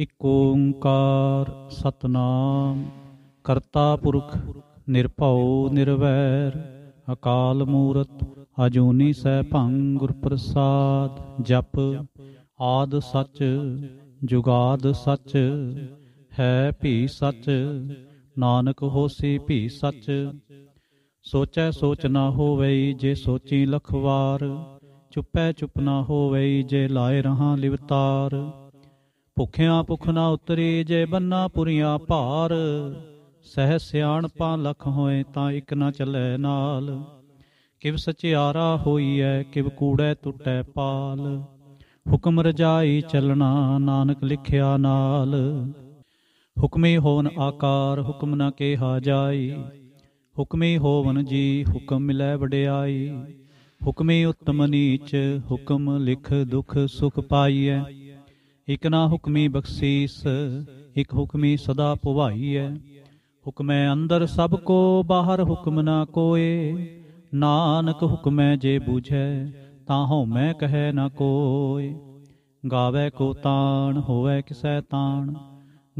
ਇਕ ਓੰਕਾਰ ਸਤਨਾਮ ਕਰਤਾ ਪੁਰਖ ਨਿਰਭਉ ਨਿਰਵੈਰ ਅਕਾਲ ਮੂਰਤ ਅਜੂਨੀ ਸੈ ਭੰ ਗੁਰ ਪ੍ਰਸਾਦ ਜਪ ਆਦ ਸਚ ਜੁਗਾਦ ਸਚ ਹੈ ਭੀ ਸਚ ਨਾਨਕ ਹੋਸੀ ਭੀ ਸਚ ਸੋਚੈ ਸੋਚ ਨਾ ਹੋਵੈ ਜੇ ਸੋਚੀ ਲਖਵਾਰ ਚੁੱਪੈ ਚੁੱਪ ਨਾ ਹੋਵੈ ਜੇ ਲਾਏ ਰਹਾ ਲਿਵਤਾਰ ਭੁਖਿਆ ਭੁਖ ਨਾ ਉਤਰੇ ਜੇ ਬੰਨਾ ਪੁਰੀਆਂ ਭਾਰ ਸਹਿ ਪਾ ਲਖ ਹੋਏ ਤਾਂ ਇੱਕ ਨਾ ਚੱਲੇ ਨਾਲ ਕਿਵ ਸਚਿਆਰਾ ਹੋਈਐ ਕਿਵ ਕੂੜੈ ਟੁੱਟੈ ਪਾਲ ਹੁਕਮ ਰਜਾਈ ਚੱਲਣਾ ਨਾਨਕ ਲਿਖਿਆ ਨਾਲ ਹੁਕਮੇ ਹੋਵਨ ਆਕਾਰ ਹੁਕਮ ਨਾ ਕੇਹਾ ਜਾਈ ਹੁਕਮੇ ਹੋਵਨ ਜੀ ਹੁਕਮ ਮਿਲੈ ਵਡਿਆਈ ਹੁਕਮੇ ਉਤਮ ਨੀਚ ਹੁਕਮ ਲਿਖ ਦੁਖ ਸੁਖ ਪਾਈਐ ਇਕ ਨਾ ਹੁਕਮੀ ਬਖਸ਼ੀਸ ਇਕ ਹੁਕਮੀ ਸਦਾ ਪੁਵਾਈ ਹੈ ਹੁਕਮੈ ਅੰਦਰ ਸਭ ਕੋ ਬਾਹਰ ਹੁਕਮ ਨਾ ਕੋਏ ਨਾਨਕ ਹੁਕਮੈ ਜੇ ਬੂਝੈ ਤਾਂ ਹਉ ਮੈਂ ਕਹੈ ਨਾ ਕੋਏ ਗਾਵੇ ਕੋ ਤਾਣ ਹੋਵੇ ਕਿਸੈ ਤਾਣ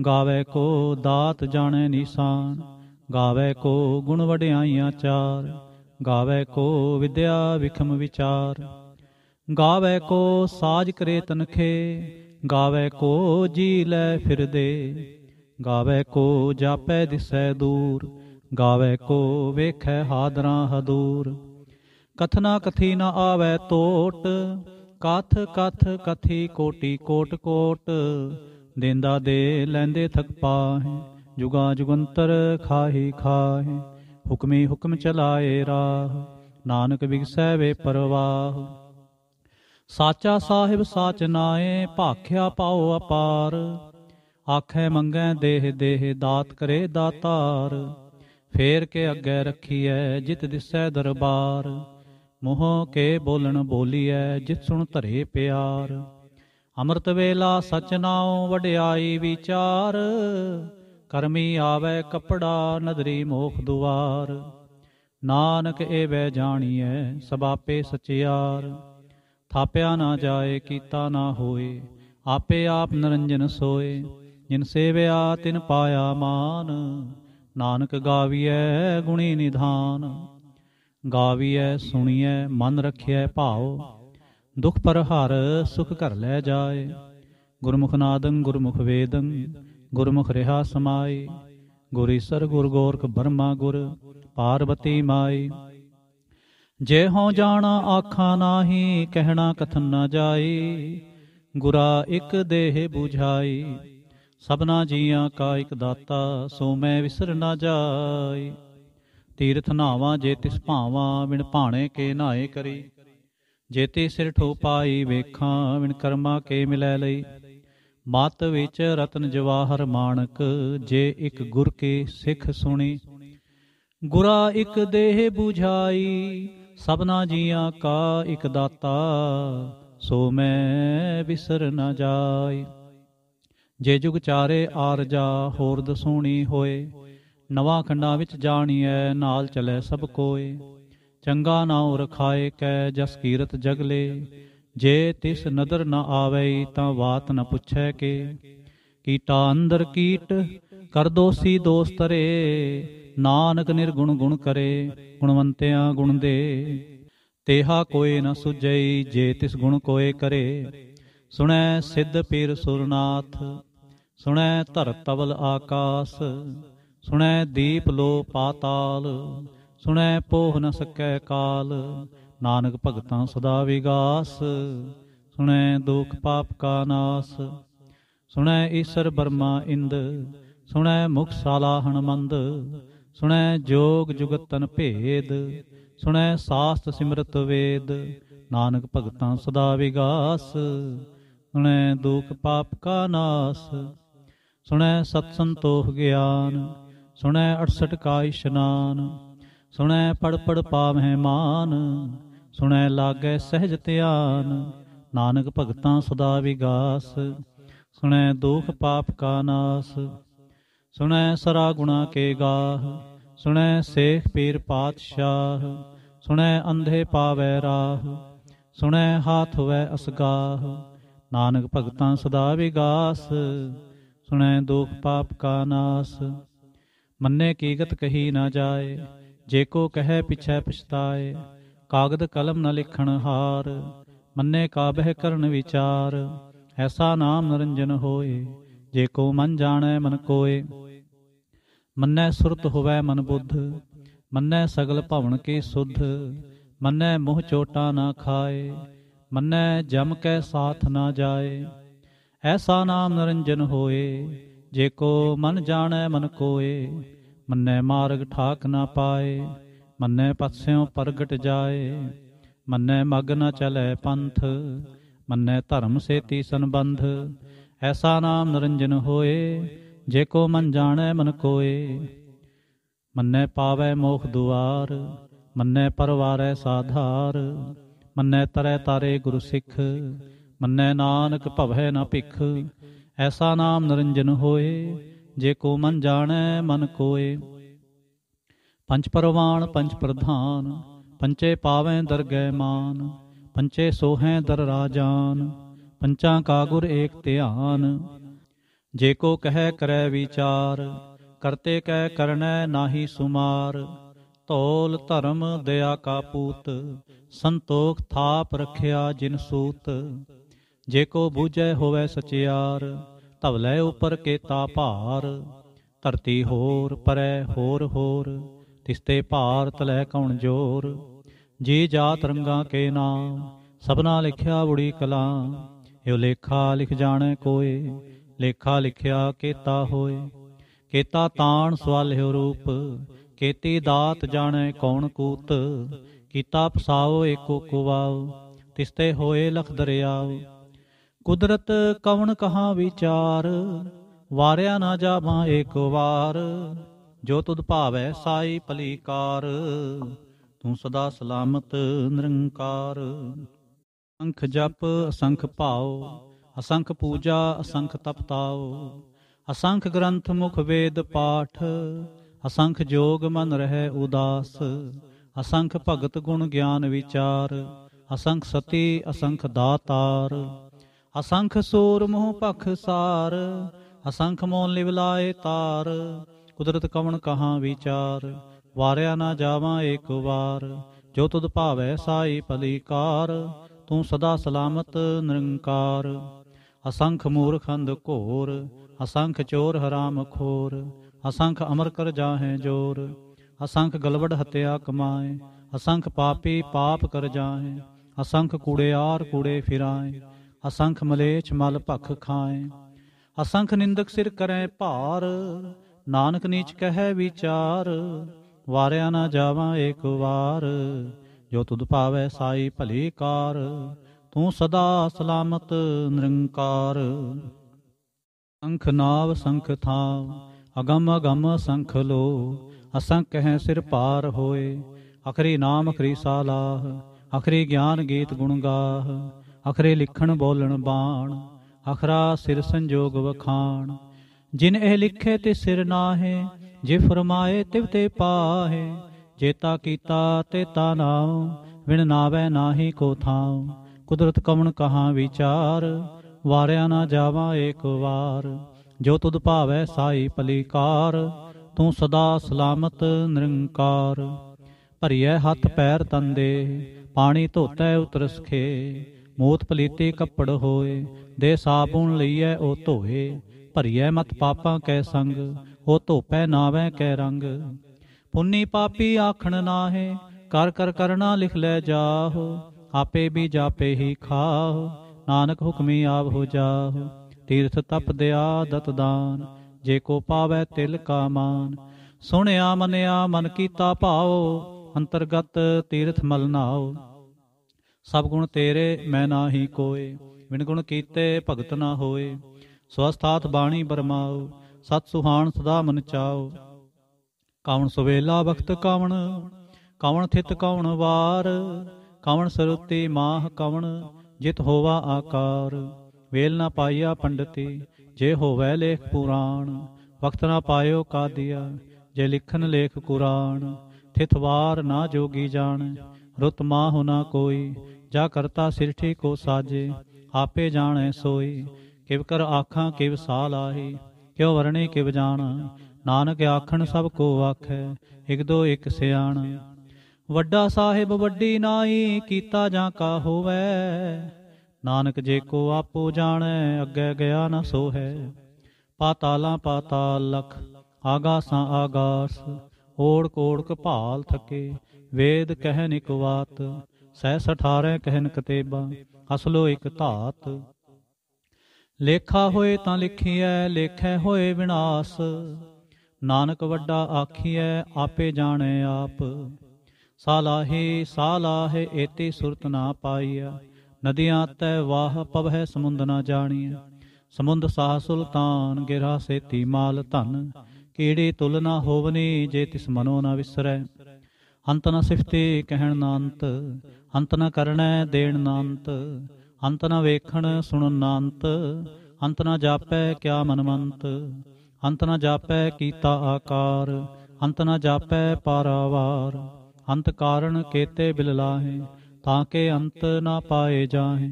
ਗਾਵੇ ਕੋ ਦਾਤ ਜਾਣੈ ਨਿਸ਼ਾਨ ਗਾਵੇ ਕੋ ਗੁਣ ਵਡਿਆਈਆਂ ਚਾਰ ਗਾਵੇ ਕੋ ਵਿਦਿਆ ਵਿਖਮ ਵਿਚਾਰ ਗਾਵੇ ਕੋ ਸਾਜ ਕਰੇ ਤਨਖੇ ਗਾਵੇ ਕੋ ਜੀ ਲੈ ਫਿਰਦੇ ਗਾਵੇ ਕੋ ਜਾਪੈ ਦਿਸੈ ਦੂਰ ਗਾਵੇ ਕੋ ਵੇਖੈ ਹਾਦਰਾ ਹਦੂਰ ਕਥਨਾ ਕਥੀ ਨ ਆਵੇ ਟੋਟ ਕਥ ਕਥ ਕਥੀ ਕੋਟੀ ਕੋਟ ਕੋਟ ਦਿੰਦਾ ਦੇ ਲੈਂਦੇ ਥਕ ਪਾਹੇ ਜੁਗਾ ਜੁਗੰਤਰ ਖਾਹੀ ਖਾਹੇ ਹੁਕਮੇ ਹੁਕਮ ਚਲਾਏ ਰਾਹ ਨਾਨਕ ਬਿਗਸੈ ਵੇ ਪਰਵਾਹ ਸਾਚਾ ਸਾਹਿਬ ਸਾਚ ਨਾਏ ਭਾਖਿਆ ਪਾਉ ਅਪਾਰ ਆਖੇ ਮੰਗੈ ਦੇਹ ਦੇਹ ਦਾਤ ਕਰੇ ਦਾਤਾਰ ਫੇਰ ਕੇ ਅੱਗੇ ਰੱਖੀਐ ਜਿਤ ਦਿਸੈ ਦਰਬਾਰ ਮੋਹ ਕੇ ਬੋਲਣ ਬੋਲੀਐ ਜਿਤ ਸੁਣ ਧਰੇ ਪਿਆਰ ਅੰਮ੍ਰਿਤ ਵੇਲਾ ਸਚ ਨਾਉ ਵਡਿਆਈ ਵਿਚਾਰ ਕਰਮੀ ਆਵੇ ਕਪੜਾ ਨਦਰੀ ਮੋਖ ਦੁਆਰ ਨਾਨਕ ਏ ਵੈ ਜਾਣੀਐ ਸਬਾਪੇ ਸਚਿਆਰ ਥਾਪਿਆ ਨਾ ਜਾਏ ਕੀਤਾ ਨਾ ਹੋਏ ਆਪੇ ਆਪ ਨਰੰਜਨ ਸੋਏ ਜਿਨ ਸੇਵਿਆ ਤਿਨ ਪਾਇਆ ਮਾਨ ਨਾਨਕ ਗਾਵੀਐ ਗੁਣੀ ਨਿਧਾਨ ਗਾਵੀਐ ਸੁਣੀਐ ਮਨ ਰਖਿਐ ਭਾਉ ਦੁਖ ਪਰ ਹਰ ਸੁਖ ਘਰ ਲੈ ਜਾਏ ਗੁਰਮੁਖ ਨਾਦੰ ਗੁਰਮੁਖ ਵੇਦੰ ਗੁਰਮੁਖ ਰਿਹਾ ਸਮਾਈ ਗੁਰੀਸਰ ਗੁਰ ਗੋਰਖ ਬਰਮਾ ਗੁਰ ਪਾਰਵਤੀ ਮਾਈ ਜੇ ਹਉ ਜਾਣਾ ਆਖਾਂ ਨਾਹੀ ਕਹਿਣਾ ਕਥਨ ਨਾ ਜਾਈ ਗੁਰਾ ਇੱਕ ਦੇਹ 부ਝਾਈ ਸਭਨਾ ਜੀਆਂ ਕਾ ਇੱਕ ਦਾਤਾ ਸੋ ਮੈਂ ਵਿਸਰ ਨਾ ਜਾਈ ਤੀਰਥ ਨਾਵਾ ਜੇ ਤਿਸ ਭਾਵਾਂ ਵਿਣ ਭਾਣੇ ਕੇ ਨਾਏ ਕਰੀ ਤੇ ਸਿਰ ਠੋਪਾਈ ਵੇਖਾਂ ਵਿਣ ਕਰਮਾ ਕੇ ਮਿਲੈ ਲਈ ਮਤ ਵਿੱਚ ਰਤਨ ਜਵਾਹਰ ਮਾਨਕ ਜੇ ਇੱਕ ਗੁਰ ਕੇ ਸਿੱਖ ਸੁਣੀ ਗੁਰਾ ਇੱਕ ਦੇਹ 부ਝਾਈ ਸਭਨਾ ਜੀਆਂ ਕਾ ਇਕ ਦਾਤਾ ਸੋ ਮੈਂ ਵਿਸਰ ਨਾ ਜਾਏ ਜੇ ਜੁਗ ਚਾਰੇ ਆਰ ਜਾ ਹੋਰ ਦਸੂਣੀ ਹੋਏ ਨਵਾ ਖੰਡਾ ਵਿੱਚ ਜਾਣੀਐ ਨਾਲ ਚਲੇ ਸਭ ਕੋਏ ਚੰਗਾ ਨਾਉ ਰਖਾਏ ਕੈ ਜਸ ਕੀਰਤ ਜਗਲੇ ਜੇ ਤਿਸ ਨਦਰ ਨ ਆਵੇ ਤਾਂ ਬਾਤ ਨ ਪੁੱਛੈ ਕੇ ਕੀਟਾ ਅੰਦਰ ਕੀਟ ਕਰ ਦੋਸੀ ਦੋਸਤਰੇ ਨਾਨਕ ਨਿਰਗੁਣ ਗੁਣ ਕਰੇ ਗੁਣਵੰਤਿਆਂ ਗੁਣ ਦੇ ਤੇਹਾ ਕੋਏ ਨ ਸੁਜਈ ਜੇ ਤਿਸ ਗੁਣ ਕੋਏ ਕਰੇ ਸੁਣੈ ਸਿੱਧ ਪੀਰ ਸੁਰਨਾਥ ਸੁਣੈ ਧਰ ਤਵਲ ਆਕਾਸ ਸੁਣੈ ਦੀਪ ਲੋ ਪਾਤਾਲ ਸੁਣੈ ਪੋਹ ਨ ਸਕੈ ਕਾਲ ਨਾਨਕ ਭਗਤਾਂ ਸਦਾ ਵਿਗਾਸ ਸੁਣੈ ਦੁਖ ਪਾਪ ਕਾ ਨਾਸ ਸੁਣੈ ਈਸ਼ਰ ਬਰਮਾ ਇੰਦ ਸੁਣੈ ਮੁਖ ਸਾਲਾ ਹਨਮੰਦ ਸੁਣੈ ਜੋਗ ਜੁਗਤ ਤਨ ਭੇਦ ਸੁਣੈ ਸਾਸਤ ਸਿਮਰਤ ਵੇਦ ਨਾਨਕ ਭਗਤਾਂ ਸਦਾ ਵਿਗਾਸ ਸੁਣੈ ਦੁਖ ਪਾਪ ਕਾ ਨਾਸ ਸੁਣੈ ਸਤ ਸੰਤੋਖ ਗਿਆਨ ਸੁਣੈ 68 ਕਾ ਇਸ਼ਨਾਨ ਸੁਣੈ ਪੜ ਪੜ ਪਾਵਹਿ ਮਾਨ ਸੁਣੈ ਲਾਗੈ ਸਹਿਜ ਧਿਆਨ ਨਾਨਕ ਭਗਤਾਂ ਸਦਾ ਵਿਗਾਸ ਸੁਣੈ ਦੁਖ ਪਾਪ ਕਾ ਨਾਸ ਸੁਣੈ ਸਰਾ ਗੁਣਾ ਕੇ ਗਾਹ ਸੁਣੈ ਸੇਖ ਪੀਰ ਪਾਤਸ਼ਾਹ ਸੁਣੈ ਅੰਧੇ ਪਾਵੈ ਰਾਹ ਸੁਣੈ ਹਾਥ ਵੈ ਅਸਗਾਹ ਨਾਨਕ ਭਗਤਾਂ ਸਦਾ ਵਿਗਾਸ ਸੁਣੈ ਦੁਖ ਪਾਪ ਕਾ ਨਾਸ ਮੰਨੇ ਕੀ ਗਤ ਕਹੀ ਨਾ ਜਾਏ ਜੇ ਕੋ ਕਹੈ ਪਿਛੈ ਪਛਤਾਏ ਕਾਗਦ ਕਲਮ ਨ ਲਿਖਣ ਹਾਰ ਮੰਨੇ ਕਾਬਹਿ ਕਰਨ ਵਿਚਾਰ ਐਸਾ ਨਾਮ ਨਿਰੰਜਨ ਹੋਏ ਜੇ ਕੋ ਮਨ ਜਾਣੈ ਮਨ ਕੋਏ ਮੰਨੈ ਸੁਰਤ ਹੋਵੇ ਮਨ ਬੁੱਧ ਮੰਨੈ ਸਗਲ ਭਵਨ ਕੇ ਸੁਧ ਮੰਨੈ ਮੋਹ ਚੋਟਾ ਨਾ ਖਾਏ ਮੰਨੈ ਜਮ ਕੈ ਸਾਥ ਨਾ ਜਾਏ ਐਸਾ ਨਾਮ ਨਰੰਜਨ ਹੋਏ ਜੇ ਕੋ ਮਨ ਜਾਣੈ ਮਨ ਕੋਏ ਮੰਨੈ ਮਾਰਗ ਠਾਕ ਨਾ ਪਾਏ ਮੰਨੈ ਪਤਸਿਓ ਪ੍ਰਗਟ ਜਾਏ ਮੰਨੈ ਮਗ ਨਾ ਚਲੇ ਪੰਥ ਮੰਨੈ ਧਰਮ ਸੇਤੀ ਸੰਬੰਧ ਐਸਾ ਨਾਮ ਨਰੰਜਨ ਹੋਏ ਜੇ ਕੋ ਮਨ ਜਾਣੈ ਮਨ ਕੋਏ ਮੰਨੈ ਪਾਵੈ ਮੋਖ ਦੁਆਰ ਮੰਨੈ ਪਰਵਾਰੈ ਸਾਧਾਰ ਮੰਨੈ ਤਰੈ ਤਾਰੇ ਗੁਰੂ ਸਿੱਖ ਮੰਨੈ ਨਾਨਕ ਭਵੈ ਨਾ ਭਿਖ ਐਸਾ ਨਾਮ ਨਿਰੰਜਨ ਹੋਏ ਜੇ ਕੋ ਮਨ ਜਾਣੈ ਮਨ ਕੋਏ ਪੰਜ ਪਰਵਾਣ ਪੰਜ ਪ੍ਰਧਾਨ ਪੰਚੇ ਪਾਵੈ ਦਰਗਹਿ ਮਾਨ ਪੰਚੇ ਸੋਹੈ ਦਰ ਰਾਜਾਨ ਪੰਚਾਂ ਕਾ ਗੁਰ ਏਕ ਧਿਆਨ ਜੇ ਕੋ ਕਹੈ ਕਰੈ ਵਿਚਾਰ ਕਰਤੇ ਕਹਿ ਕਰਨੈ ਨਾਹੀ ਸੁਮਾਰ ਤੋਲ ਧਰਮ ਦਇਆ ਕਾ ਪੂਤ ਸੰਤੋਖ ਥਾਪ ਰਖਿਆ ਜਿਨ ਸੂਤ ਜੇ ਕੋ ਬੂਝੈ ਹੋਵੇ ਸਚਿਆਰ ਧਵਲੇ ਉਪਰ ਕੇਤਾ ਭਾਰ ਧਰਤੀ ਹੋਰ ਪਰੈ ਹੋਰ ਹੋਰ ਤਿਸਤੇ ਭਾਰ ਤਲੈ ਕਉਣ ਜੋਰ ਜੀ ਜਾਤ ਰੰਗਾ ਕੇ ਨਾਮ ਸਭਨਾ ਲਿਖਿਆ ਬੁੜੀ ਕਲਾ ਇਹ ਲੇਖਾ ਲਿਖ ਜਾਣੈ ਕੋਏ ਲੇਖਾ ਲਿਖਿਆ ਕੀਤਾ ਹੋਏ ਕੀਤਾ ਤਾਣ ਸਵਾਲਿਓ ਰੂਪ ਕੀਤੀ ਦਾਤ ਜਾਣੈ ਕੌਣ ਕੂਤ ਕੀਤਾ ਪਸਾਓ ਏਕੋ ਕੁਵਾਉ ਤਿਸਤੇ ਹੋਏ ਲਖ ਦਰਿਆਉ ਕੁਦਰਤ ਕਵਣ ਕਹਾ ਵਿਚਾਰ ਵਾਰਿਆ ਨਾ ਜਾਵਾਂ ਏਕ ਵਾਰ ਜੋ ਤੁਧ ਭਾਵੈ ਸਾਈ ਭਲੀਕਾਰ ਤੂੰ ਸਦਾ ਸਲਾਮਤ ਨਿਰੰਕਾਰ ਅੰਖ ਜਪ ਅਸੰਖ ਭਾਉ ਅਸੰਖ ਪੂਜਾ ਅਸੰਖ ਤਪਤਾਉ ਅਸੰਖ ਗ੍ਰੰਥ ਮੁਖ ਵੇਦ ਪਾਠ ਅਸੰਖ ਜੋਗ ਮਨ ਰਹਿ ਉਦਾਸ ਅਸੰਖ ਭਗਤ ਗੁਣ ਗਿਆਨ ਵਿਚਾਰ ਅਸੰਖ ਸਤੀ ਅਸੰਖ ਦਾਤਾਰ ਅਸੰਖ ਸੂਰ ਮੋਹ ਭਖ ਸਾਰ ਅਸੰਖ ਮੋਨ ਲਿਵਲਾਏ ਤਾਰ ਕੁਦਰਤ ਕਵਣ ਕਹਾ ਵਿਚਾਰ ਵਾਰਿਆ ਨਾ ਜਾਵਾਂ ਏਕ ਵਾਰ ਜੋ ਤੁਧ ਭਾਵੈ ਸਾਈ ਭਲੀ ਕਾਰ ਤੂੰ ਸਦਾ ਸਲਾਮਤ ਨਿਰੰਕਾਰ ਅਸੰਖ ਮੂਰਖੰਦ ਘੋਰ ਅਸੰਖ ਚੋਰ ਹਰਾਮ ਖੋਰ ਅਸੰਖ ਅਮਰ ਕਰ ਜਾਹੇ ਜੋਰ ਅਸੰਖ ਗਲਵੜ ਹਤਿਆ ਕਮਾਏ ਅਸੰਖ ਪਾਪੀ ਪਾਪ ਕਰ ਜਾਹੇ ਅਸੰਖ ਕੂੜਿਆਰ ਕੂੜੇ ਫਿਰਾਏ ਅਸੰਖ ਮਲੇਛ ਮਲ ਭਖ ਖਾਏ ਅਸੰਖ ਨਿੰਦਕ ਸਿਰ ਕਰੇ ਭਾਰ ਨਾਨਕ ਨੀਚ ਕਹੈ ਵਿਚਾਰ ਵਾਰਿਆ ਨਾ ਜਾਵਾਂ ਏਕ ਵਾਰ ਜੋ ਤੁਧ ਭਾਵੈ ਸਾਈ ਭਲੀ ਕਾਰ ਤੂੰ ਸਦਾ ਸਲਾਮਤ ਨਿਰੰਕਾਰ ਅੰਖ ਨਾਵ ਸੰਖ ਥਾ ਅਗਮ ਅਗਮ ਸੰਖ ਲੋ ਅਸੰ ਕਹਿ ਸਿਰ ਪਾਰ ਹੋਏ ਅਖਰੀ ਨਾਮ ਅਖਰੀ ਸਾਲਾਹ ਅਖਰੀ ਗਿਆਨ ਗੀਤ ਗੁਣ ਗਾਹ ਅਖਰੇ ਲਿਖਣ ਬੋਲਣ ਬਾਣ ਅਖਰਾ ਸਿਰ ਸੰਜੋਗ ਵਖਾਣ ਜਿਨ ਇਹ ਲਿਖੇ ਤੇ ਸਿਰ ਨਾਹੇ ਜੇ ਫਰਮਾਏ ਤਿਵ ਤੇ ਪਾਹੇ ਜੇਤਾ ਕੀਤਾ ਤੇ ਤਾ ਨਾਉ ਵਿਣ ਨਾਵੇ ਨਾਹੀ ਕੋ ਥਾਉ ਕੁਦਰਤ ਕਮਣ ਕਹਾ ਵਿਚਾਰ ਵਾਰਿਆ ਨਾ ਜਾਵਾ ਏਕ ਵਾਰ ਜੋ ਤੁਧ ਭਾਵੈ ਸਾਈ ਪਲੀਕਾਰ ਤੂੰ ਸਦਾ ਸਲਾਮਤ ਨਿਰੰਕਾਰ ਭਰੀਐ ਹੱਥ ਪੈਰ ਤੰਦੇ ਪਾਣੀ ਧੋਤੈ ਉਤਰਸਖੇ ਮੋਤ ਪਲੀਤੇ ਕੱਪੜ ਹੋਏ ਦੇ ਸਾਬੂਨ ਲਈਐ ਉਹ ਧੋਏ ਭਰੀਐ ਮਤ ਪਾਪਾਂ ਕੈ ਸੰਗ ਉਹ ਧੋਪੈ ਨਾਵੇਂ ਕੈ ਰੰਗ ਪੁੰਨੀ ਪਾਪੀ ਆਖਣ ਨਾਹੇ ਕਰ ਕਰ ਕਰਨਾ ਲਿਖ ਲੈ ਜਾਹੋ ਆਪੇ ਵੀ ਜਾਪੇ ਹੀ ਖਾਹੁ ਨਾਨਕ ਹੁਕਮੀ ਆਪ ਹੋ ਜਾਹੁ ਤੀਰਥ ਤਪ ਦਿਆ ਦਤ ਦਾਨ ਜੇ ਕੋ ਪਾਵੇ ਤਿਲ ਕਾ ਮਾਨ ਸੁਣਿਆ ਮੰਨਿਆ ਮਨ ਕੀਤਾ ਭਾਉ ਅੰਤਰਗਤ ਤੀਰਥ ਮਲ ਨਾਉ ਸਭ ਗੁਣ ਤੇਰੇ ਮੈਂ ਨਾਹੀ ਕੋਏ ਬਿਨ ਗੁਣ ਕੀਤੇ ਭਗਤ ਨਾ ਹੋਏ ਸਵਸਥਾਤ ਬਾਣੀ ਬਰਮਾਉ ਸਤ ਸੁਹਾਣ ਸਦਾ ਮਨ ਚਾਉ ਕਾਵਣ ਸੁਵੇਲਾ ਵਖਤ ਕਾਵਣ ਕਾਵਣ ਥਿਤ ਕਾਵਣ ਵਾਰ ਕਵਣ ਸਰੁਤੇ ਮਾਹ ਕਵਣ ਜਿਤ ਹੋਵਾ ਆਕਾਰ ਵੇਲ ਨਾ ਪਾਇਆ ਪੰਡਤੀ ਜੇ ਹੋਵੇ ਲੇਖ ਪੁਰਾਣ ਵਕਤ ਨਾ ਪਾਇਓ ਕਾਦੀਆ ਜੇ ਲਿਖਨ ਲੇਖ ਕੁਰਾਨ ਥਿਤਵਾਰ ਨਾ ਜੋਗੀ ਜਾਣ ਰੁਤ ਮਾਹੁ ਨਾ ਕੋਈ ਜਾ ਕਰਤਾ ਸਿਰਠੀ ਕੋ ਸਾਜੇ ਆਪੇ ਜਾਣੈ ਸੋਈ ਕਿਵ ਕਰ ਆਖਾਂ ਕਿਵ ਸਾਲ ਆਹੀ ਕਿਉ ਵਰਣੀ ਕਿਵ ਜਾਣ ਨਾਨਕ ਆਖਣ ਸਭ ਕੋ ਆਖੈ ਇਕ ਦੋ ਇਕ ਸਿਆਣ ਵੱਡਾ ਸਾਹਿਬ ਵੱਡੀ ਨਾਈ ਕੀਤਾ ਜਾਂ ਕਾ ਹੋਵੇ ਨਾਨਕ ਜੇ ਕੋ ਆਪੋ ਜਾਣੈ ਅੱਗੇ ਗਿਆ ਨਾ ਸੋਹੈ ਪਾਤਾਲਾਂ ਪਾਤਾਲ ਲਖ ਆਗਾਸਾਂ ਆਗਾਸ ਓੜ ਕੋੜ ਕਪਾਲ ਥਕੇ ਵੇਦ ਕਹਿਨ ਇਕ ਬਾਤ ਸਹਿ 18 ਕਹਿਨ ਕਤੇਬਾ ਅਸਲੋ ਇਕ ਧਾਤ ਲੇਖਾ ਹੋਏ ਤਾਂ ਲਿਖੀਐ ਲੇਖੈ ਹੋਏ ਵਿਨਾਸ਼ ਨਾਨਕ ਵੱਡਾ ਆਖੀਐ ਆਪੇ ਜਾਣੈ ਆਪ ਸਾਲਾਹੇ ਸਾਲਾਹੇ ਏਤੀ ਸੁਰਤ ਨਾ ਪਾਈਆ ਨਦੀਆਂ ਤੈ ਵਾਹ ਪਵਹਿ ਸਮੁੰਦ ਨਾ ਜਾਣੀਐ ਸਮੁੰਦ ਸਾਹ ਸੁਲਤਾਨ ਗਿਰਾ ਸੇਤੀ ਮਾਲ ਧਨ ਕੀੜੇ ਤੁਲ ਨਾ ਹੋਵਨੀ ਜੇ ਤਿਸ ਮਨੋ ਨਾ ਵਿਸਰੈ ਅੰਤ ਨ ਸਿਫਤੇ ਕਹਿਣ ਨਾ ਅੰਤ ਅੰਤ ਨ ਕਰਣੈ ਦੇਣ ਨਾ ਅੰਤ ਅੰਤ ਨ ਵੇਖਣ ਸੁਣਨ ਨਾ ਅੰਤ ਅੰਤ ਨ ਜਾਪੈ ਕਿਆ ਮਨਮੰਤ ਅੰਤ ਨ ਜਾਪੈ ਕੀਤਾ ਆਕਾਰ ਅੰਤ ਨ ਜਾਪੈ ਪਾਰਾਵਾਰ ਅੰਤ ਕਾਰਨ ਕੇਤੇ ਬਿਲ ਲਾਹੇ ਤਾਂ ਕਿ ਅੰਤ ਨਾ ਪਾਏ ਜਾਹੇ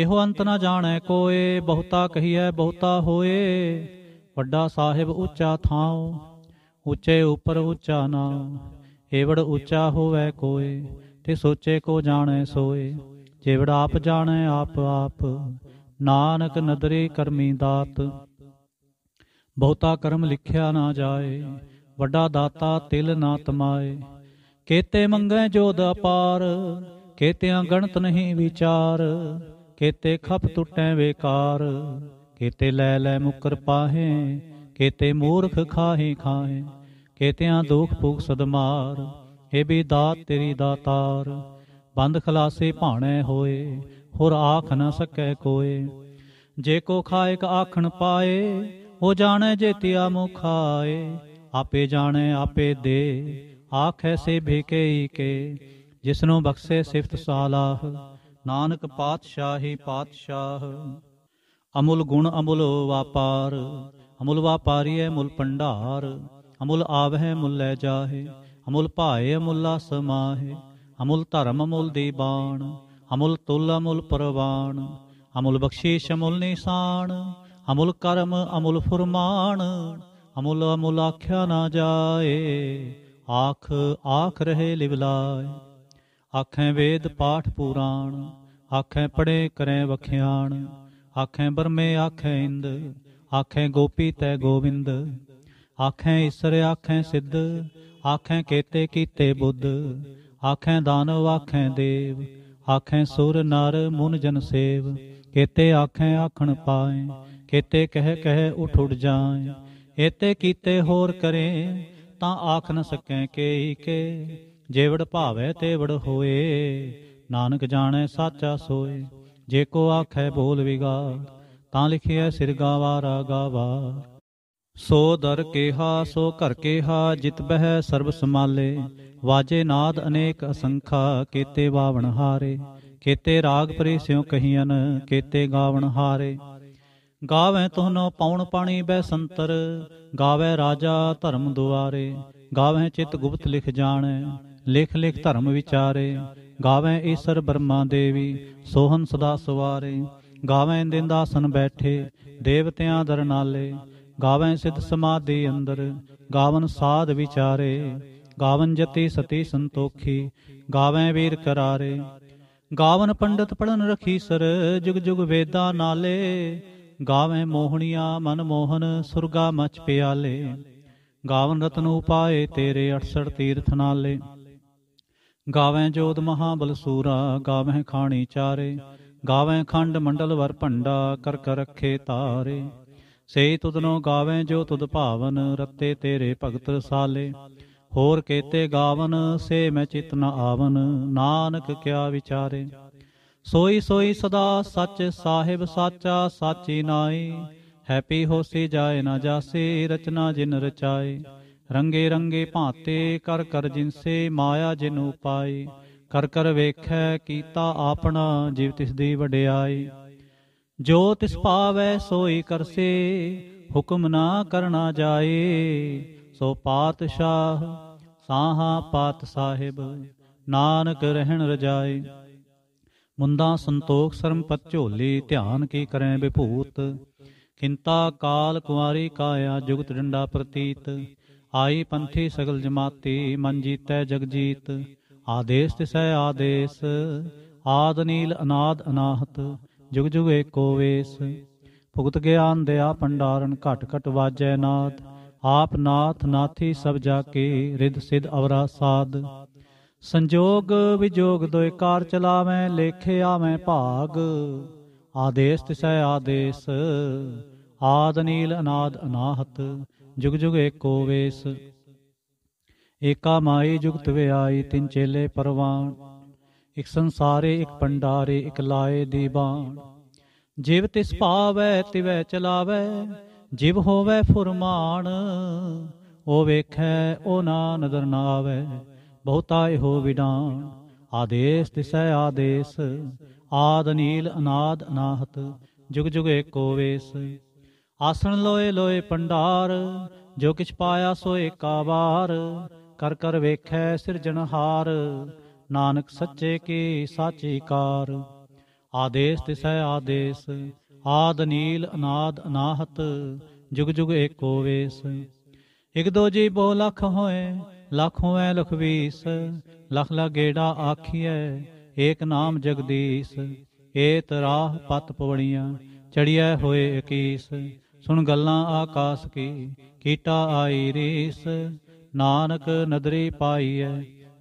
ਇਹੋ ਅੰਤ ਨਾ ਜਾਣੈ ਕੋਏ ਬਹੁਤਾ ਕਹੀਐ ਬਹੁਤਾ ਹੋਏ ਵੱਡਾ ਸਾਹਿਬ ਉੱਚਾ ਥਾਉ ਉੱਚੇ ਉਪਰ ਉੱਚਾ ਨਾਮ ਏਵੜ ਉੱਚਾ ਹੋਵੇ ਕੋਏ ਤੇ ਸੋਚੇ ਕੋ ਜਾਣੈ ਸੋਏ ਜੇਵੜ ਆਪ ਜਾਣੈ ਆਪ ਆਪ ਨਾਨਕ ਨਦਰੇ ਕਰਮੀ ਦਾਤ ਬਹੁਤਾ ਕਰਮ ਲਿਖਿਆ ਨਾ ਜਾਏ ਵੱਡਾ ਦਾਤਾ ਤਿਲ ਨਾ ਤਮਾਏ ਕੇਤੇ ਮੰਗੈ ਜੋਦ ਅਪਾਰ ਕੇਤਿਆਂ ਗਣਤ ਨਹੀਂ ਵਿਚਾਰ ਕੇਤੇ ਖਪ ਟੁੱਟੈ ਵੇਕਾਰ ਕੇਤੇ ਲੈ ਲੈ ਮੁਕਰ ਪਾਹੇ ਕੇਤੇ ਮੂਰਖ ਖਾਹੇ ਖਾਹੇ ਕੇਤਿਆਂ ਦੁਖ ਭੁਖ ਸਦਮਾਰ ਏ ਵੀ ਦਾਤ ਤੇਰੀ ਦਾਤਾਰ ਬੰਦ ਖਲਾਸੇ ਭਾਣੇ ਹੋਏ ਹੋਰ ਆਖ ਨਾ ਸਕੈ ਕੋਏ ਜੇ ਕੋ ਖਾਇਕ ਆਖਣ ਪਾਏ ਉਹ ਜਾਣੇ ਜੇ ਤਿਆ ਮੁਖਾਏ ਆਪੇ ਜਾਣੇ ਆਪੇ ਦੇ ਆਖੈ ਸੇ ਭੇਕੇ ਕੇ ਜਿਸਨੋ ਬਖਸ਼ੇ ਸਿਫਤ ਸਾਲਾਹ ਨਾਨਕ ਪਾਤਸ਼ਾਹੀ ਪਾਤਸ਼ਾਹ ਅਮੁਲ ਗੁਣ ਅਮੁਲ ਵਾਪਾਰ ਅਮੁਲ ਹੈ ਮੁਲ ਪੰਡਾਰ ਅਮੁਲ ਆਵਹਿ ਮੁਲ ਲੈ ਜਾਹੇ ਅਮੁਲ ਭਾਏ ਅਮੁਲ ਸਮਾਹੇ ਅਮੁਲ ਧਰਮ ਅਮੁਲ ਦੀਬਾਨ ਅਮੁਲ ਤੁਲ ਅਮੁਲ ਪਰਵਾਨ ਅਮੁਲ ਬਖਸ਼ੀਸ਼ ਅਮੁਲ ਨਿਸ਼ਾਨ ਅਮੁਲ ਕਰਮ ਅਮੁਲ ਫੁਰਮਾਨ ਅਮੁਲ ਅਮੁਲ ਆਖਿਆ ਨਾ ਜਾਏ ਆਖ ਆਖ ਰਹੇ ਲਿਵਲਾਇ ਆਖੇ ਵੇਦ ਪਾਠ ਪੁਰਾਣ ਆਖੇ ਪੜੇ ਕਰੇ ਵਖਿਆਣ ਆਖੇ ਬਰਮੇ ਆਖੇ ਇੰਦ ਆਖੇ ਗੋਪੀ ਤੈ ਗੋਵਿੰਦ ਆਖੇ ਇਸਰ ਆਖੇ ਸਿੱਧ ਆਖੇ ਕੀਤੇ ਕੀਤੇ ਬੁੱਧ ਆਖੇ ਦਾਨਵ ਆਖੇ ਦੇਵ ਆਖੇ ਸੁਰ ਨਰ ਮੁਨ ਜਨ ਸੇਵ ਕੀਤੇ ਆਖੇ ਆਖਣ ਪਾਏ ਕੀਤੇ ਕਹਿ ਕਹਿ ਉਠ ਉਠ ਜਾਏ ਇਤੇ ਕੀਤੇ ਹੋਰ ਕਰੇ ਤਾਂ ਆਖ ਨ ਸਕੈ ਕੇਈ ਕੇ ਜੇਵੜ ਭਾਵੈ ਤੇਵੜ ਹੋਏ ਨਾਨਕ ਜਾਣੈ ਸਾਚਾ ਸੋਏ ਜੇ ਕੋ ਆਖੈ ਬੋਲ ਵਿਗਾਰ ਤਾਂ ਲਿਖਿਆ ਸਿਰ ਗਾਵਾ ਰਾਗਾਵਾ ਸੋ ਦਰ ਕੇਹਾ ਸੋ ਘਰ ਕੇਹਾ ਜਿਤ ਬਹਿ ਸਰਬ ਸਮਾਲੇ ਵਾਜੇ ਨਾਦ ਅਨੇਕ ਅਸੰਖਾ ਕੇਤੇ ਬਾਵਣ ਹਾਰੇ ਕੇਤੇ ਰਾਗ ਪਰੇ ਸਿਉ ਕਹੀਨ ਕੇਤੇ ਗਾਵਣ ਹਾਰੇ ਗਾਵੇ ਤੁਹਨੋ ਪਉਣ ਪਾਣੀ ਬੈ ਸੰਤਰ ਗਾਵੇ ਰਾਜਾ ਧਰਮ ਦੁਆਰੇ ਗਾਵੇ ਚਿਤ ਗੁਪਤ ਲਿਖ ਜਾਣ ਲਿਖ ਲਿਖ ਧਰਮ ਵਿਚਾਰੇ ਗਾਵੇ ਈਸ਼ਰ ਬਰਮਾ ਦੇਵੀ ਸੋਹਨ ਸਦਾ ਸਵਾਰੇ ਗਾਵੇ ਦਿੰਦਾਸਨ ਬੈਠੇ ਦੇਵਤਿਆਂ ਦਰਨਾਲੇ ਗਾਵੇ ਸਿੱਧ ਸਮਾਧੀ ਅੰਦਰ ਗਾਵਨ ਸਾਧ ਵਿਚਾਰੇ ਗਾਵਨ ਜਤੀ ਸਤੀ ਸੰਤੋਖੀ ਗਾਵੇ ਵੀਰ ਕਰਾਰੇ ਗਾਵਨ ਪੰਡਤ ਪੜਨ ਰਖੀ ਸਰ ਜੁਗ ਜੁਗ ਵੇਦਾ ਨਾਲੇ ਗਾਵੇਂ ਮੋਹਣੀਆਂ ਮਨ ਮੋਹਨ ਸੁਰਗਾ ਮਚ ਪਿਆਲੇ ਗਾਵਨ ਰਤਨ ਉਪਾਏ ਤੇਰੇ 68 ਤੀਰਥ ਨਾਲੇ ਗਾਵੇਂ ਜੋਤ ਮਹਾਬਲ ਸੂਰਾ ਗਾਵੇਂ ਖਾਣੀ ਚਾਰੇ ਗਾਵੇਂ ਖੰਡ ਮੰਡਲ ਵਰ ਭੰਡਾ ਕਰ ਕਰ ਰੱਖੇ ਤਾਰੇ ਸੇ ਤੁਦਨੋ ਗਾਵੇਂ ਜੋ ਤੁਦ ਭਾਵਨ ਰੱਤੇ ਤੇਰੇ ਭਗਤ ਸਾਲੇ ਹੋਰ ਕੇਤੇ ਗਾਵਨ ਸੇ ਮੈਂ ਚਿਤ ਨ ਆਵਨ ਨਾਨਕ ਕਿਆ ਵਿਚਾਰੇ ਸੋਈ ਸੋਈ ਸਦਾ ਸੱਚ ਸਾਹਿਬ ਸਾਚਾ ਸਾਚੀ ਨਾਈ ਹੈਪੀ ਹੋਸੀ ਜਾਏ ਨਾ ਜਾਸੀ ਰਚਨਾ ਜਿਨ ਰਚਾਈ ਰੰਗੇ ਰੰਗੇ ਭਾਂਤੇ ਕਰ ਕਰ ਜਿਨਸੇ ਮਾਇਆ ਜਿਨ ਉਪਾਈ ਕਰ ਕਰ ਵੇਖੈ ਕੀਤਾ ਆਪਣਾ ਜੀਵ ਤਿਸ ਦੀ ਵਡਿਆਈ ਜੋ ਤਿਸ ਪਾਵੈ ਸੋਈ ਕਰਸੇ ਹੁਕਮ ਨਾ ਕਰਨਾ ਜਾਏ ਸੋ ਪਾਤਸ਼ਾਹ ਸਾਹਾ ਪਾਤ ਸਾਹਿਬ ਨਾਨਕ ਰਹਿਣ ਰਜਾਈ ਮੁੰਦਾ ਸੰਤੋਖ ਸਰਮ ਪਤ ਝੋਲੀ ਧਿਆਨ ਕੀ ਕਰੈ ਵਿਭੂਤ ਕਿੰਤਾ ਕਾਲ ਕੁਵਾਰੀ ਕਾਇਆ ਜੁਗਤ ਡੰਡਾ ਪ੍ਰਤੀਤ ਆਈ ਪੰਥੀ ਸਗਲ ਜਮਾਤੀ ਮਨ ਜੀਤੈ ਜਗ ਜੀਤ ਆਦੇਸ ਤਿਸੈ ਆਦੇਸ ਆਦ ਨੀਲ ਅਨਾਦ ਅਨਾਹਤ ਜੁਗ ਜੁਗ ਏਕੋ ਵੇਸ ਭੁਗਤ ਗਿਆਨ ਦਿਆ ਪੰਡਾਰਨ ਘਟ ਘਟ ਵਾਜੈ ਨਾਦ ਆਪ ਨਾਥ ਨਾਥੀ ਸਭ ਜਾ ਕੇ ਰਿਦ ਸਿਧ ਅਵਰਾ ਸਾਧ ਸੰਜੋਗ ਵਿਜੋਗ ਦੋਇ ਕਾਰ ਚਲਾਵੇਂ ਲੇਖੇ ਆਵੇਂ ਭਾਗ ਆਦੇਸ ਤਿਸੈ ਆਦੇਸ ਆਦ ਨੀਲ ਅਨਾਦ ਅਨਾਹਤ ਜੁਗ ਜੁਗ ਏਕੋ ਵੇਸ ਏਕਾ ਮਾਈ ਜੁਗਤ ਵਿਆਈ ਤਿੰਨ ਚੇਲੇ ਪਰਵਾਣ ਇਕ ਸੰਸਾਰੇ ਇਕ ਪੰਡਾਰੇ ਇਕ ਲਾਏ ਦੀਬਾਨ ਜਿਵ ਤਿਸ ਭਾਵੈ ਤਿਵੈ ਚਲਾਵੇ ਜਿਵ ਹੋਵੇ ਫੁਰਮਾਨ ਉਹ ਵੇਖੈ ਉਹ ਨਾ ਨਦਰ ਨਾ ਆਵੇ ਬਹੁਤਾ ਇਹੋ ਵਿਡਾਨ ਆਦੇਸ ਤਿਸੈ ਆਦੇਸ ਆਦ ਨੀਲ ਅਨਾਦ ਅਨਾਹਤ ਜੁਗ ਜੁਗ ਏਕੋ ਵੇਸ ਆਸਣ ਲੋਏ ਲੋਏ ਪੰਡਾਰ ਜੋ ਕਿਛ ਪਾਇਆ ਸੋ ਏਕਾ ਵਾਰ ਕਰ ਕਰ ਵੇਖੈ ਸਿਰਜਣਹਾਰ ਨਾਨਕ ਸੱਚੇ ਕੀ ਸਾਚੀ ਕਾਰ ਆਦੇਸ ਤਿਸੈ ਆਦੇਸ ਆਦ ਨੀਲ ਅਨਾਦ ਅਨਾਹਤ ਜੁਗ ਜੁਗ ਏਕੋ ਵੇਸ ਇਕ ਦੋ ਜੀ ਬੋ ਲਖ ਹੋਏ ਲਖ ਹੋਵੇ ਲਖਵੀਸ ਲਖ ਲਗੇੜਾ ਆਖੀਐ ਏਕ ਨਾਮ ਜਗਦੀਸ਼ ਏਤ ਰਾਹ ਪਤ ਪਵਣੀਆਂ ਚੜੀਐ ਹੋਏ ਇਕੀਸ ਸੁਣ ਗੱਲਾਂ ਆਕਾਸ ਕੀ ਕੀਟਾ ਆਈ ਰੀਸ ਨਾਨਕ ਨਦਰੀ ਪਾਈਐ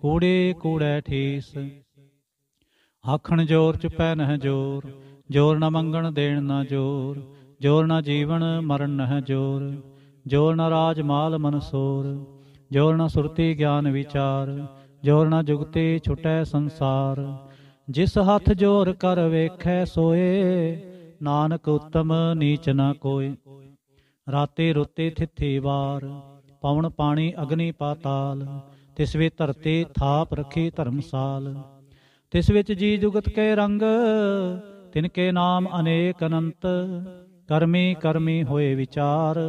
ਕੂੜੇ ਕੂੜੈ ਠੀਸ ਆਖਣ ਜੋਰ ਚ ਪੈ ਨਹ ਜੋਰ ਜੋਰ ਨ ਮੰਗਣ ਦੇਣ ਨਾ ਜੋਰ ਜੋਰ ਨਾ ਜੀਵਨ ਮਰਨ ਨਹ ਜੋਰ ਜੋਰ ਨਾ ਰਾਜ ਮਾਲ ਮਨਸੋਰ ਜੋਰ ਨਾ ਸੁਰਤੀ ਗਿਆਨ ਵਿਚਾਰ ਜੋਰ ਨਾ ਜੁਗਤੇ ਛੁਟੈ ਸੰਸਾਰ ਜਿਸ ਹੱਥ ਜੋਰ ਕਰ ਵੇਖੈ ਸੋਏ ਨਾਨਕ ਉਤਮ ਨੀਚ ਨਾ ਕੋਈ ਰਾਤੇ ਰੁੱਤੇ ਥਿੱਥੀ ਵਾਰ ਪਵਨ ਪਾਣੀ ਅਗਨੀ ਪਾਤਾਲ ਤਿਸ ਵਿੱਚ ਧਰਤੀ ਥਾਪ ਰੱਖੀ ਧਰਮਸਾਲ ਤਿਸ ਵਿੱਚ ਜੀ ਜੁਗਤ ਕੇ ਰੰਗ ਤਿਨ ਕੇ ਨਾਮ ਅਨੇਕ ਅਨੰਤ ਕਰਮੀ ਕਰਮੀ ਹੋਏ ਵਿਚਾਰ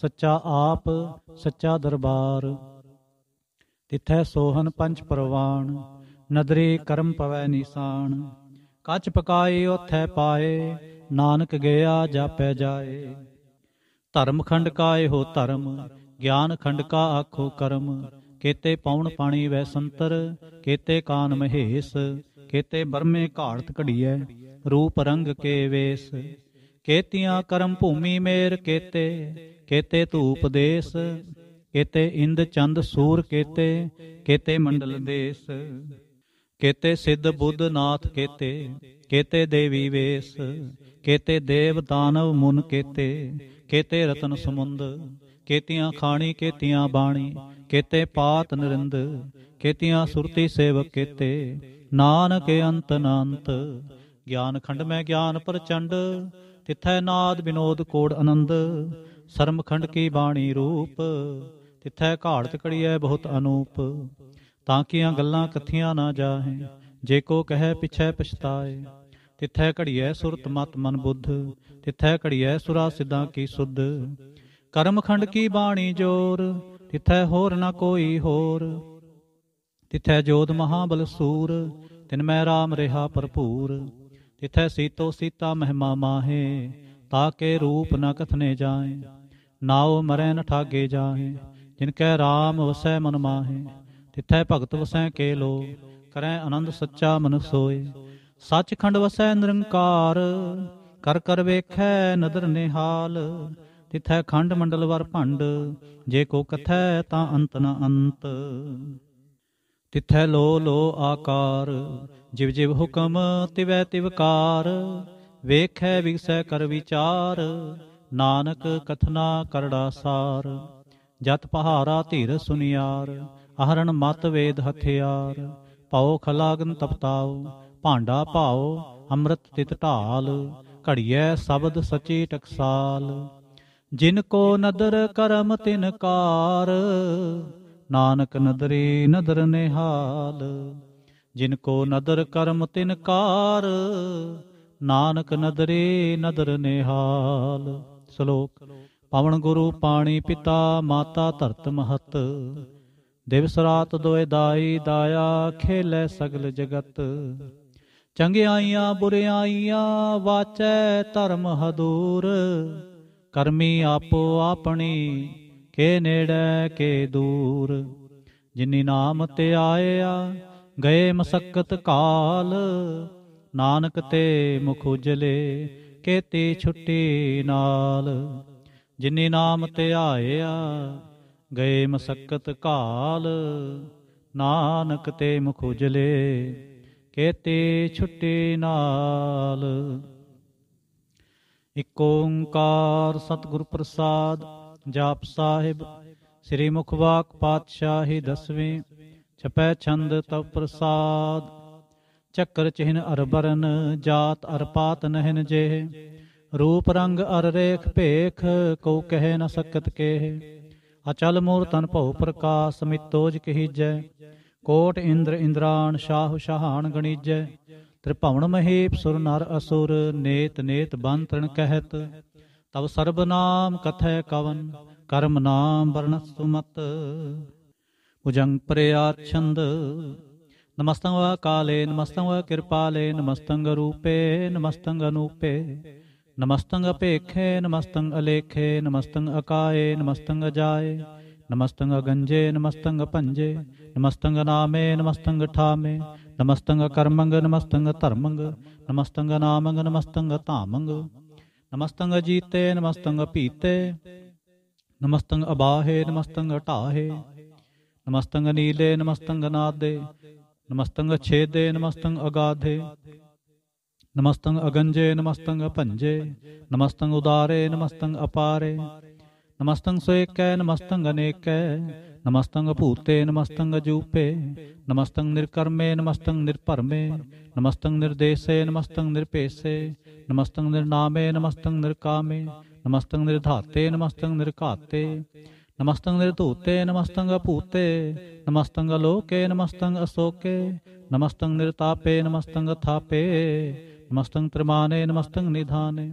ਸੱਚਾ ਆਪ ਸੱਚਾ ਦਰਬਾਰ ਤਿੱਥੈ ਸੋਹਨ ਪੰਜ ਪ੍ਰਵਾਨ ਨਦਰੇ ਕਰਮ ਪਵੈ ਨਿਸ਼ਾਨ ਕੱਚ ਪਕਾਏ ਉਥੈ ਪਾਏ ਨਾਨਕ ਗਿਆ ਜਾਪੈ ਜਾਏ ਧਰਮ ਖੰਡ ਕਾ ਇਹੋ ਧਰਮ ਗਿਆਨ ਖੰਡ ਕਾ ਆਖੋ ਕਰਮ ਕੇਤੇ ਪੌਣ ਪਾਣੀ ਵੈ ਸੰਤਰ ਕੇਤੇ ਕਾਨ ਮਹੇਸ਼ ਕੇਤੇ ਬਰਮੇ ਘਾੜਤ ਘੜੀਐ ਰੂਪ ਰੰਗ ਕੇ ਵੇਸ ਕੇਤੀਆਂ ਕਰਮ ਭੂਮੀ ਮੇਰ ਕੇਤੇ ਕੇਤੇ ਧੂਪ ਦੇਸ ਕੇਤੇ ਇੰਦ ਚੰਦ ਸੂਰ ਕੇਤੇ ਕੇਤੇ ਮੰਡਲ ਦੇਸ ਕੇਤੇ ਸਿੱਧ ਬੁੱਧ ਨਾਥ ਕੇਤੇ ਕੇਤੇ ਦੇਵੀ ਵੇਸ ਕੇਤੇ ਦੇਵ ਦਾਨਵ ਮੁਨ ਕੇਤੇ ਕੇਤੇ ਰਤਨ ਸਮੁੰਦ ਕੇਤੀਆਂ ਖਾਣੀ ਕੇਤੀਆਂ ਬਾਣੀ ਕੇਤੇ ਪਾਤ ਨਰਿੰਦ ਕੇਤੀਆਂ ਸੁਰਤੀ ਸੇਵਕ ਕੇਤੇ ਨਾਨਕ ਅੰਤ ਅਨੰਤ ਗਿਆਨ ਖੰਡ ਮੈਂ ਗਿਆਨ ਪ੍ਰਚੰਡ ਤਿਥੈ ਨਾਦ ਵਿਨੋਦ ਕੋੜ ਆਨੰਦ ਸਰਮਖੰਡ ਕੀ ਬਾਣੀ ਰੂਪ ਤਿੱਥੈ ਘਾੜਤ ਕੜੀਐ ਬਹੁਤ ਅਨੂਪ ਤਾਂ ਕੀਆਂ ਗੱਲਾਂ ਕਥੀਆਂ ਨਾ ਜਾਹੇ ਜੇ ਕੋ ਕਹੈ ਪਿਛੈ ਪਛਤਾਏ ਤਿੱਥੈ ਘੜੀਐ ਸੁਰਤ ਮਤ ਮਨ ਬੁੱਧ ਤਿੱਥੈ ਘੜੀਐ ਸੁਰਾ ਸਿਧਾਂ ਕੀ ਸੁਧ ਕਰਮਖੰਡ ਕੀ ਬਾਣੀ ਜੋਰ ਤਿੱਥੈ ਹੋਰ ਨਾ ਕੋਈ ਹੋਰ ਤਿੱਥੈ ਜੋਧ ਮਹਾਬਲ ਸੂਰ ਤਿਨ ਮੈਂ ਰਾਮ ਰਿਹਾ ਭਰਪੂਰ ਤਿਥੈ ਸੀਤੋ ਸੀਤਾ ਮਹਿਮਾ ਮਾਹੇ ਤਾਕੇ ਰੂਪ ਨ ਕਥਨੇ ਜਾਏ ਨਾਉ ਮਰੈ ਨ ਠਾਗੇ ਜਾਹੇ ਜਿਨ ਕੈ ਰਾਮ ਵਸੈ ਮਨ ਮਾਹੇ ਤਿਥੈ ਭਗਤ ਵਸੈ ਕੇ ਲੋ ਕਰੈ ਆਨੰਦ ਸੱਚਾ ਮਨ ਸੋਏ ਸੱਚਖੰਡ ਵਸੈ ਨਿਰੰਕਾਰ ਕਰ ਕਰ ਵੇਖੈ ਨਦਰ ਨਿਹਾਲ ਤਿਥੈ ਖੰਡ ਮੰਡਲ ਵਰ ਭੰਡ ਜੇ ਕੋ ਕਥੈ ਤਾਂ ਅੰਤ ਨ ਅੰਤ ਤਿਥੈ ਲੋ ਲੋ ਆਕਾਰ ਜਿਵ ਜਿਵ ਹੁਕਮ ਤਿਵੈ ਤਿਵਕਾਰ ਵੇਖੈ ਵਿਗਸੈ ਕਰ ਵਿਚਾਰ ਨਾਨਕ ਕਥਨਾ ਕਰੜਾ ਸਾਰ ਜਤ ਪਹਾਰਾ ਧੀਰ ਸੁਨਿਆਰ ਅਹਰਣ ਮਤ ਵੇਦ ਹਥਿਆਰ ਪਾਉ ਖਲਾਗਨ ਤਪਤਾਉ ਭਾਂਡਾ ਪਾਉ ਅੰਮ੍ਰਿਤ ਤਿਤ ਢਾਲ ਘੜੀਐ ਸ਼ਬਦ ਸਚੇ ਟਕਸਾਲ ਜਿਨ ਕੋ ਨਦਰ ਕਰਮ ਤਿਨ ਕਾਰ ਨਾਨਕ ਨਦਰੇ ਨਦਰ ਨਿਹਾਲ ਜਿਨ ਕੋ ਨਦਰ ਕਰਮ ਤਿਨ ਕਾਰ ਨਾਨਕ ਨਦਰੇ ਨਦਰ ਨਿਹਾਲ ਸ਼ਲੋਕ ਪਵਨ ਗੁਰੂ ਪਾਣੀ ਪਿਤਾ ਮਾਤਾ ਧਰਤ ਮਹਤ ਦਿਵਸ ਰਾਤ ਦੋਇ ਦਾਈ ਦਾਇਆ ਖੇਲੇ ਸਗਲ ਜਗਤ ਚੰਗਿਆਈਆਂ ਬੁਰਿਆਈਆਂ ਵਾਚੈ ਧਰਮ ਹਦੂਰ ਕਰਮੀ ਆਪੋ ਆਪਣੀ ਕੇ ਨੇੜੇ ਕੇ ਦੂਰ ਜਿਨੀ ਨਾਮ ਤੇ ਆਇਆ ਗਏ ਮਸਕਤ ਕਾਲ ਨਾਨਕ ਤੇ ਮੁਖ ਉਜਲੇ ਕੇਤੇ ਛੁੱਟੀ ਨਾਲ ਜਿਨੇ ਨਾਮ ਧਿਆਇਆ ਗਏ ਮਸਕਤ ਕਾਲ ਨਾਨਕ ਤੇ ਮੁਖ ਉਜਲੇ ਕੇਤੇ ਛੁੱਟੀ ਨਾਲ ਇਕ ਓੰਕਾਰ ਸਤਿਗੁਰ ਪ੍ਰਸਾਦ ਜਾਪ ਸਾਹਿਬ ਸ੍ਰੀ ਮੁਖਵਾਕ ਪਾਤਸ਼ਾਹੀ ਦਸਵੇਂ ਛਪੈ ਛੰਦ ਤਪ ਪ੍ਰਸਾਦ ਚੱਕਰ ਚਿਹਨ ਅਰਬਰਨ ਜਾਤ ਅਰਪਾਤ ਨਹਿਨ ਜੇ ਰੂਪ ਰੰਗ ਅਰ ਰੇਖ ਭੇਖ ਕੋ ਕਹਿ ਨ ਸਕਤ ਕੇ ਅਚਲ ਮੂਰਤਨ ਭਉ ਪ੍ਰਕਾਸ ਮਿਤੋਜ ਕਹੀਜੈ ਕੋਟ ਇੰਦਰ ਇੰਦਰਾਨ ਸ਼ਾਹ ਸ਼ਹਾਨ ਗਣੀਜੈ ਤ੍ਰਿਭਵਨ ਮਹੀਪ ਸੁਰ ਨਰ ਅਸੁਰ ਨੇਤ ਨੇਤ ਬੰਤਰਣ ਕਹਿਤ ਤਵ ਸਰਬ ਨਾਮ ਕਥੈ ਕਵਨ ਕਰਮ ਨਾਮ ਵਰਣ ਸੁਮਤ ਉਜੰਗ ਪ੍ਰਿਆ ਛੰਦ ਨਮਸਤੰ ਵਾ ਕਾਲੇ ਨਮਸਤੰ ਵਾ ਕਿਰਪਾਲੇ ਨਮਸਤੰ ਰੂਪੇ ਨਮਸਤੰ ਅਨੂਪੇ ਨਮਸਤੰ ਅਪੇਖੇ ਨਮਸਤੰ ਅਲੇਖੇ ਨਮਸਤੰ ਅਕਾਏ ਨਮਸਤੰ ਅਜਾਏ ਨਮਸਤੰ ਗੰਜੇ ਨਮਸਤੰ ਪੰਜੇ ਨਮਸਤੰ ਨਾਮੇ ਨਮਸਤੰ ਠਾਮੇ ਨਮਸਤੰ ਕਰਮੰਗ ਨਮਸਤੰ ਧਰਮੰਗ ਨਮਸਤੰ ਨਾਮੰਗ ਨਮਸਤੰ ਧਾਮੰਗ ਨਮਸਤੰ ਜੀਤੇ ਨਮਸਤੰ ਪੀਤੇ ਨਮਸਤੰ ਅਬਾਹੇ ਨਮਸਤੰ ਢਾਹੇ ਨਮਸਤੰ ਨੀਲੇ ਨਮਸਤੰ ਨਾਦੇ ਨਮਸਤੰਗ ਛੇਦੇ ਨਮਸਤੰਗ ਅਗਾਧੇ ਨਮਸਤੰਗ ਅਗੰਜੇ ਨਮਸਤੰਗ ਭੰਜੇ ਨਮਸਤੰਗ ਉਦਾਰੇ ਨਮਸਤੰਗ ਅਪਾਰੇ ਨਮਸਤੰਗ ਸੋਏਕੈ ਨਮਸਤੰਗ ਅਨੇਕੈ ਨਮਸਤੰਗ ਭੂਤੇ ਨਮਸਤੰਗ ਜੂਪੇ ਨਮਸਤੰਗ ਨਿਰਕਰਮੇ ਨਮਸਤੰਗ ਨਿਰਭਰਮੇ ਨਮਸਤੰਗ ਨਿਰਦੇਸੇ ਨਮਸਤੰਗ ਨਿਰਪੇਸੇ ਨਮਸਤੰਗ ਨਿਰਨਾਮੇ ਨਮਸਤੰਗ ਨਿਰਕਾਮੇ ਨਮਸਤੰਗ ਨਿਰਧਾਤੇ ਨਮਸਤੰਗ ਨਿਰਕਾਤੇ ਨਮਸਤੰ ਧੂਤੇ ਨਮਸਤੰ ਭੂਤੇ ਨਮਸਤੰ ਲੋਕੇ ਨਮਸਤੰ ਅਸੋਕੇ ਨਮਸਤੰ ਨਿਰਤਾਪੇ ਨਮਸਤੰ ਥਾਪੇ ਨਮਸਤੰ ਤ੍ਰਿਮਾਨੇ ਨਮਸਤੰ ਨਿਧਾਨੇ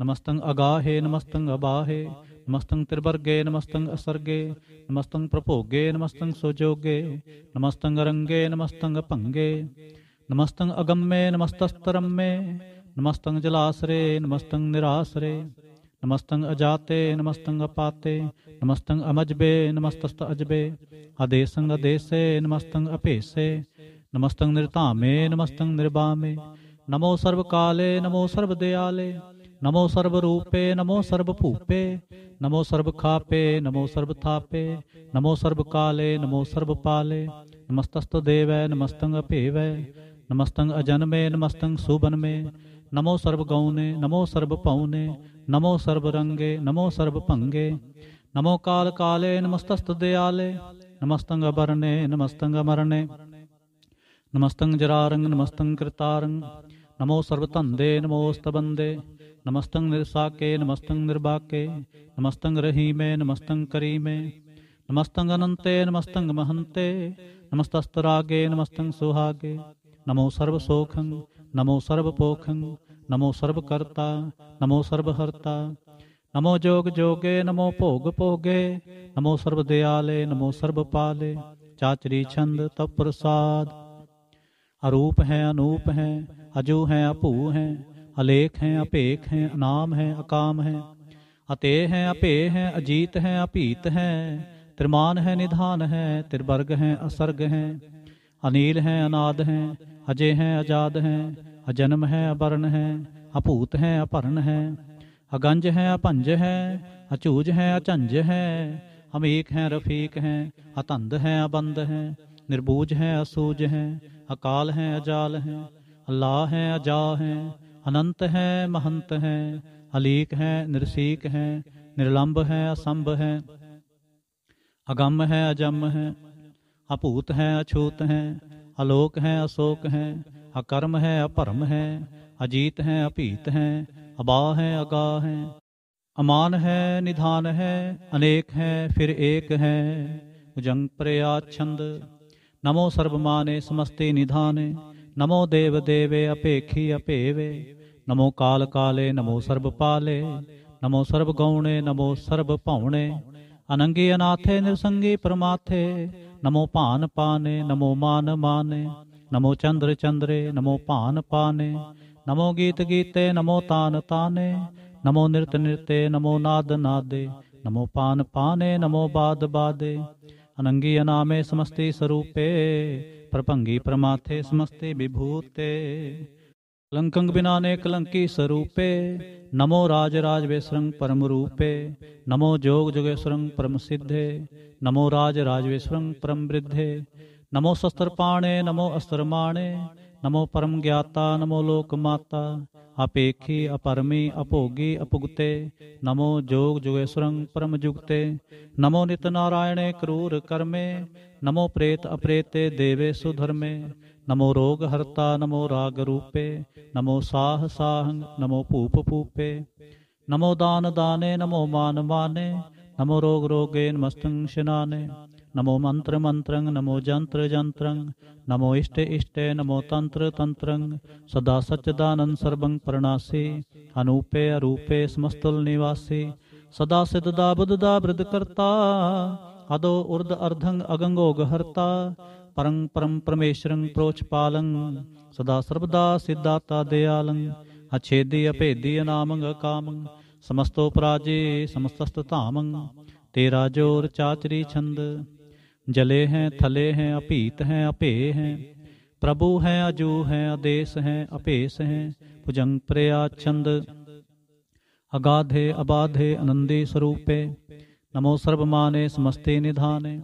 ਨਮਸਤੰ ਅਗਾਹੇ ਨਮਸਤੰ ਅਬਾਹੇ ਨਮਸਤੰ ਤ੍ਰਿਵਰਗੇ ਨਮਸਤੰ ਅਸਰਗੇ ਨਮਸਤੰ ਪ੍ਰਭੋਗੇ ਨਮਸਤੰ ਸੋਜੋਗੇ ਨਮਸਤੰ ਰੰਗੇ ਨਮਸਤੰ ਭੰਗੇ ਨਮਸਤੰ ਅਗੰਮੇ ਨਮਸਤਸਤਰੰਮੇ ਨਮਸਤੰ ਜਲਾਸਰੇ ਨਮਸਤੰ ਨਿਰਾਸਰੇ नमस्तंग अजाते नमस्तंग अपाते नमस्तंग अमजबे नमस्तस्त अजबे अदेसंग अदेसे नमस्तंग अपेसे नमस्तंग निर्तामे नमस्तंग निर्भामे नमो सर्व काले नमो सर्व दयाले नमो सर्व रूपे नमो सर्व भूपे नमो सर्व खापे नमो सर्व थापे नमो सर्व काले नमो सर्व पाले नमस्तस्त देवै नमस्तंग अपेवै नमस्तंग अजन्मे नमस्तंग सुबन में नमो सर्व गौने नमो सर्व पौने ਨਮੋ ਸਰਬ ਰੰਗੇ ਨਮੋ ਸਰਬ ਭੰਗੇ ਨਮੋ ਕਾਲ ਕਾਲੇ ਨਮਸਤਸਤ ਦਿਆਲੇ ਨਮਸਤੰਗ ਅਬਰਨੇ ਨਮਸਤੰਗ ਅਮਰਨੇ ਨਮਸਤੰ ਜਰਾਰੰਗ ਨਮਸਤੰ ਕਰਤਾਰੰ ਨਮੋ ਸਰਬ ਧੰਦੇ ਨਮੋ ਸਤਬੰਦੇ ਨਮਸਤੰ ਨਿਰਸਾਕੇ ਨਮਸਤੰ ਨਿਰਬਾਕੇ ਨਮਸਤੰ ਰਹੀਮੇ ਨਮਸਤੰ ਕਰੀਮੇ ਨਮਸਤੰ ਅਨੰਤੇ ਨਮਸਤੰ ਮਹੰਤੇ ਨਮਸਤਸਤਰਾਗੇ ਨਮਸਤੰ ਸੁਹਾਗੇ ਨਮੋ ਸਰਬ ਸੋਖੰ ਨਮੋ ਸਰਬ ਪੋਖੰ ਨਮੋ ਸਰਬ ਕਰਤਾ ਨਮੋ ਸਰਬ ਹਰਤਾ ਨਮੋ ਜੋਗ ਜੋਗੇ ਨਮੋ ਭੋਗ ਭੋਗੇ ਨਮੋ ਸਰਬ ਦਿਆਲੇ ਨਮੋ ਸਰਬ ਪਾਲੇ ਚਾਚਰੀ ਛੰਦ ਤਪ ਪ੍ਰਸਾਦ ਅਰੂਪ ਹੈ ਅਨੂਪ ਹੈ ਅਜੂ ਹੈ ਅਭੂ ਹੈ ਅਲੇਖ ਹੈ ਅਪੇਖ ਹੈ ਅਨਾਮ ਹੈ ਅਕਾਮ ਹੈ ਅਤੇ ਹੈ ਅਪੇ ਹੈ ਅਜੀਤ ਹੈ ਅਭੀਤ ਹੈ ਤ੍ਰਿਮਾਨ ਹੈ ਨਿਧਾਨ ਹੈ ਤਿਰਬਰਗ ਹੈ ਅਸਰਗ ਹੈ ਅਨੀਲ ਹੈ ਅਨਾਦ ਹੈ ਅਜੇ ਹੈ ਆਜ਼ਾਦ ਹੈ अजन्म है अवर्ण है अभूत है अपर्ण है अगंज है अपंज है अचूज है अचंज है अमेक है हैं रफीक हैं अतंध है अबंध है निर्बूज हैं असूज हैं अकाल हैं अजाल हैं अल्लाह हैं अजा हैं अनंत है महंत हैं अलीक है निरसीक हैं निर्लंब है असंभ हैं अगम है अजम है अपूत हैं अछूत हैं अलोक हैं अशोक हैं अकर्म है अपर्म है अजीत है अपीत है अबा है अगा है अमान है निधान है अनेक है फिर एक है उजंग प्रयाच्छंद नमो सर्वमाने समस्ते निधाने नमो देव देवे अपेखी अपेवे नमो काल काले नमो सर्व पाले नमो सर्व गौणे नमो सर्व पौणे अनंगी अनाथे निरसंगी परमाथे नमो पान पाने नमो मान माने नमो चंद्र चंद्रे नमो पान पाने नमो गीत गीते नमो तान ताने नमो नृत्य नृत्य नमो नाद नादे नमो पान पाने नमो बाद बादे अनंगी अनामे समस्ते स्वरूपे प्रभंगी प्रमाथे समस्ते विभूते कलंकंग बिनाने कलंकी स्वरूपे नमो राज राज वेश्वरंग परम रूपे नमो जोग जोगेश्वरंग परम सिद्धे नमो राज राजवेश्वरंग परम वृद्धे नमो शस्त्रपाणे नमो अस्त्रमाणे नमो परम ज्ञाता नमो लोक माता अपरमी अपोगी अपुगते नमो जोग जोगेश्वरं परम जुगते नमो नित नारायणे क्रूर कर्मे नमो प्रेत अप्रेते देवे सुधर्मे नमो रोग हर्ता नमो राग रूपे नमो साह साह नमो पूप पूपे नमो दान दाने नमो मान माने नमो रोग रोगे नमस्तंग शिनाने नमो मंत्र मंत्रं नमो जंत्र जंत्रं नमो इष्टे इष्टे नमो तंत्र तंत्रं सदा सच्चिदानंद सर्वं परणासी अनूपे अरूपे समस्तल निवासी सदा सिद्धदा बुद्धदा वृद करता अदो उर्द अर्धंग अगंगो गहरता परं परम परमेश्वरं प्रोच पालं सदा सर्वदा सिद्धाता दयालं अछेदी अपेदी ਅਨਾਮੰਗ ਕਾਮੰ ਸਮਸਤੋ ਪਰਾਜੇ ਸਮਸਤਸਤ ਧਾਮੰ ਤੇਰਾ ਜੋਰ ਚਾਚਰੀ ਛੰਦ जले हैं थले हैं अपीत हैं अपे हैं प्रभु हैं अजू हैं अदेश हैं अपेश हैं भुजंग प्रया छंद अगाधे अबाधे अनंदे स्वरूपे नमो सर्वमाने समस्ते निधाने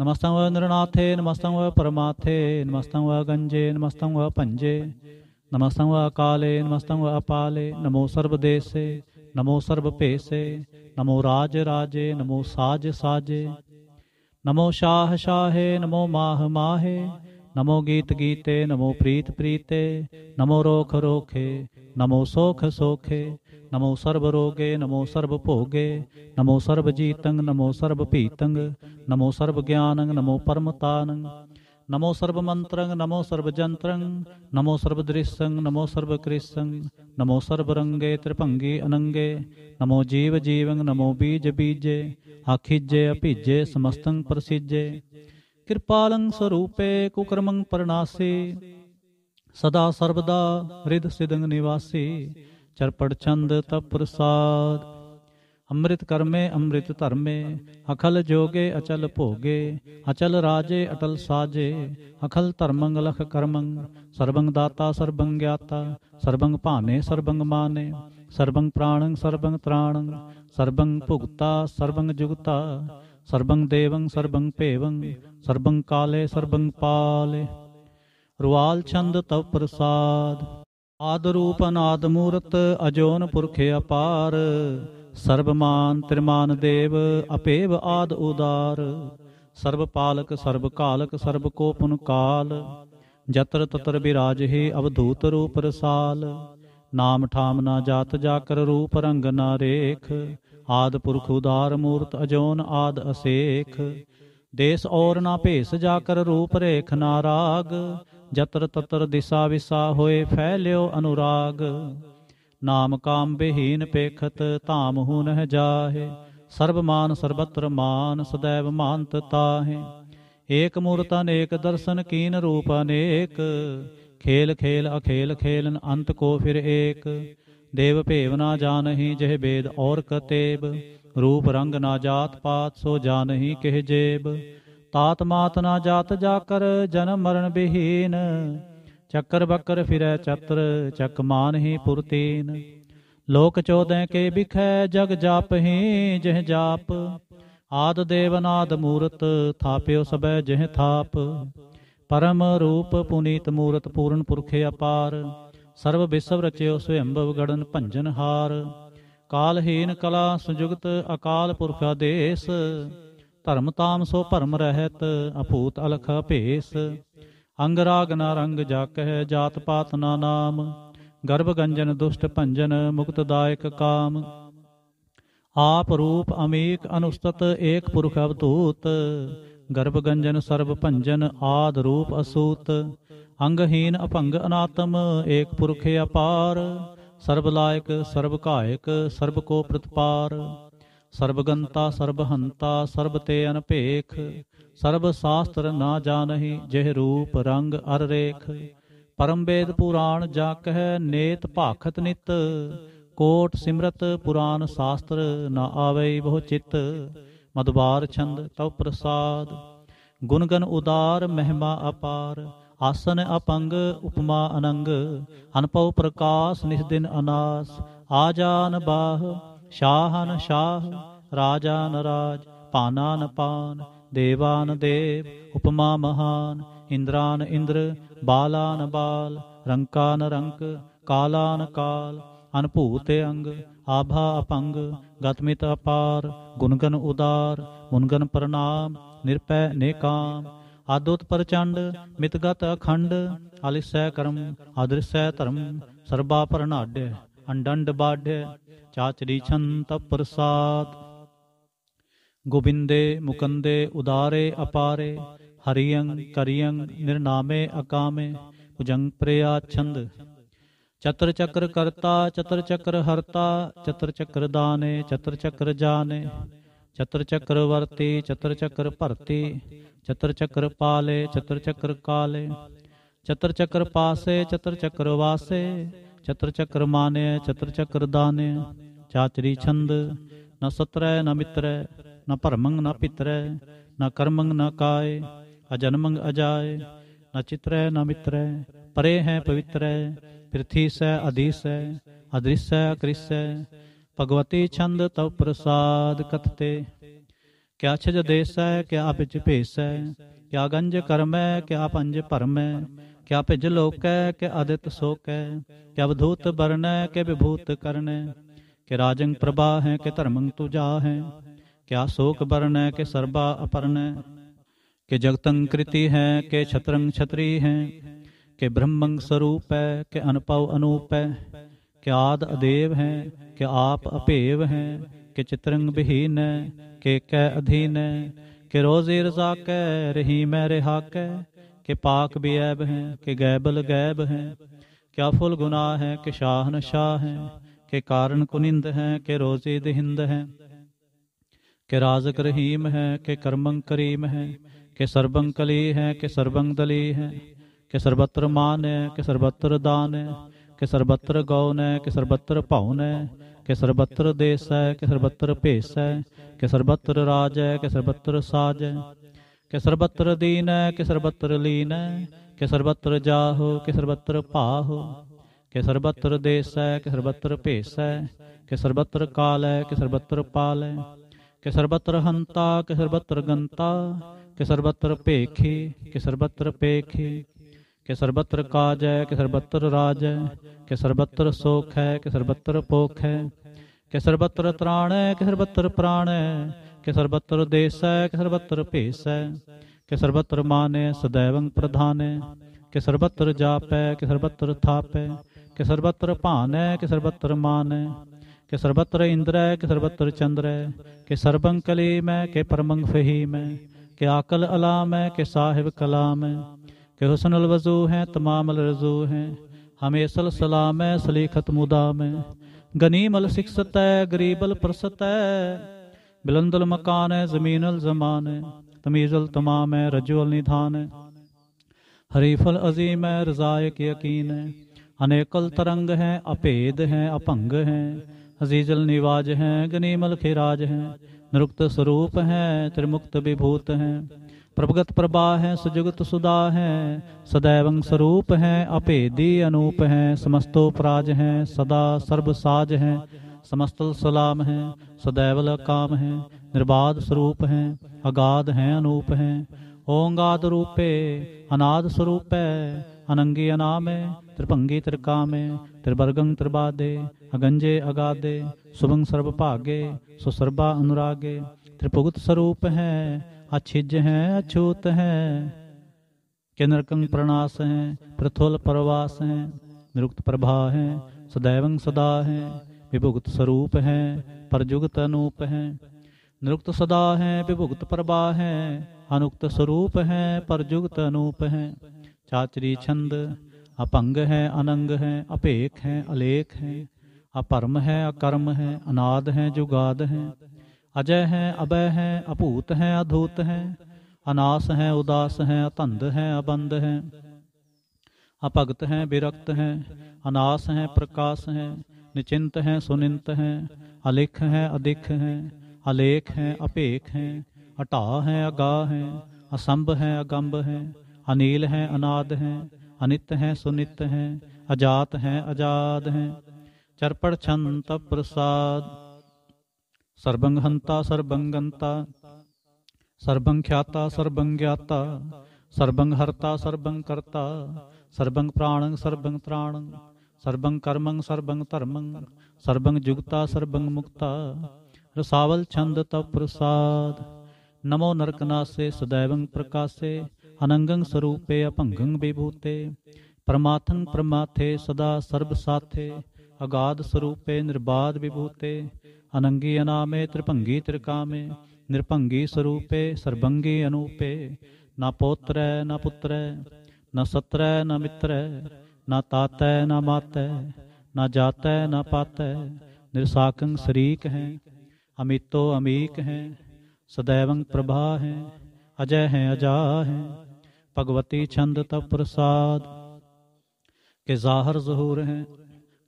नमस्तम व नृनाथे नमस्तम व परमाथे नमस्तम व गंजे नमस्तम व पंजे नमस्तम व अकाले नमस्तम व अपाले नमो सर्वदेशे नमो सर्वपेशे नमो राज राजे नमो साज साजे ਨਮੋ ਸ਼ਾਹ ਸ਼ਾਹੇ ਨਮੋ ਮਾਹ ਮਾਹੇ ਨਮੋ ਗੀਤ ਗੀਤੇ ਨਮੋ ਪ੍ਰੀਤ ਪ੍ਰੀਤੇ ਨਮੋ ਰੋਖ ਰੋਖੇ ਨਮੋ ਸੋਖ ਸੋਖੇ ਨਮੋ ਸਰਬ ਰੋਗੇ ਨਮੋ ਸਰਬ ਭੋਗੇ ਨਮੋ ਸਰਬ ਜੀਤੰ ਨਮੋ ਸਰਬ ਭੀਤੰ ਨਮੋ ਸਰਬ ਗਿਆਨੰ ਨਮੋ ਪਰਮ ਤਾਨੰ ਨਮੋ ਸਰਬ ਮੰਤਰੰ ਨਮੋ ਸਰਬ ਜੰਤਰੰ ਨਮੋ ਸਰਬ ਦ੍ਰਿਸ਼ੰ ਨਮੋ ਸਰਬ ਕ੍ਰਿਸ਼ੰ ਨਮੋ ਸਰਬ ਰੰਗੇ ਤ੍ਰਿਪੰਗੇ ਅਨੰਗੇ ਨਮੋ ਜੀਵ ਜੀਵੰ ਨਮੋ ਬੀਜ ਬੀਜੇ ਆਖਿਜੇ ਅਭਿਜੇ ਸਮਸਤੰ ਪ੍ਰਸਿਜੇ ਕਿਰਪਾਲੰ ਸਰੂਪੇ ਕੁਕਰਮੰ ਪਰਨਾਸੀ ਸਦਾ ਸਰਬਦਾ ਰਿਧ ਸਿਦੰ ਨਿਵਾਸੀ ਚਰਪੜ ਚੰਦ ਤਪ ਪ੍ਰਸਾਦ ਅੰਮ੍ਰਿਤ ਕਰਮੇ ਅੰਮ੍ਰਿਤ ਧਰਮੇ ਅਖਲ ਜੋਗੇ ਅਚਲ ਭੋਗੇ ਅਚਲ ਰਾਜੇ ਅਟਲ ਸਾਜੇ ਅਖਲ ਧਰਮੰਗ ਲਖ ਕਰਮੰ ਸਰਬੰਗ ਦਾਤਾ ਸਰਬੰਗ ਗਿਆਤਾ ਸਰਬੰਗ ਭਾਨੇ ਸਰਬੰਗ ਮਾਨੇ ਸਰਬੰਗ ਪ੍ਰਾਣੰ ਸਰਬੰਗ ਤ੍ਰਾਣੰ ਸਰਬੰਗ ਭੁਗਤਾ ਸਰਬੰਗ ਜੁਗਤਾ ਸਰਬੰਗ ਦੇਵੰ ਸਰਬੰਗ ਭੇਵੰ ਸਰਬੰਗ ਕਾਲੇ ਸਰਬੰਗ ਪਾਲੇ ਰੁਆਲ ਛੰਦ ਤਵ ਪ੍ਰਸਾਦ ਆਦ ਰੂਪ ਅਨਾਦ ਮੂਰਤ ਅਜੋਨ ਪੁਰਖ ਅਪਾਰ ਸਰਬਮਾਨ ਤ੍ਰਿਮਾਨ ਦੇਵ ਅਪੇਵ ਆਦ ਉਦਾਰ ਸਰਬ ਪਾਲਕ ਸਰਬ ਕਾਲਕ ਸਰਬ ਕੋਪਨ ਕਾਲ ਜਤਰ ਤਤਰ ਬਿਰਾਜ ਹੈ ਅਵਧੂਤ ਰੂਪ ਰਸਾਲ ਨਾਮ ਠਾਮ ਨਾ ਜਾਤ ਜਾ ਕਰ ਰੂਪ ਰੰਗ ਨਾ ਰੇਖ ਆਦ ਪੁਰਖ ਉਦਾਰ ਮੂਰਤ ਅਜੋਨ ਆਦ ਅਸੇਖ ਦੇਸ ਔਰ ਨਾ ਭੇਸ ਜਾ ਕਰ ਰੂਪ ਰੇਖ ਨਾ ਰਾਗ ਜਤਰ ਤਤਰ ਦਿਸ਼ਾ ਵਿਸਾ ਹੋਏ ਫੈਲਿਓ ਅਨੁਰਾਗ ਨਾਮ ਕਾਮ ਬਿਹੀਨ ਪੇਖਤ ਧਾਮ ਹੂ ਨਹਿ ਜਾਹੇ ਸਰਬ ਮਾਨ ਸਰਬਤਰ ਮਾਨ ਸਦੈਵ ਮਾਨਤ ਤਾਹੇ ਏਕ ਮੂਰਤ ਅਨੇਕ ਦਰਸ਼ਨ ਕੀਨ ਰੂਪ ਅਨੇਕ ਖੇਲ ਖੇਲ ਅਖੇਲ ਖੇਲਨ ਅੰਤ ਕੋ ਫਿਰ ਏਕ ਦੇਵ ਭੇਵ ਨਾ ਜਾਣਹੀ ਜਹ ਬੇਦ ਔਰ ਕਤੇਬ ਰੂਪ ਰੰਗ ਨਾ ਜਾਤ ਪਾਤ ਸੋ ਜਾਣਹੀ ਕਹਿ ਜੇਬ ਤਾਤ ਮਾਤ ਨਾ ਜਾਤ ਜਾਕਰ ਜਨਮ ਮਰਨ ਬਿਹੀਨ ਚੱਕਰ ਬੱਕਰ ਫਿਰੈ ਚਤਰ ਚੱਕ ਹੀ ਪੁਰਤੀਨ ਲੋਕ ਚੋਦੈ ਕੇ ਬਿਖੈ ਜਗ ਹੀ ਜਿਹ ਜਾਪ ਆਦ ਦੇਵ ਨਾਦ ਮੂਰਤ ਥਾਪਿਓ ਸਬੈ ਜਿਹ ਥਾਪ ਪਰਮ ਰੂਪ ਪੁਨੀਤ ਮੂਰਤ ਪੂਰਨ ਪੁਰਖ ਅਪਾਰ ਸਰਬ ਵਿਸਵ ਰਚਿਓ ਸਵੰਭਵ ਗੜਨ ਭੰਜਨ ਹਾਰ ਕਾਲਹੀਨ ਕਲਾ ਸੁਜੁਗਤ ਅਕਾਲ ਪੁਰਖ ਆਦੇਸ ਧਰਮ ਤਾਮ ਸੋ ਭਰਮ ਰਹਿਤ ਅਪੂਤ ਅਲਖ ਭੇਸ ਅੰਗ ਰਾਗ ਨਾ ਰੰਗ ਜਾਕਹਿ ਜਾਤ ਪਾਤ ਨਾ ਨਾਮ ਗਰਭ ਗੰਜਨ ਦੁਸ਼ਟ ਭੰਜਨ ਮੁਕਤ ਦਾਇਕ ਕਾਮ ਆਪ ਰੂਪ ਅਮੇਕ ਅਨੁਸਤਤ ਏਕ ਪੁਰਖ ਅਵਤੂਤ ਗਰਭ ਗੰਜਨ ਸਰਬ ਭੰਜਨ ਆਦ ਰੂਪ ਅਸੂਤ ਅੰਗਹੀਨ ਅਭੰਗ ਅਨਾਤਮ ਏਕ ਪੁਰਖ ਅਪਾਰ ਸਰਬ ਲਾਇਕ ਸਰਬ ਘਾਇਕ ਸਰਬ ਕੋ ਪ੍ਰਤਪਾਰ ਸਰਬ ਗੰਤਾ ਸਰਬ ਹੰਤਾ ਸਰਬ ਤੇ ਅਨਭੇਖ ਸਰਬ ਸਾਸਤਰ ਨਾ ਜਾਣਹੀ ਜਿਹ ਰੂਪ ਰੰਗ ਅਰ ਰੇਖ ਪਰਮ ਪਰਮਵੇਦ ਪੁਰਾਣ ਜਾ ਕਹੈ ਨੇਤ ਭਾਖਤ ਨਿਤ ਕੋਟ ਸਿਮਰਤ ਪੁਰਾਨ ਸਾਸਤਰ ਨਾ ਆਵੇ ਬਹੁ ਚਿਤ ਮਦਵਾਰ ਛੰਦ ਤਉ ਪ੍ਰਸਾਦ ਗੁਣਗਨ ਉਦਾਰ ਮਹਿਮਾ ਅਪਾਰ ਆਸਨ ਅਪੰਗ ਉਪਮਾ ਅਨੰਗ ਅਨਪਉ ਪ੍ਰਕਾਸ਼ ਨਿਸ ਦਿਨ ਅਨਾਸ ਆਜਾਨ ਬਾਹ ਸ਼ਾਹਨ ਸ਼ਾਹ ਰਾਜਾਨ ਰਾਜ ਪਾਨਾਨ ਪਾਨ ਦੇਵਾਨ ਦੇਵ ਉਪਮਾ ਮਹਾਨ ਇੰਦਰਾਨ ਇੰਦਰ ਬਾਲਾਨ ਬਾਲ ਰੰਕਾਨ ਰੰਕ ਕਾਲਾਨ ਕਾਲ ਅਨਭੂਤ ਅੰਗ ਆਭਾ ਅਪੰਗ ਗਤਮਿਤ ਅਪਾਰ ਗੁਣਗਨ ਉਦਾਰ ਮੁਨਗਨ ਪ੍ਰਣਾਮ ਨਿਰਪੈ ਨੇਕਾਮ ਆਦੋਤ ਪਰਚੰਡ ਮਿਤਗਤ ਅਖੰਡ ਅਲਿਸੈ ਕਰਮ ਅਦ੍ਰਿਸੈ ਧਰਮ ਸਰਬਾ ਪਰਨਾਢ ਅੰਡੰਡ ਬਾਢ ਚਾਚਰੀ ਛੰਤ ਪ੍ਰਸਾਦ ਗੋਬਿੰਦੇ ਮੁਕੰਦੇ ਉਦਾਰੇ ਅਪਾਰੇ ਹਰੀਯੰ ਕਰੀਯੰ ਨਿਰਨਾਮੇ ਅਕਾਮੇ ਪੁਜੰ ਪ੍ਰਿਆ ਛੰਦ ਚਤਰ ਚਕਰ ਕਰਤਾ ਚਤਰ ਚਕਰ ਹਰਤਾ ਚਤਰ ਚਕਰ ਦਾਨੇ ਚਤਰ ਚਕਰ ਜਾਣੇ ਚਤਰ ਚਕਰ ਵਰਤੀ ਚਤਰ ਚਕਰ ਭਰਤੀ ਚਤਰ ਚਕਰ ਪਾਲੇ ਚਤਰ ਚਕਰ ਕਾਲੇ ਚਤਰ ਚਕਰ ਪਾਸੇ ਚਤਰ ਚਕਰ ਵਾਸੇ ਚਤਰ ਚਕਰ ਮਾਨੇ ਚਤਰ ਚਕਰ ਦਾਨੇ ਚਾਤਰੀ ਛੰਦ ਨ ਸਤਰੈ ਨ ਮਿਤਰੈ न भरमंग न पितर न कर्मंग न काय अजन्मंग अजाय न चित्र न मित्र परे है पवित्र पृथ्वी स अधीस है अदृश्य अकृश भगवती छंद तव प्रसाद कथते क्या छज देश है क्या पिज भेस है क्या गंज कर्म है क्या पंज परम है क्या पिज लोक है क्या आदित शोक है क्या अवधूत वर्ण है क्या विभूत कर्ण है के राजंग प्रभा है के धर्मंग तुजा है क्या शोक वर्ण के सर्वा अपर्ण के जगतंग कृति है के छत्रंग छत्री है के ब्रह्मंग स्वरूप है के अनुपव अनूप है के आद अदेव है के आप अपेव है के चित्रंग विहीन है के कै अधीन है के रोजे रजा कै रही मै रेहा कै के पाक बेब है के गैबल गैब है क्या फुल गुनाह है के शाहन शाह है के कारण कुनिंद है के रोजे दिहिंद है के राजक रहीम है के कर्मंग करीम है के सर्वंग कली है के सर्वंग दली है के सर्वत्र मान है के सर्वत्र दान है के सर्वत्र गौन है के सर्वत्र पाउन है के सर्वत्र देश है के सर्वत्र भेस है के सर्वत्र राज है के सर्वत्र साज है के सर्वत्र दीन है के सर्वत्र लीन है के सर्वत्र जाहो के सर्वत्र पाहो के सर्वत्र देश है के सर्वत्र भेस है के सर्वत्र काल है के सर्वत्र पाल है ਕਿ ਸਰਬਤਰ ਹੰਤਾ ਕਿ ਸਰਬਤਰ ਗੰਤਾ ਕਿ ਸਰਬਤਰ ਭੇਖੇ ਕਿ ਸਰਬਤਰ ਪੇਖੇ ਕਿ ਸਰਬਤਰ ਕਾਜ ਹੈ ਕਿ ਸਰਬਤਰ ਰਾਜ ਹੈ ਕਿ ਸਰਬਤਰ ਸੋਖ ਹੈ ਕਿ ਸਰਬਤਰ ਪੋਖ ਹੈ ਕਿ ਸਰਬਤਰ ਤਰਾਣ ਹੈ ਕਿ ਸਰਬਤਰ ਪ੍ਰਾਣ ਹੈ ਕਿ ਸਰਬਤਰ ਦੇਸ ਹੈ ਕਿ ਸਰਬਤਰ ਭੇਸ ਹੈ ਕਿ ਸਰਬਤਰ ਮਾਨ ਹੈ ਸਦੈਵੰ ਪ੍ਰਧਾਨ ਹੈ ਕਿ ਸਰਬਤਰ ਜਾਪ ਹੈ ਕਿ ਸਰਬਤਰ ਥਾਪ ਹੈ ਕਿ ਸਰਬਤਰ ਭਾਨ ਹੈ ਕਿ ਸਰਬਤਰ ਮਾਨ ਹੈ कि सर्वत्र इंद्र है कि सर्वत्र चंद्र है कि सर्वंग कलीम है कि परमंग फहीम है कि आकल अलाम है कि साहिब कलाम है कि हुसन अलवजू हैं तमाम अलरजू हैं हमेशल सलाम है सलीखत मुदाम है गनीम अल सिकसत है गरीब अल प्रसत है बिलंद अल मकान है जमीन अल जमान है तमीज़ अल तमाम है रजू अल निधान है हरीफ अल अजीम है रजाय के यकीन है अनेकल तरंग हैं अपेद हैं अपंग हैं अजीजल निवाज हैं गनीमल खिराज हैं निरुक्त स्वरूप हैं त्रिमुक्त विभूत हैं प्रभगत प्रभा हैं सुजुगत सुदा हैं सदैव स्वरूप हैं अपेदी अनूप हैं समस्तोपराज हैं सदा सर्वसाज हैं समस्तल सलाम हैं सदैवल काम हैं निर्बाध स्वरूप हैं अगाध हैं अनूप हैं ओंगाद रूपे अनाद स्वरूप है अनंगी अनाम है त्रिपंगी त्रिका में त्रिभर्गंग त्रिबादे अगंजे अगादे सर्व भागे सुसर्बा अनुरागे त्रिपुगुत स्वरूप है अछिज हैं अछूत है किनरकंग प्रणास है प्रथुल प्रवास है निरुक्त प्रभा है सदैव सदा है विभुक्त स्वरूप है परजुगत अनूप है निरुक्त सदा है विभुक्त प्रभा है अनुक्त स्वरूप है परजुगत अनूप हैं चाचरी छंद अपंग हैं अनंग हैं अपेक हैं अलेख हैं अपर्म है अकर्म है अनाद है जुगाद है अजय है अभय है अपूत है अधूत है अनास है उदास है अतंध है अबंध है अपगत है विरक्त है अनास हैं प्रकाश है निचिंत है सुनिंत है अलिख है अधिक है अलेख है अपेख है अटा है अगा है असंभ है अगम्ब है अनिल है अनाद हैं अनित हैं सुनित हैं अजात हैं अजाद हैं चरपड़ छंत प्रसाद सर्वंगहंता सर्वंगंता सर्वंख्याता सर्वंज्ञाता सर्वंगहर्ता सर्वंकर्ता सर्वंग प्राणंग सर्वंग त्राणंग सर्वंग कर्मंग सर्वंग धर्मंग सर्वंग जुगता सर्वंग मुक्ता रसावल छंद तप प्रसाद नमो नरकनासे से प्रकाशे अनंगंग स्वरूपे अभंगंग विभूते परमाथं परमाथे सदा सर्वसाथे अगाध स्वरूपे निर्बाध विभूते अनंगी अनामे त्रिभंगी त्रिकामे निरभंगी स्वरूपे सर्वंगी अनूपे न पोत्र न पुत्र न सत्र न मित्र न तात न मात न जात न पात निरसाकं शरीक हैं अमितो अमीक हैं सदैवं प्रभा हैं अजय हैं अजा हैं भगवती छंद तप प्रसाद के जाहर जहूर हैं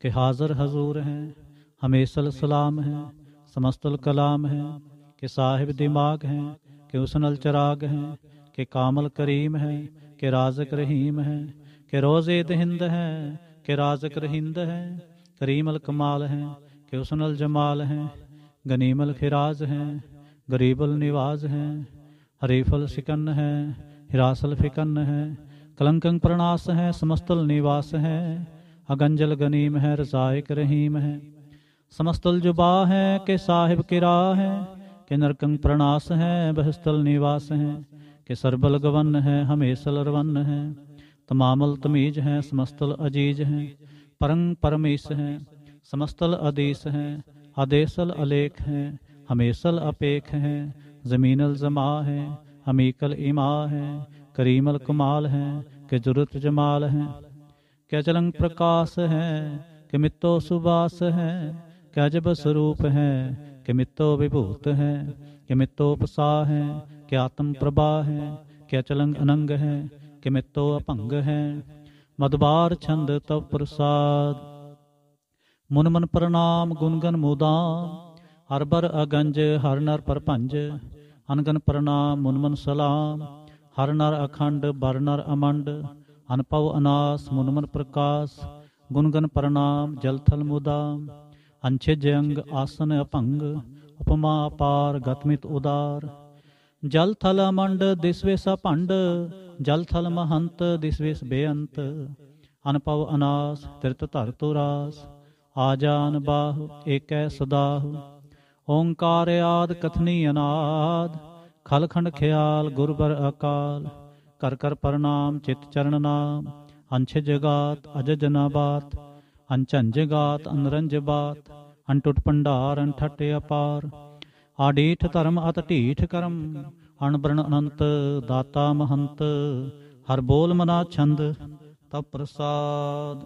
के हाजर हजूर हैं हमेसल सलाम हैं समस्तल कलाम हैं के साहिब दिमाग हैं के उसनल चराग हैं के कामल करीम हैं के राजक रहीम हैं के रोज़े दिंद हैं के राजक रहिंद हैं करीमल कमाल हैं के उसनल जमाल हैं गनीमल खिराज हैं गरीबल निवाज हैं हरीफल शिकन हैं हिरासल फिकन है कलंकंग प्रणास है समस्तल निवास है अगंजल गनीम है रजायक रहीम है समस्तल जुबा है के साहिब किरा है के नरकंग प्रणास है बहस्तल निवास है के सरबल गवन है हमेशल रवन है तमामल तमीज है समस्तल अजीज है परंग परमेश है समस्तल अदीस है आदेशल अलेख है हमेशल अपेख है जमीनल जमा है ਅਮੀਕਲ ਇਮਾ ਹੈ ਕਰੀਮਲ ਕਮਾਲ ਹੈ ਕਿ ਜੁਰਤ ਜਮਾਲ ਹੈ ਕਿ ਚਲੰਗ ਪ੍ਰਕਾਸ਼ ਹੈ ਕਿ ਮਿੱਤੋ ਸੁਬਾਸ ਹੈ ਕਿ ਅਜਬ ਸਰੂਪ ਹੈ ਕਿ ਮਿੱਤੋ ਵਿਭੂਤ ਹੈ ਕਿ ਮਿੱਤੋ ਪਸਾ ਹੈ ਕਿ ਆਤਮ ਪ੍ਰਭਾ ਹੈ ਕਿ ਅਚਲੰਗ ਅਨੰਗ ਹੈ ਕਿ ਮਿੱਤੋ ਅਭੰਗ ਹੈ ਮਦਬਾਰ ਛੰਦ ਤਵ ਪ੍ਰਸਾਦ ਮਨ ਮਨ ਪ੍ਰਣਾਮ ਗੁਣਗਨ ਮੋਦਾ ਹਰ ਬਰ ਅਗੰਜ ਹਰ ਨਰ ਪਰਪੰਜ ਅਨਗਨ ਪ੍ਰਣਾਮ ਮਨਮਨ ਸਲਾਮ ਹਰ ਨਰ ਅਖੰਡ ਬਰ ਨਰ ਅਮੰਡ ਅਨਪਉ ਅਨਾਸ ਮਨਮਨ ਪ੍ਰਕਾਸ਼ ਗੁਣਗਨ ਪ੍ਰਣਾਮ ਜਲਥਲ ਮੁਦਾ ਅੰਛੇ ਜੰਗ ਆਸਨ ਅਭੰਗ ਉਪਮਾ ਅਪਾਰ ਗਤਮਿਤ ਉਦਾਰ ਜਲ ਥਲ ਅਮੰਡ ਦਿਸਵੇ ਸਭੰਡ ਜਲ ਥਲ ਮਹੰਤ ਦਿਸਵੇ ਬੇਅੰਤ ਅਨਪਵ ਅਨਾਸ ਤਿਰਤ ਧਰ ਤੋ ਆਜਾਨ ਬਾਹ ਏਕੈ ਸਦਾਹ ਓੰਕਾਰ ਆਦ ਕਥਨੀ ਅਨਾਦ ਖਲਖੰਡ ਖਿਆਲ ਗੁਰਬਰ ਅਕਾਲ ਕਰ ਕਰ ਪਰਨਾਮ ਚਿਤ ਚਰਨ ਨਾਮ ਅੰਛ ਜਗਾਤ ਅਜਜ ਬਾਤ ਅੰਚੰ ਜਗਾਤ ਅਨਰੰਜ ਬਾਤ ਅਨਟੁੱਟ ਭੰਡਾਰ ਅੰਠਟ ਅਪਾਰ ਆਡੀਠ ਧਰਮ ਅਤ ਢੀਠ ਕਰਮ ਅਣਬਰਣ ਅਨੰਤ ਦਾਤਾ ਮਹੰਤ ਹਰ ਬੋਲ ਮਨਾ ਛੰਦ ਤਪ ਪ੍ਰਸਾਦ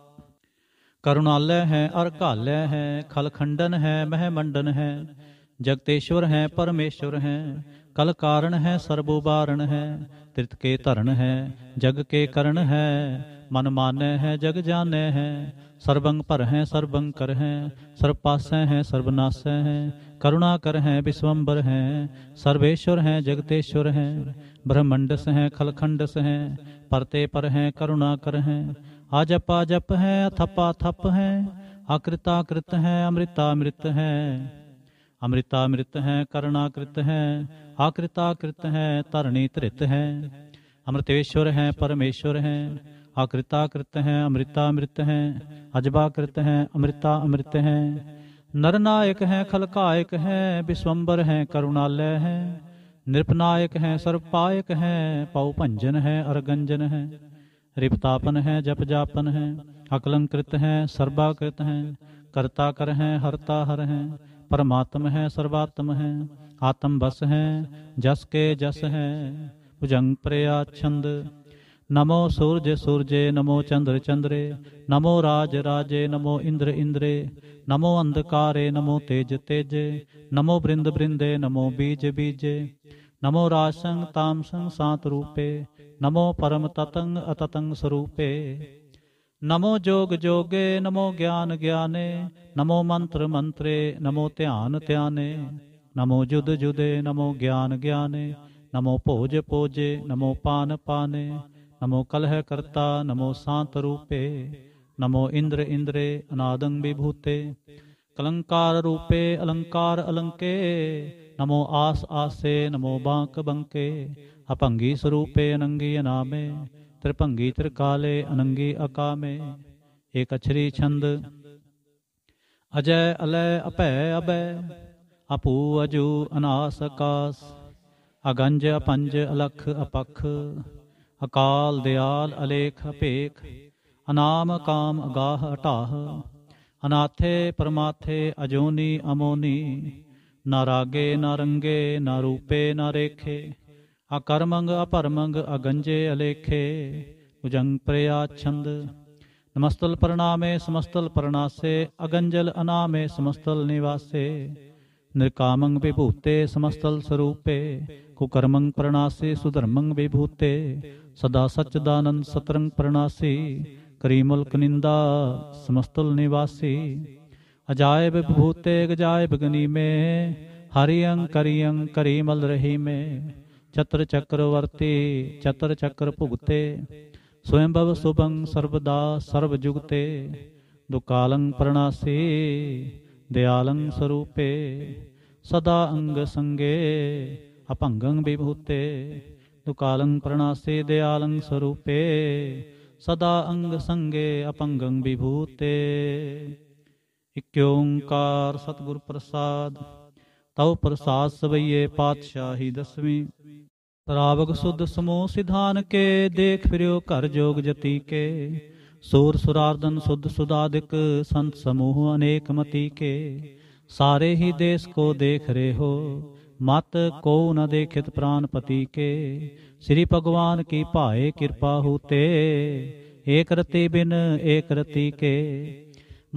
ਕਰੁਣਾਲੈ ਹੈ ਅਰ ਘਾਲੈ ਹੈ ਖਲਖੰਡਨ ਹੈ ਮਹਿ ਮੰਡਨ ਹੈ जगतेश्वर हैं परमेश्वर हैं कल कारण है सर्वोबारण है तृत के धरण है जग के करण है मन मान है जग जाने हैं सर्वंग पर हैं सर्वंग कर हैं सर्वपाश हैं सर्वनाश हैं करुणा कर हैं विश्वम्बर हैं सर्वेश्वर हैं जगतेश्वर हैं ब्रह्मंडस हैं खलखंडस हैं परते पर हैं करुणा कर हैं आजप आजप हैं अथपा थप हैं अकृताकृत हैं अमृतामृत हैं अमृतामृत हैं है आकृता आकृताकृत है तरणी तृत है अमृतेश्वर है परमेश्वर है आकृताकृत हैं अमृतामृत है अजबाकृत है अमृता अमृत है नरनायक है खलकायक है विश्वम्बर है करुणालय है नृपनायक है सर्वपायक पाऊ पौपंजन है अरगंजन है रिपतापन है जप जापन है अकलंकृत है सर्वाकृत है कर्ता कर हैं हरता हर है ਪਰਮਾਤਮ ਹੈ ਸਰਵਾਤਮ ਹੈ ਆਤਮ ਬਸ ਹੈ ਜਸ ਕੇ ਜਸ ਹੈ ਭੁਜੰਗ ਪ੍ਰਿਆ ਛੰਦ ਨਮੋ ਸੂਰਜ ਸੂਰਜੇ ਨਮੋ ਚੰਦਰ ਚੰਦਰੇ ਨਮੋ ਰਾਜ ਰਾਜੇ ਨਮੋ ਇੰਦਰ ਇੰਦਰੇ ਨਮੋ ਅੰਧਕਾਰੇ ਨਮੋ ਤੇਜ ਤੇਜੇ ਨਮੋ ਬ੍ਰਿੰਦ ਬ੍ਰਿੰਦੇ ਨਮੋ ਬੀਜ ਬੀਜੇ ਨਮੋ ਰਾਜ ਸੰਗ ਤਾਮ ਸੰਗ ਸਾਤ ਰੂਪੇ ਨਮੋ ਪਰਮ ਤਤੰਗ ਅਤਤੰਗ ਸਰੂਪੇ ਨਮੋ ਜੋਗ ਜੋਗੇ ਨਮੋ ਗਿਆਨ ਗਿਆਨੇ ਨਮੋ ਮੰਤਰ ਮੰਤਰੇ ਨਮੋ ਧਿਆਨ ਧਿਆਨੇ ਨਮੋ ਜੁਦ ਜੁਦੇ ਨਮੋ ਗਿਆਨ ਗਿਆਨੇ ਨਮੋ ਭੋਜ ਪੋਜੇ ਨਮੋ ਪਾਨ ਪਾਨੇ ਨਮੋ ਕਲਹ ਕਰਤਾ ਨਮੋ ਸਾਂਤ ਰੂਪੇ ਨਮੋ ਇੰਦਰ ਇੰਦਰੇ ਅਨਾਦੰ ਵਿਭੂਤੇ ਕਲੰਕਾਰ ਰੂਪੇ ਅਲੰਕਾਰ ਅਲੰਕੇ ਨਮੋ ਆਸ ਆਸੇ ਨਮੋ ਬਾਂਕ ਬੰਕੇ ਅਪੰਗੀ ਸਰੂਪੇ ਅਨੰਗੀ ਅਨਾਮੇ ਤ੍ਰਿਭੰਗੀ ਤ੍ਰਿਕਾਲੇ ਅਨੰਗੀ ਅਕਾਮੇ ਏਕ ਅਛਰੀ ਛੰਦ ਅਜੈ ਅਲੈ ਅਪੈ ਅਬੈ ਅਪੂ ਅਜੂ ਅਨਾਸ ਅਕਾਸ ਅਗੰਜ ਅਪੰਜ ਅਲਖ ਅਪਖ ਅਕਾਲ ਦਿਆਲ ਅਲੇਖ ਅਪੇਖ ਅਨਾਮ ਕਾਮ ਅਗਾਹ ਹਟਾਹ ਅਨਾਥੇ ਪਰਮਾਥੇ ਅਜੋਨੀ ਅਮੋਨੀ ਨਾਰਾਗੇ ਨਾਰੰਗੇ ਨਾਰੂਪੇ ਨਾਰੇਖੇ ਅਕਰਮੰਗ ਅਪਰਮੰਗ ਅਗੰਜੇ ਅਲੇਖੇ ਉਜੰਗ ਪ੍ਰਿਆ ਛੰਦ ਨਮਸਤਲ ਪ੍ਰਣਾਮੇ ਸਮਸਤਲ ਪ੍ਰਣਾਸੇ ਅਗੰਜਲ ਅਨਾਮੇ ਸਮਸਤਲ ਨਿਵਾਸੇ ਨਿਰਕਾਮੰਗ ਵਿਭੂਤੇ ਸਮਸਤਲ ਸਰੂਪੇ ਕੁਕਰਮੰ ਪ੍ਰਣਾਸੇ ਸੁਧਰਮੰ ਵਿਭੂਤੇ ਸਦਾ ਸਚਦਾਨੰਦ ਸਤਰੰ ਪ੍ਰਣਾਸੀ ਕਰੀਮੁਲ ਨਿੰਦਾ ਸਮਸਤਲ ਨਿਵਾਸੀ ਅਜਾਇਬ ਵਿਭੂਤੇ ਅਜਾਇਬ ਗਨੀਮੇ ਹਰਿਯੰ ਕਰਿਯੰ ਕਰੀਮਲ ਰਹੀਮੇ ਚਤਰ ਚੱਕਰ ਵਰਤੇ ਚਤਰ ਚੱਕਰ ਭੁਗਤੇ ਸਵੈੰਭਵ ਸੁਭੰ ਸਰਬਦਾ ਸਰਬ ਜੁਗਤੇ ਦੁਕਾਲੰ ਪ੍ਰਣਾਸੀ ਦਿਆਲੰ ਸਰੂਪੇ ਸਦਾ ਅੰਗ ਸੰਗੇ ਅਪੰਗੰ ਵਿਭੂਤੇ ਦੁਕਾਲੰ ਪ੍ਰਣਾਸੀ ਦਿਆਲੰ ਸਰੂਪੇ ਸਦਾ ਅੰਗ ਸੰਗੇ ਅਪੰਗੰ ਵਿਭੂਤੇ ਇਕ ਓੰਕਾਰ ਸਤਿਗੁਰ ਪ੍ਰਸਾਦ ਤਉ ਪ੍ਰਸਾਦ ਸਵਈਏ ਪਾਤਸ਼ਾਹੀ ਦਸਵੀਂ ਤਰਾਵਕ ਸੁਧ ਸਮੋ ਸਿਧਾਨ ਕੇ ਦੇਖ ਫਿਰਿਓ ਘਰ ਜੋਗ ਜਤੀ ਕੇ ਸੂਰ ਸੁਰਾਰਦਨ ਸੁਧ ਸੁਦਾਦਿਕ ਸੰਤ ਸਮੂਹ ਅਨੇਕ ਮਤੀ ਕੇ ਸਾਰੇ ਹੀ ਦੇਸ ਕੋ ਦੇਖ ਰਹੇ ਹੋ ਮਤ ਕੋ ਨ ਦੇਖਿਤ ਪ੍ਰਾਨ ਪਤੀ ਕੇ ਸ੍ਰੀ ਭਗਵਾਨ ਕੀ ਭਾਏ ਕਿਰਪਾ ਹੂਤੇ ਏਕ ਰਤੀ ਬਿਨ ਏਕ ਰਤੀ ਕੇ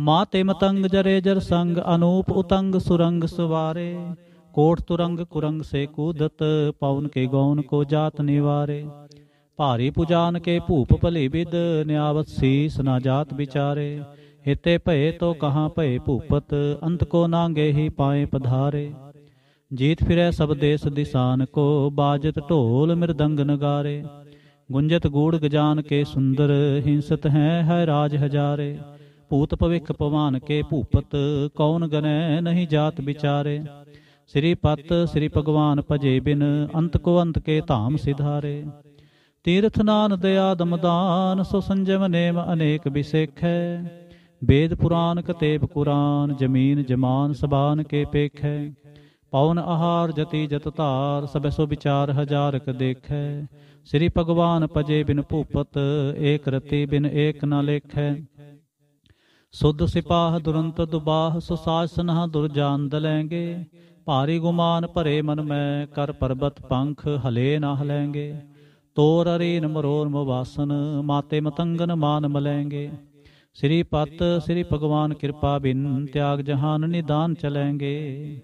ਮਾਤੇ ਮਤੰਗ ਜਰੇ ਜਰ ਸੰਗ ਅਨੂਪ ਉਤੰਗ ਸੁਰੰਗ ਸਵਾਰੇ ਕੋਟ ਤੁਰੰਗ ਕੁਰੰਗ ਸੇ ਕੂਦਤ ਪਵਨ ਕੇ ਗੌਨ ਕੋ ਜਾਤ ਨਿਵਾਰੇ ਭਾਰੀ ਪੁਜਾਨ ਕੇ ਭੂਪ ਭਲੇ ਵਿਦ ਨਿਆਵਤ ਸੀਸ ਨਾ ਜਾਤ ਵਿਚਾਰੇ ਹਿਤੇ ਭਏ ਤੋ ਕਹਾ ਭਏ ਭੂਪਤ ਅੰਤ ਕੋ ਨਾਂਗੇ ਹੀ ਪਾਏ ਪਧਾਰੇ ਜੀਤ ਫਿਰੈ ਸਭ ਦੇਸ ਦਿਸਾਨ ਕੋ ਬਾਜਤ ਢੋਲ ਮਿਰਦੰਗ ਨਗਾਰੇ ਗੁੰਜਤ ਗੂੜ ਗਜਾਨ ਕੇ ਸੁੰਦਰ ਹਿੰਸਤ ਹੈ ਹੈ ਰਾਜ ਹਜ਼ਾਰੇ ਭੂਤ ਭਵਿਖ ਭਵਾਨ ਕੇ ਭੂਪਤ ਕੌਣ ਗਨੈ ਨਹੀਂ ਜਾਤ ਵਿਚਾਰੇ ਸ੍ਰੀ ਪਤ ਸ੍ਰੀ ਭਗਵਾਨ ਭਜੇ ਬਿਨ ਅੰਤ ਕੋ ਅੰਤ ਕੇ ਧਾਮ ਸਿਧਾਰੇ ਤੀਰਥ ਨਾਨ ਦਇਆ ਦਮਦਾਨ ਸੋ ਸੰਜਮ ਨੇਮ ਅਨੇਕ ਵਿਸੇਖੈ ਵੇਦ ਪੁਰਾਨ ਕਤੇਬ ਕੁਰਾਨ ਜਮੀਨ ਜਮਾਨ ਸਬਾਨ ਕੇ ਪੇਖੈ ਪਵਨ ਆਹਾਰ ਜਤੀ ਜਤ ਧਾਰ ਸਭੈ ਸੋ ਵਿਚਾਰ ਹਜ਼ਾਰ ਕ ਦੇਖੈ ਸ੍ਰੀ ਭਗਵਾਨ ਪਜੇ ਬਿਨ ਭੂਪਤ ਏਕ ਰਤੀ ਬਿਨ ਏਕ ਨ ਲੇਖੈ ਸੁਧ ਸਿਪਾਹ ਦੁਰੰਤ ਦੁਬਾਹ ਸੁਸਾਸਨਹ ਦੁਰਜਾਨ ਦ ਦਲੈਂਗੇ ਭਾਰੀ ਗੁਮਾਨ ਭਰੇ ਮਨ ਮੈਂ ਕਰ ਪਰਬਤ ਪੰਖ ਹਲੇ ਨਾ ਹਲੇਂਗੇ ਤੋਰ ਅਰੀਨ ਮਰੋਰ ਮਵਾਸਨ ਮਾਤੇ ਮਤੰਗਨ ਮਾਨ ਮਲੇਂਗੇ ਸ੍ਰੀ ਪਤ ਸ੍ਰੀ ਭਗਵਾਨ ਕਿਰਪਾ ਬਿਨ ਤਿਆਗ ਜਹਾਨ ਨਿਦਾਨ ਚਲੇਂਗੇ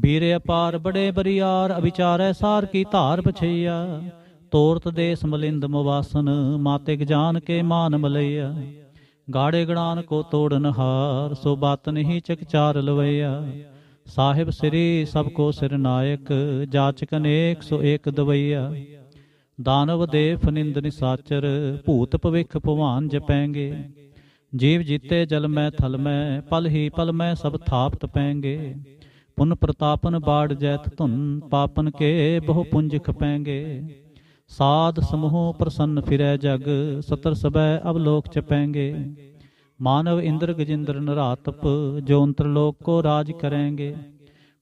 ਬੀਰੇ ਅਪਾਰ ਬੜੇ ਬਰੀਆਰ ਅਵਿਚਾਰੈ ਸਾਰ ਕੀ ਧਾਰ ਪਛਈਆ ਤੋਰਤ ਦੇਸ ਮਲਿੰਦ ਮਵਾਸਨ ਮਾਤੇ ਗਜਾਨ ਕੇ ਮਾਨ ਮਲਈਆ ਗਾੜੇ ਗਣਾਨ ਕੋ ਤੋੜਨ ਹਾਰ ਸੋ ਬਾਤ ਨਹੀਂ ਚਕਚਾਰ ਲਵਈਆ ਸਾਹਿਬ ਸ੍ਰੀ ਸਭ ਕੋ ਸਿਰ ਨਾਇਕ ਜਾਚਕ ਅਨੇਕ ਸੋ ਇੱਕ ਦਵਈਆ ਦਾਨਵ ਦੇ ਫਨਿੰਦ ਨਿਸਾਚਰ ਭੂਤ ਭਵਿਖ ਭਵਾਨ ਜਪੈਂਗੇ ਜੀਵ ਜੀਤੇ ਜਲ ਮੈਂ ਥਲ ਮੈਂ ਪਲ ਹੀ ਪਲ ਮੈਂ ਸਭ ਥਾਪ ਤਪੈਂਗੇ ਪੁਨ ਪ੍ਰਤਾਪਨ ਬਾੜ ਜੈਤ ਧੁਨ ਪਾਪਨ ਕੇ ਬਹੁ ਪੁੰਜ ਖਪੈਂਗੇ ਸਾਧ ਸਮੂਹ ਪ੍ਰਸੰਨ ਫਿਰੈ ਜਗ ਸਤਰ ਸਬੈ ਅਬ ਲੋਕ ਚਪੈਂਗੇ मानव इंद्र गजेंद्र नरातप जो अंतरलोक को राज करेंगे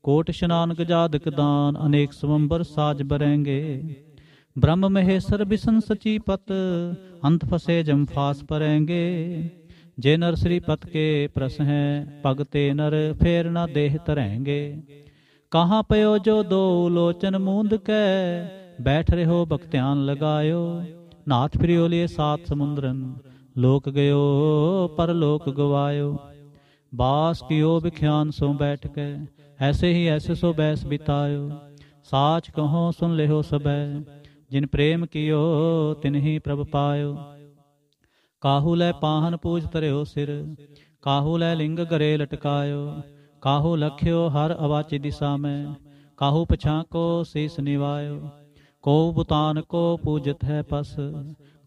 कोट स्नान गजादक दान अनेक स्वंबर साज बरेंगे ब्रह्म महेश्वर बिसन सची पत अंत फसे जम फास परेंगे जे नर श्री पत के प्रस हैं पगते नर फेर न देह तरेंगे कहाँ पयो जो दो लोचन मूंद कै बैठ रहे हो भक्त्यान लगायो नाथ प्रियो सात समुद्रन लोक गयो पर लोक गवायो बास कियो बिख्यान सो बैठ के ऐसे ही ऐसे सो बैस बितायो साच कहो सुन ले हो सब जिन प्रेम कियो तिन ही प्रभ पायो काहू लै पाहन पूज तरयो सिर काहू लै लिंग गरे लटकायो काहू लख्यो हर अवाच दिशा में काहू पछा शीस निवायो को बुतान को पूजत है पस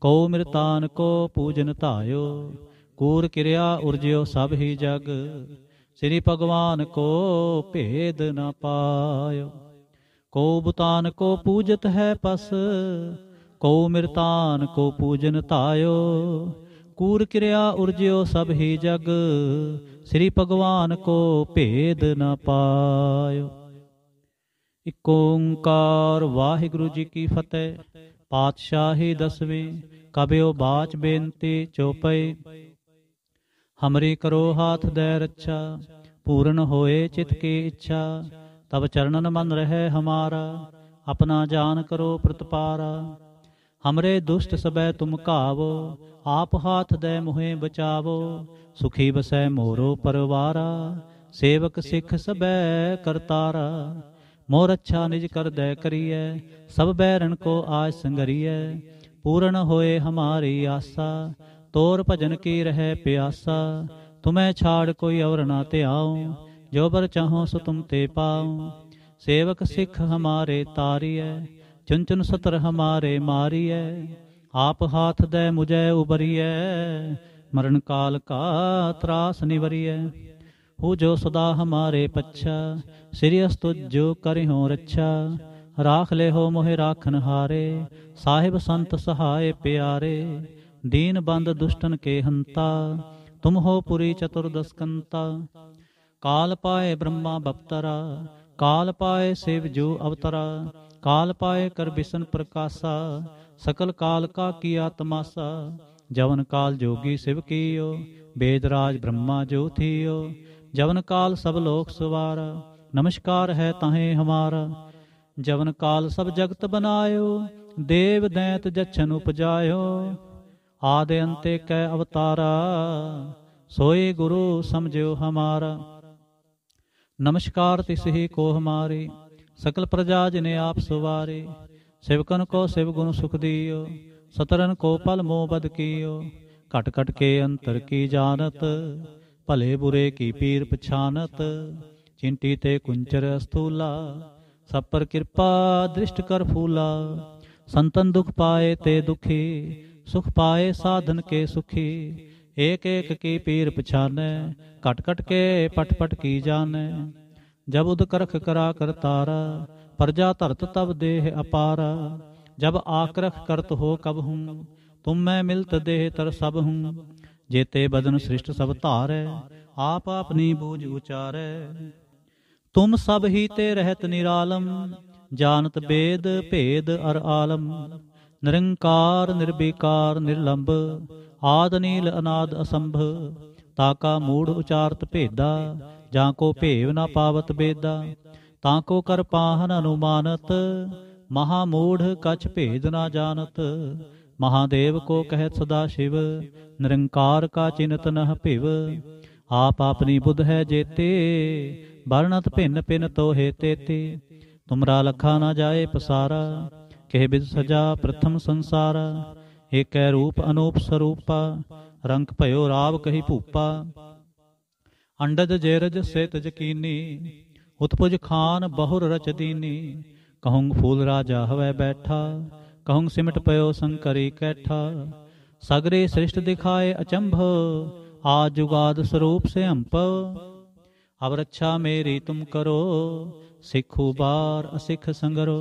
ਕਉ ਮਿਰਤਾਨ ਕੋ ਪੂਜਨ ਧਾਇਓ ਕੂਰ ਕਿਰਿਆ ਉਰਜਿਓ ਸਭ ਹੀ ਜਗ ਸ੍ਰੀ ਭਗਵਾਨ ਕੋ ਭੇਦ ਨ ਪਾਇਓ ਕਉ ਬੁਤਾਨ ਕੋ ਪੂਜਤ ਹੈ ਪਸ ਕਉ ਮਿਰਤਾਨ ਕੋ ਪੂਜਨ ਧਾਇਓ ਕੂਰ ਕਿਰਿਆ ਉਰਜਿਓ ਸਭ ਹੀ ਜਗ ਸ੍ਰੀ ਭਗਵਾਨ ਕੋ ਭੇਦ ਨ ਪਾਇਓ ਇਕ ਓੰਕਾਰ ਵਾਹਿਗੁਰੂ ਜੀ ਕੀ ਫਤਿਹ ਪਾਤਸ਼ਾਹੀ ਦਸਵੇਂ ਕਬਿਓ ਬਾਚ ਬੇਨਤੀ ਚੋਪਈ ਹਮਰੀ ਕਰੋ ਹਾਥ ਦੇ ਰੱਛਾ ਪੂਰਨ ਹੋਏ ਚਿਤ ਕੀ ਇੱਛਾ ਤਬ ਚਰਨਨ ਮਨ ਰਹੇ ਹਮਾਰਾ ਆਪਣਾ ਜਾਨ ਕਰੋ ਪ੍ਰਤਪਾਰਾ ਹਮਰੇ ਦੁਸ਼ਟ ਸਬੈ ਤੁਮ ਘਾਵੋ ਆਪ ਹਾਥ ਦੇ ਮੁਹੇ ਬਚਾਵੋ ਸੁਖੀ ਬਸੈ ਮੋਰੋ ਪਰਵਾਰਾ ਸੇਵਕ ਸਿੱਖ ਸਬੈ ਕਰਤਾਰਾ ਮੋਰ ਅੱਛਾ ਨਿਜ ਕਰ ਦੇ ਕਰੀਐ ਸਭ ਬੈਰਨ ਕੋ ਆਜ ਸੰਗਰੀਐ ਪੂਰਨ ਹੋਏ ਹਮਾਰੀ ਆਸਾ ਤੋਰ ਭਜਨ ਕੀ ਰਹੇ ਪਿਆਸਾ ਤੁਮੈ ਛਾੜ ਕੋਈ ਔਰ ਨਾ ਧਿਆਉ ਜੋ ਬਰ ਚਾਹੋ ਸੋ ਤੁਮ ਤੇ ਪਾਉ ਸੇਵਕ ਸਿੱਖ ਹਮਾਰੇ ਤਾਰੀਐ ਚੁੰ ਸਤਰ ਹਮਾਰੇ ਮਾਰੀਐ ਆਪ ਹਾਥ ਦੇ ਮੁਝੈ ਉਬਰੀਐ ਮਰਨ ਕਾਲ ਕਾ ਤਰਾਸ ਨਿਵਰੀਐ ਹੂ ਜੋ ਸਦਾ ਹਮਾਰੇ ਪੱਛਾ ਸ੍ਰੀ ਅਸਤੁਜ ਜੋ ਕਰਿਓ ਰੱਛਾ ਰਾਖ ਲੈ ਹੋ ਮੋਹਿ ਰਾਖਨ ਹਾਰੇ ਸਾਹਿਬ ਸੰਤ ਸਹਾਏ ਪਿਆਰੇ ਦੀਨ ਬੰਦ ਦੁਸ਼ਟਨ ਕੇ ਹੰਤਾ ਤੁਮ ਹੋ ਪੁਰੀ ਚਤੁਰਦਸ ਕੰਤਾ ਕਾਲ ਪਾਏ ਬ੍ਰਹਮਾ ਬਪਤਰਾ ਕਾਲ ਪਾਏ ਸਿਵ ਜੋ ਅਵਤਰਾ ਕਾਲ ਪਾਏ ਕਰ ਬਿਸ਼ਨ ਪ੍ਰਕਾਸ਼ਾ ਸਕਲ ਕਾਲ ਕਾ ਕੀ ਆਤਮਾਸਾ ਜਵਨ ਕਾਲ ਜੋਗੀ ਸਿਵ ਕੀਓ ਬੇਦਰਾਜ ਬ੍ਰਹਮਾ ਜੋ ਥੀਓ ਜਵਨ ਕਾਲ ਸਭ ਲੋਕ ਸਵਾਰ ਨਮਸਕਾਰ ਹੈ ਤਾਹੇ ਹਮਾਰ ਜਵਨ ਕਾਲ ਸਭ ਜਗਤ ਬਨਾਇਓ ਦੇਵ ਦੈਂਤ ਜਛਨ ਉਪਜਾਇਓ ਆਦਿ ਅੰਤੇ ਕੈ ਅਵਤਾਰਾ ਸੋਏ ਗੁਰੂ ਸਮਝਿਓ ਹਮਾਰਾ ਨਮਸਕਾਰ ਤਿਸ ਹੀ ਕੋ ਹਮਾਰੀ ਸਕਲ ਪ੍ਰਜਾ ਜਿਨੇ ਆਪ ਸੁਵਾਰੀ ਸਿਵਕਨ ਕੋ ਸਿਵ ਗੁਣ ਸੁਖ ਦੀਓ ਸਤਰਨ ਕੋ ਪਲ ਮੋ ਬਦ ਕੀਓ ਘਟ ਘਟ ਕੇ ਅੰਤਰ ਕੀ ਜਾਣਤ ਭਲੇ ਬੁਰੇ ਕੀ ਪੀਰ ਪਛਾਨਤ ਚਿੰਟੀ ਤੇ ਕੁੰਚਰ ਅਸਥੂਲਾ ਸਭ ਪਰ ਕਿਰਪਾ ਦ੍ਰਿਸ਼ਟ ਕਰ ਫੂਲਾ ਸੰਤਨ ਦੁਖ ਪਾਏ ਤੇ ਦੁਖੀ ਸੁਖ ਪਾਏ ਸਾਧਨ ਕੇ ਸੁਖੀ ਏਕ ਏਕ ਕੀ ਪੀਰ ਪਛਾਨੈ ਘਟ ਘਟ ਕੇ ਪਟ ਪਟ ਕੀ ਜਾਣੈ ਜਬ ਉਦ ਕਰਖ ਕਰਾ ਕਰਤਾਰ ਪਰਜਾ ਧਰਤ ਤਬ ਦੇਹ ਅਪਾਰ ਜਬ ਆਕਰਖ ਕਰਤ ਹੋ ਕਬ ਹੂੰ ਤੁਮ ਮੈਂ ਮਿਲਤ ਦੇਹ ਤਰ ਸਭ ਹੂੰ ਜੇਤੇ ਬਦਨ ਸ੍ਰਿਸ਼ਟ ਸਭ ਧਾਰੈ ਆਪ ਆਪਨੀ ਬੂਝ ਉਚਾਰੈ ਤੁਮ ਸਭ ਹੀ ਤੇ ਰਹਿਤ ਨਿਰਾਲਮ ਜਾਣਤ ਬੇਦ ਭੇਦ ਅਰ ਆਲਮ ਨਿਰੰਕਾਰ ਨਿਰਬੀਕਾਰ ਨਿਰਲੰਭ ਆਦਨੀਲ ਅਨਾਦ ਅਸੰਭ ਤਾਕਾ ਮੂੜ ਉਚਾਰਤ ਭੇਦਾ ਜਾਂ ਕੋ ਭੇਵ ਨਾ ਪਾਵਤ ਬੇਦਾ ਤਾਂ ਕੋ ਕਰ ਪਾਹਨ ਅਨੁਮਾਨਤ ਮਹਾ ਮੂੜ ਕਛ ਭੇਦ ਨਾ ਜਾਣਤ ਮਹਾਦੇਵ ਕੋ ਕਹਿ ਸਦਾ ਸ਼ਿਵ ਨਿਰੰਕਾਰ ਕਾ ਚਿੰਤ ਨਹ ਭਿਵ ਆਪ ਆਪਣੀ ਬੁੱਧ ਹੈ ਜੇਤੇ ਵਰਣਤ ਭਿੰਨ ਭਿੰਨ ਤੋਹੇ ਤੇਤੇ ਤੁਮਰਾ ਲਖਾ ਨਾ ਜਾਏ ਪਸਾਰਾ ਕਹਿ ਬਿਦ ਸਜਾ ਪ੍ਰਥਮ ਸੰਸਾਰ ਏਕੈ ਰੂਪ ਅਨੂਪ ਸਰੂਪਾ ਰੰਗ ਭਇਓ ਰਾਵ ਕਹੀ ਭੂਪਾ ਅੰਡਜ ਜੇਰਜ ਸੇਤ ਜਕੀਨੀ ਉਤਪੁਜ ਖਾਨ ਬਹੁਰ ਰਚ ਦੀਨੀ ਕਹੂੰ ਫੂਲ ਰਾਜਾ ਹਵੈ ਬੈਠਾ ਕਹਉ ਸਿਮਟ ਪਇਓ ਸੰਕਰੇ ਕੈਠਾ ਸਗਰੇ ਸ੍ਰਿਸ਼ਟ ਦਿਖਾਏ ਅਚੰਭ ਆ ਜੁਗਾਦ ਸਰੂਪ ਸੇ ਹੰਪ ਅਬ ਮੇਰੀ ਤੁਮ ਕਰੋ ਸਿੱਖੂ ਬਾਰ ਅਸਿੱਖ ਸੰਗਰੋ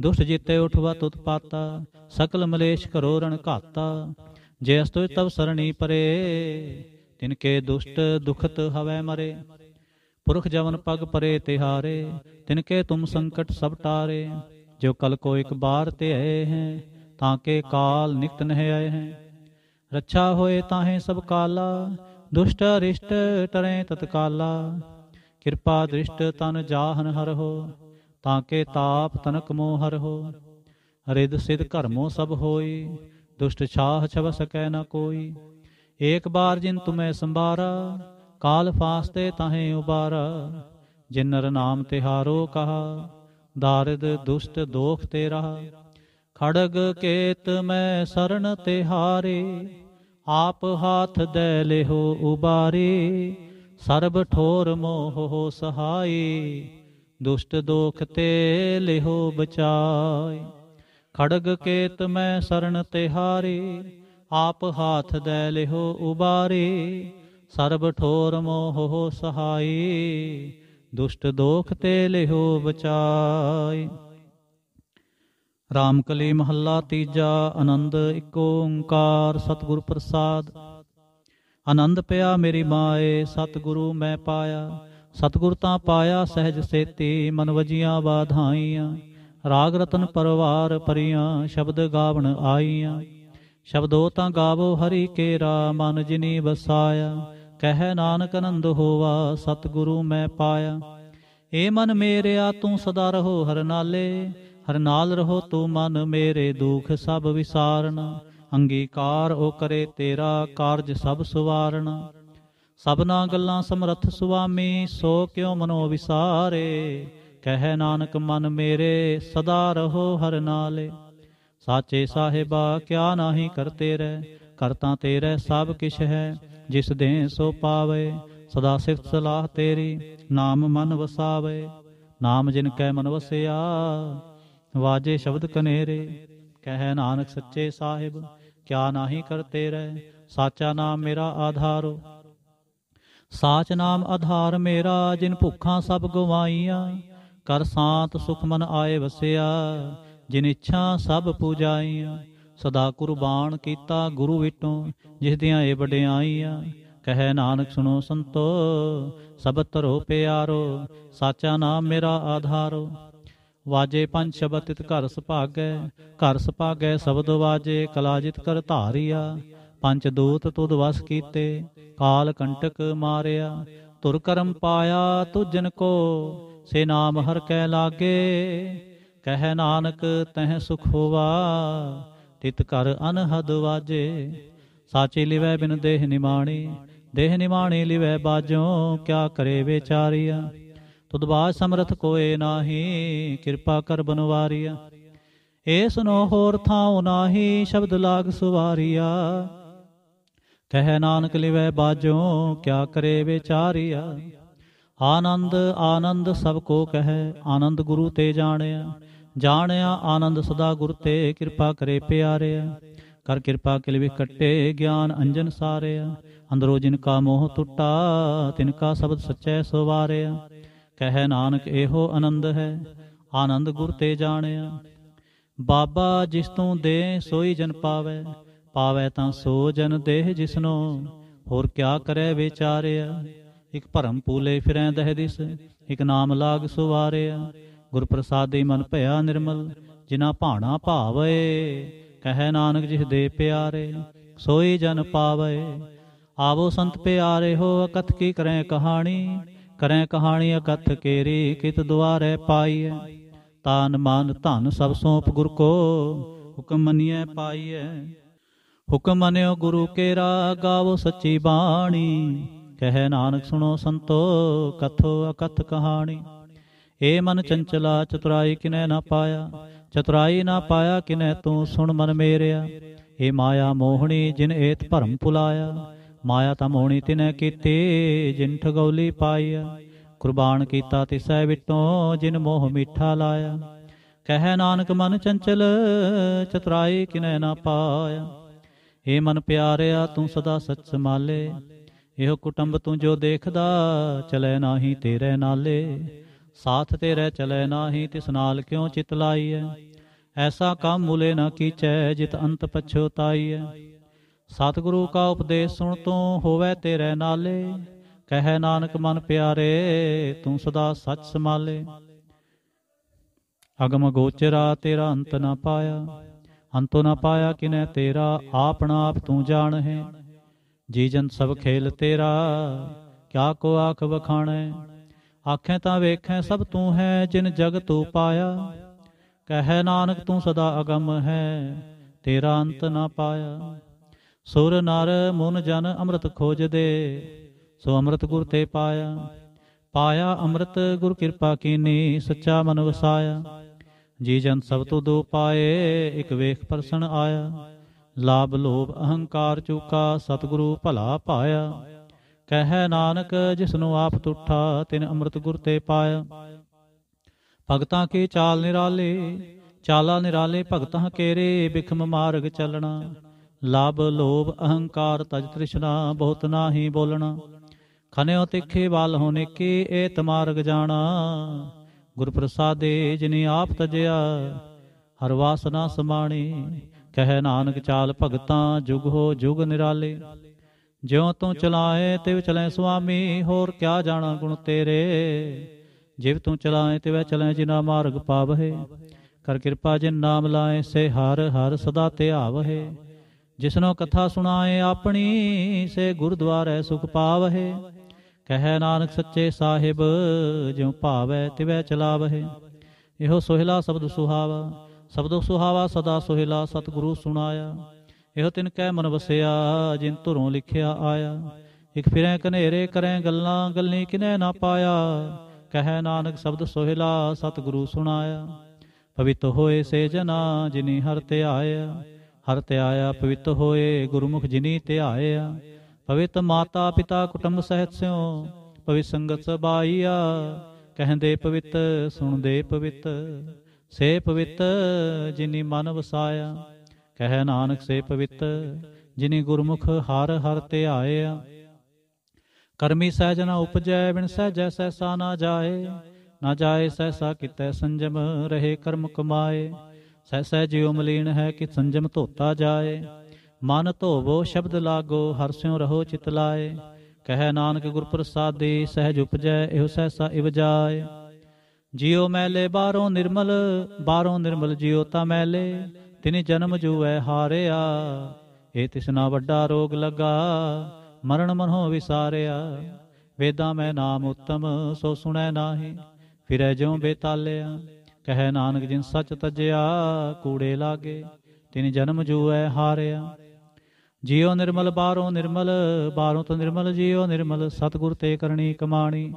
ਦੁਸ਼ਟ ਜਿਤੇ ਉਠਵਾ ਤੁਤ ਪਾਤਾ ਸਕਲ ਮਲੇਸ਼ ਕਰੋ ਰਣ ਘਾਤਾ ਜੇ ਅਸਤੋ ਤਵ ਸਰਣੀ ਪਰੇ ਤਿਨ ਕੇ ਦੁਸ਼ਟ ਦੁਖਤ ਹਵੈ ਮਰੇ ਪੁਰਖ ਜਵਨ ਪਗ ਪਰੇ ਤਿਹਾਰੇ ਤਿਨ ਕੇ ਤੁਮ ਸੰਕਟ ਸਭ ਟਾਰੇ ਜੋ ਕਲ ਕੋ को ਬਾਰ ਤੇ ਆਏ ਹੈ ਤਾਂ ताके ਕਾਲ निकट ਨਹ ਆਏ ਹੈ ਰੱਛਾ ਹੋਏ ਤਾਹੇ ਸਭ ਕਾਲਾ ਦੁਸ਼ਟ ਅਰਿਸ਼ਟ ਟਰੇ ਤਤਕਾਲਾ ਕਿਰਪਾ ਦ੍ਰਿਸ਼ਟ ਤਨ ਜਾਹਨ ਹਰ ਹੋ ਤਾਂ ਕੇ ਤਾਪ ਤਨਕ ਮੋਹ ਹਰ ਹੋ ਰਿਦ ਸਿਧ ਘਰਮੋ ਸਭ ਹੋਈ ਦੁਸ਼ਟ ਛਾਹ ਛਵ ਸਕੈ ਨ ਕੋਈ ਏਕ ਬਾਰ ਜਿਨ ਤੁਮੈ ਸੰਭਾਰਾ ਕਾਲ ਫਾਸਤੇ ਤਾਹੇ ਉਬਾਰਾ ਜਿਨ ਨਰ ਨਾਮ ਤਿਹਾਰੋ ਕਹਾ ਦਾਰਦ ਦੁਸ਼ਟ ਦੋਖ ਤੇਰਾ ਖੜਗ ਕੇਤ ਮੈਂ ਸਰਨ ਤੇ ਹਾਰੇ ਆਪ ਹਾਥ ਦੇ ਲਿਹੋ ਉਬਾਰੇ ਸਰਬ ਠੋਰ ਮੋਹ ਹੋ ਸਹਾਈ ਦੁਸ਼ਟ ਦੋਖ ਤੇ ਲਿਹੋ ਬਚਾਈ ਖੜਗ ਕੇਤ ਮੈਂ ਸਰਨ ਤੇ ਹਾਰੇ ਆਪ ਹਾਥ ਦੇ ਲਿਹੋ ਉਬਾਰੇ ਸਰਬ ਠੋਰ ਮੋਹ ਹੋ ਸਹਾਈ ਦੁਸ਼ਟ ਦੋਖ ਤੇ ਲਿਹੋ ਬਚਾਈ RAM ਕਲੀ ਮਹੱਲਾ ਤੀਜਾ ਆਨੰਦ ਇੱਕ ਓੰਕਾਰ ਸਤਿਗੁਰ ਪ੍ਰਸਾਦ ਆਨੰਦ ਪਿਆ ਮੇਰੀ ਮਾਏ ਸਤਿਗੁਰੂ ਮੈਂ ਪਾਇਆ ਸਤਿਗੁਰ ਤਾਂ ਪਾਇਆ ਸਹਿਜ ਸੇਤੀ ਮਨ ਵਜੀਆਂ ਬਾਧਾਈਆਂ ਰਾਗ ਰਤਨ ਪਰਵਾਰ ਪਰੀਆਂ ਸ਼ਬਦ ਗਾਵਣ ਆਈਆਂ ਸ਼ਬਦੋ ਤਾਂ ਗਾਵੋ ਹਰੀ ਕੇਰਾ ਮਨ ਜਿਨੀ ਵਸਾਇਆ ਕਹਿ ਨਾਨਕ ਅਨੰਦ ਹੋਵਾ ਸਤਿਗੁਰੂ ਮੈਂ ਪਾਇਆ ਏ ਮਨ ਮੇਰਿਆ ਤੂੰ ਸਦਾ ਰਹੋ ਹਰ ਨਾਲੇ ਹਰ ਨਾਲ ਰਹੋ ਤੂੰ ਮਨ ਮੇਰੇ ਦੁਖ ਸਭ ਵਿਸਾਰਨ ਅੰਗੀਕਾਰ ਉਹ ਕਰੇ ਤੇਰਾ ਕਾਰਜ ਸਭ ਸੁਵਾਰਨ ਸਭਨਾ ਗੱਲਾਂ ਸਮਰੱਥ ਸੁਆਮੀ ਸੋ ਕਿਉ ਮਨੋ ਵਿਸਾਰੇ ਕਹਿ ਨਾਨਕ ਮਨ ਮੇਰੇ ਸਦਾ ਰਹੋ ਹਰ ਨਾਲੇ ਸਾਚੇ ਸਾਹਿਬਾ ਕਿਆ ਨਾਹੀ ਕਰਤੇ ਰਹਿ ਕਰਤਾ ਤੇਰੇ ਸਭ ਕਿਛ ਹੈ ਜਿਸ ਦੇ ਸੋ ਪਾਵੇ ਸਦਾ ਸਿਫਤ ਸਲਾਹ ਤੇਰੀ ਨਾਮ ਮਨ ਵਸਾਵੇ ਨਾਮ ਜਿਨ ਕੈ ਮਨ ਵਸਿਆ ਵਾਜੇ ਸ਼ਬਦ ਕਨੇਰੇ ਕਹਿ ਨਾਨਕ ਸੱਚੇ ਸਾਹਿਬ ਕਿਆ ਨਾਹੀ ਕਰਤੇ ਰਹਿ ਸਾਚਾ ਨਾਮ ਮੇਰਾ ਆਧਾਰੋ ਸਾਚ ਨਾਮ ਆਧਾਰ ਮੇਰਾ ਜਿਨ ਭੁੱਖਾਂ ਸਭ ਗਵਾਈਆਂ ਕਰ ਸਾਤ ਸੁਖ ਮਨ ਆਏ ਵਸਿਆ ਜਿਨ ਇੱਛਾ ਸਭ ਪੂਜਾਈਆਂ ਸਦਾ ਕੁਰਬਾਨ ਕੀਤਾ ਗੁਰੂ ਵਿਟੋ ਜਿਸ ਦੀਆਂ ਇਹ ਆ ਕਹੇ ਨਾਨਕ ਸੁਣੋ ਸੰਤੋ ਸਭ ਤਰੋ ਪਿਆਰੋ ਸਾਚਾ ਨਾਮ ਮੇਰਾ ਆਧਾਰੋ ਵਾਜੇ ਪੰਜ ਸ਼ਬਦ ਤਿਤ ਘਰ ਸੁਭਾਗੈ ਘਰ ਸੁਭਾਗੈ ਸ਼ਬਦ ਵਾਜੇ ਕਲਾਜਿਤ ਕਰ ਧਾਰਿਆ ਪੰਜ ਦੂਤ ਤੁਧ ਵਸ ਕੀਤੇ ਕਾਲ ਕੰਟਕ ਮਾਰਿਆ ਤੁਰ ਕਰਮ ਪਾਇਆ ਤੁਜਨ ਕੋ ਸੇ ਨਾਮ ਹਰ ਕੈ ਲਾਗੇ ਕਹਿ ਨਾਨਕ ਤਹ ਸੁਖ ਹੋਵਾ ਤਿਤ ਕਰ ਅਨਹਦ ਵਾਜੇ ਸਾਚੇ ਲਿਵੈ ਬਿਨ ਦੇਹ ਨਿਮਾਣੀ ਦੇਹ ਨਿਮਾਣੀ ਲਿਵੈ ਬਾਜੋ ਕਿਆ ਕਰੇ ਵਿਚਾਰੀਆ ਤੁਧ ਬਾਜ ਸਮਰਥ ਕੋਏ ਨਾਹੀ ਕਿਰਪਾ ਕਰ ਬਨਵਾਰੀਆ ਏ ਸੁਨੋ ਹੋਰ ਥਾਉ ਨਾਹੀ ਸ਼ਬਦ ਲਾਗ ਸੁਵਾਰੀਆ ਕਹਿ ਨਾਨਕ ਲਿਵੈ ਬਾਜੋ ਕਿਆ ਕਰੇ ਵਿਚਾਰੀਆ ਆਨੰਦ ਆਨੰਦ ਸਭ ਕੋ ਕਹੈ ਆਨੰਦ ਗੁਰੂ ਤੇ ਜਾਣਿਆ ਜਾਣਿਆ ਆਨੰਦ ਸਦਾ ਗੁਰ ਤੇ ਕਿਰਪਾ ਕਰੇ ਪਿਆਰਿਆ ਕਰ ਕਿਰਪਾ ਕੇ ਲਿਵ ਕੱਟੇ ਗਿਆਨ ਅੰਜਨ ਸਾਰਿਆ ਅੰਦਰੋ ਜਿਨ ਕਾ ਮੋਹ ਟੁੱਟਾ ਤਿਨ ਕਾ ਸ਼ਬਦ ਸੱਚੈ ਸੁਵਾਰੇ ਕਹਿ ਨਾਨਕ ਇਹੋ ਆਨੰਦ ਹੈ ਆਨੰਦ ਗੁਰ ਤੇ ਜਾਣਿਆ ਬਾਬਾ ਜਿਸ ਤੋਂ ਦੇ ਸੋਈ ਜਨ ਪਾਵੇ ਪਾਵੇ ਤਾਂ ਸੋ ਜਨ ਦੇਹ ਜਿਸਨੋ ਹੋਰ ਕਿਆ ਕਰੇ ਵਿਚਾਰਿਆ ਇਕ ਭਰਮ ਪੂਲੇ ਫਿਰੈ ਦਹਿ ਦਿਸ ਇਕ ਨਾਮ ਲਾਗ ਸੁਵਾਰਿਆ ਗੁਰ ਪ੍ਰਸਾਦੇ ਮਨ ਭਇਆ ਨਿਰਮਲ ਜਿਨਾ ਭਾਣਾ ਭਾਵੈ ਕਹੈ ਨਾਨਕ ਜਿਸ ਦੇ ਪਿਆਰੇ ਸੋਈ ਜਨ ਪਾਵੈ ਆਵੋ ਸੰਤ ਪਿਆਰੇ ਹੋ ਅਕਥ ਕੀ ਕਰੈ ਕਹਾਣੀ ਕਰੈ ਕਹਾਣੀ ਅਕਥ ਕੇਰੀ ਕਿਤ ਦੁਆਰੇ ਪਾਈਐ ਤਾਨ ਮਾਨ ਧਨ ਸਭ ਸੋਪ ਗੁਰ ਕੋ ਹੁਕਮ ਮੰਨਿਐ ਪਾਈਐ ਹੁਕਮ ਮੰਨਿਓ ਗੁਰੂ ਕੇਰਾ ਗਾਵੋ ਸੱਚੀ ਬਾਣੀ ਕਹਿ ਨਾਨਕ ਸੁਣੋ ਸੰਤੋ ਕਥੋ ਅਕਥ ਕਹਾਣੀ ਏ ਮਨ ਚੰਚਲਾ ਚਤੁਰਾਈ ਕਿਨੈ ਨਾ ਪਾਇਆ ਚਤੁਰਾਈ ਨਾ ਪਾਇਆ ਕਿਨੈ ਤੂੰ ਸੁਣ ਮਨ ਮੇਰਿਆ ਏ ਮਾਇਆ ਮੋਹਣੀ ਜਿਨ ਏਤ ਭਰਮ ਪੁਲਾਇਆ ਮਾਇਆ ਤਾਂ ਮੋਹਣੀ ਤਿਨੈ ਕੀਤੇ ਜਿਨ ਠਗੌਲੀ ਪਾਇਆ ਕੁਰਬਾਨ ਕੀਤਾ ਤਿਸੈ ਵਿਟੋਂ ਜਿਨ ਮੋਹ ਮਿੱਠਾ ਲਾਇਆ ਕਹੈ ਨਾਨਕ ਮਨ ਚੰਚਲ ਚਤੁਰਾਈ ਕਿਨੈ ਨਾ ਪਾਇਆ ਏ ਮਨ ਪਿਆਰਿਆ ਤੂੰ ਸਦਾ ਸੱਚ ਸਮਾਲੇ ਇਹੋ ਕੁਟੰਬ ਤੂੰ ਜੋ ਦੇਖਦਾ ਚਲੇ ਨਾਹੀ ਤੇਰੇ ਨਾਲੇ ਸਾਥ ਤੇ ਰਹਿ ਚਲੇ ਨਾਹੀ ਤਿਸ ਨਾਲ ਕਿਉ ਚਿਤ ਲਾਈਐ ਐਸਾ ਕੰਮ ਮੁਲੇ ਨਾ ਕੀਚੈ ਜਿਤ ਅੰਤ ਪਛੋਤਾਈਐ ਸਤਿਗੁਰੂ ਕਾ ਉਪਦੇਸ਼ ਸੁਣ ਤੂੰ ਹੋਵੇ ਤੇਰੇ ਨਾਲੇ ਕਹੇ ਨਾਨਕ ਮਨ ਪਿਆਰੇ ਤੂੰ ਸਦਾ ਸੱਚ ਸਮਾਲੇ ਅਗਮ ਗੋਚਰਾ ਤੇਰਾ ਅੰਤ ਨਾ ਪਾਇਆ ਅੰਤੋ ਨਾ ਪਾਇਆ ਕਿਨੇ ਤੇਰਾ ਆਪਣਾ ਆਪ ਤੂੰ ਜਾਣ ਹੈ ਜੀ ਜਨ ਸਭ ਖੇਲ ਤੇਰਾ ਕਿਆ ਕੋ ਆਖ ਵਖਾਣੈ ਆਖੇ ਤਾਂ ਵੇਖੈ ਸਭ ਤੂੰ ਹੈ ਜਿਨ ਜਗ ਤੂੰ ਪਾਇਆ ਕਹੈ ਨਾਨਕ ਤੂੰ ਸਦਾ ਅਗੰਮ ਹੈ ਤੇਰਾ ਅੰਤ ਨਾ ਪਾਇਆ ਸੁਰ ਨਰ ਮਨ ਜਨ ਅੰਮ੍ਰਿਤ ਖੋਜਦੇ ਸੋ ਅੰਮ੍ਰਿਤ ਗੁਰ ਤੇ ਪਾਇਆ ਪਾਇਆ ਅੰਮ੍ਰਿਤ ਗੁਰ ਕਿਰਪਾ ਕੀਨੀ ਸੱਚਾ ਮਨ ਵਸਾਇਆ ਜੀ ਜਨ ਸਭ ਤੋਂ ਦੋ ਪਾਏ ਇਕ ਵੇਖ ਪਰਸਨ ਆਇਆ ਲਾਭ ਲੋਭ ਅਹੰਕਾਰ ਚੁਕਾ ਸਤਿਗੁਰੂ ਭਲਾ ਪਾਇਆ ਕਹੈ ਨਾਨਕ ਜਿਸ ਨੂੰ ਆਪ ਤੁਠਾ ਤਿਨ ਅੰਮ੍ਰਿਤ ਗੁਰ ਤੇ ਪਾਇ ਭਗਤਾਂ ਕੇ ਚਾਲ ਨਿਰਾਲੇ ਚਾਲਾ ਨਿਰਾਲੇ ਭਗਤਾਂ ਕੇਰੇ ਬਿਖਮ ਮਾਰਗ ਚੱਲਣਾ ਲਾਭ ਲੋਭ ਅਹੰਕਾਰ ਤਜ ਤ੍ਰਿਸ਼ਨਾ ਬਹੁਤ ਨਾਹੀ ਬੋਲਣਾ ਖਨਿਓ ਤਿੱਖੇ ਵਾਲ ਹੋਨੇ ਕੀ ਏ ਤਮਾਰਗ ਜਾਣਾ ਗੁਰ ਪ੍ਰਸਾਦੇ ਜਿਨੇ ਆਪ ਤਜਿਆ ਹਰ ਵਾਸਨਾ ਸਮਾਣੀ ਕਹਿ ਨਾਨਕ ਚਾਲ ਭਗਤਾਂ ਜੁਗ ਹੋ ਜੁਗ ਨਿਰਾਲੇ ਜਿਉ ਤੂੰ ਚਲਾਏ ਤੇ ਚਲੇ ਸੁਆਮੀ ਹੋਰ ਕਿਆ ਜਾਣਾ ਗੁਣ ਤੇਰੇ ਜਿਵ ਤੂੰ ਚਲਾਏ ਤੇ ਵੈ ਚਲੇ ਜਿਨਾ ਮਾਰਗ ਪਾਵਹਿ ਕਰ ਕਿਰਪਾ ਜਿਨ ਨਾਮ ਲਾਏ ਸੇ ਹਰ ਹਰ ਸਦਾ ਧਿਆਵਹਿ ਜਿਸਨੋ ਕਥਾ ਸੁਣਾਏ ਆਪਣੀ ਸੇ ਗੁਰਦੁਆਰੇ ਸੁਖ ਪਾਵਹਿ ਕਹੇ ਨਾਨਕ ਸੱਚੇ ਸਾਹਿਬ ਜਿਉ ਭਾਵੈ ਤੇ ਵੈ ਚਲਾਵਹਿ ਇਹੋ ਸੋਹਿਲਾ ਸ਼ਬਦ ਸੁਹਾਵਾ ਸ਼ਬਦ ਸੁਹਾਵਾ ਸਦਾ ਸੋਹਿਲਾ ਸਤਿਗੁਰੂ ਸੁਣਾਇਆ ਇਹੋ ਤਿਨ ਕਹਿ ਮਨ ਵਸਿਆ ਜਿਨ ਧੁਰੋਂ ਲਿਖਿਆ ਆਇਆ ਇਕ ਫਿਰੈ ਕਨੇਰੇ ਕਰੈ ਗੱਲਾਂ ਗੱਲੀ ਕਿਨੇ ਨਾ ਪਾਇਆ ਕਹੈ ਨਾਨਕ ਸ਼ਬਦ ਸੋਹਿਲਾ ਸਤਿਗੁਰੂ ਸੁਣਾਇਆ ਪਵਿੱਤ ਹੋਏ ਸੇ ਜਨਾ ਜਿਨੀ ਹਰ ਧਿਆਇਆ ਹਰ ਧਿਆਇਆ ਪਵਿੱਤ ਹੋਏ ਗੁਰਮੁਖ ਜਿਨੀ ਧਿਆਇਆ ਪਵਿੱਤ ਮਾਤਾ ਪਿਤਾ ਕੁਟੰਬ ਸਹਿਤ ਸਿਉ ਪਵਿੱਤ ਸੰਗਤ ਸਬਾਈਆ ਕਹਿੰਦੇ ਪਵਿੱਤ ਸੁਣਦੇ ਪਵਿੱਤ ਸੇ ਪਵਿੱਤ ਜਿਨੀ ਮਨ ਵਸਾਇਆ ਕਹਿ ਨਾਨਕ ਸੇ ਪਵਿੱਤ ਜਿਨੀ ਗੁਰਮੁਖ ਹਰ ਹਰ ਤੇ ਆਇਆ ਕਰਮੀ ਸਹਿਜ ਨਾ ਉਪਜੈ ਬਿਨ ਸਹਿਜੈ ਸਹਿਸਾ ਨਾ ਜਾਏ ਨਾ ਜਾਏ ਸਹਿਸਾ ਕਿਤੇ ਸੰਜਮ ਰਹੇ ਕਰਮ ਕਮਾਏ ਸਹਿ ਜਿਉ ਮਲੀਨ ਹੈ ਕਿ ਸੰਜਮ ਧੋਤਾ ਜਾਏ ਮਨ ਧੋਵੋ ਸ਼ਬਦ ਲਾਗੋ ਹਰ ਸਿਉ ਰਹੋ ਚਿਤ ਲਾਏ ਕਹਿ ਨਾਨਕ ਗੁਰ ਪ੍ਰਸਾਦਿ ਸਹਿਜ ਉਪਜੈ ਇਹੋ ਸਹਿਸਾ ਇਵ ਜਾਏ ਜਿਉ ਮੈਲੇ ਬਾਹਰੋਂ ਨਿਰਮਲ ਬਾਹਰੋਂ ਨਿਰਮਲ ਜਿਉ ਤਾ ਮੈਲੇ ਤਿਨ ਜਨਮ ਜੋ ਹੈ ਹਾਰਿਆ ਇਹ ਤਿਸਨਾ ਵੱਡਾ ਰੋਗ ਲੱਗਾ ਮਰਨ ਮਨੋ ਵਿਸਾਰਿਆ ਵੇਦਾ ਮੈਂ ਨਾਮ ਉਤਮ ਸੋ ਸੁਣੈ ਨਾਹੀ ਫਿਰੈ ਜਿਉ ਬੇਤਾਲਿਆ ਕਹੈ ਨਾਨਕ ਜਿਨ ਸਚ ਤਜਿਆ ਕੂੜੇ ਲਾਗੇ ਤਿਨ ਜਨਮ ਜੋ ਹੈ ਹਾਰਿਆ ਜਿਉ ਨਿਰਮਲ ਬਾਹਰੋਂ ਨਿਰਮਲ ਬਾਹਰੋਂ ਤੋਂ ਨਿਰਮਲ ਜਿਉ ਨਿਰਮਲ ਸਤਗੁਰ ਤੇ ਕਰਨੀ ਕਮਾਣੀ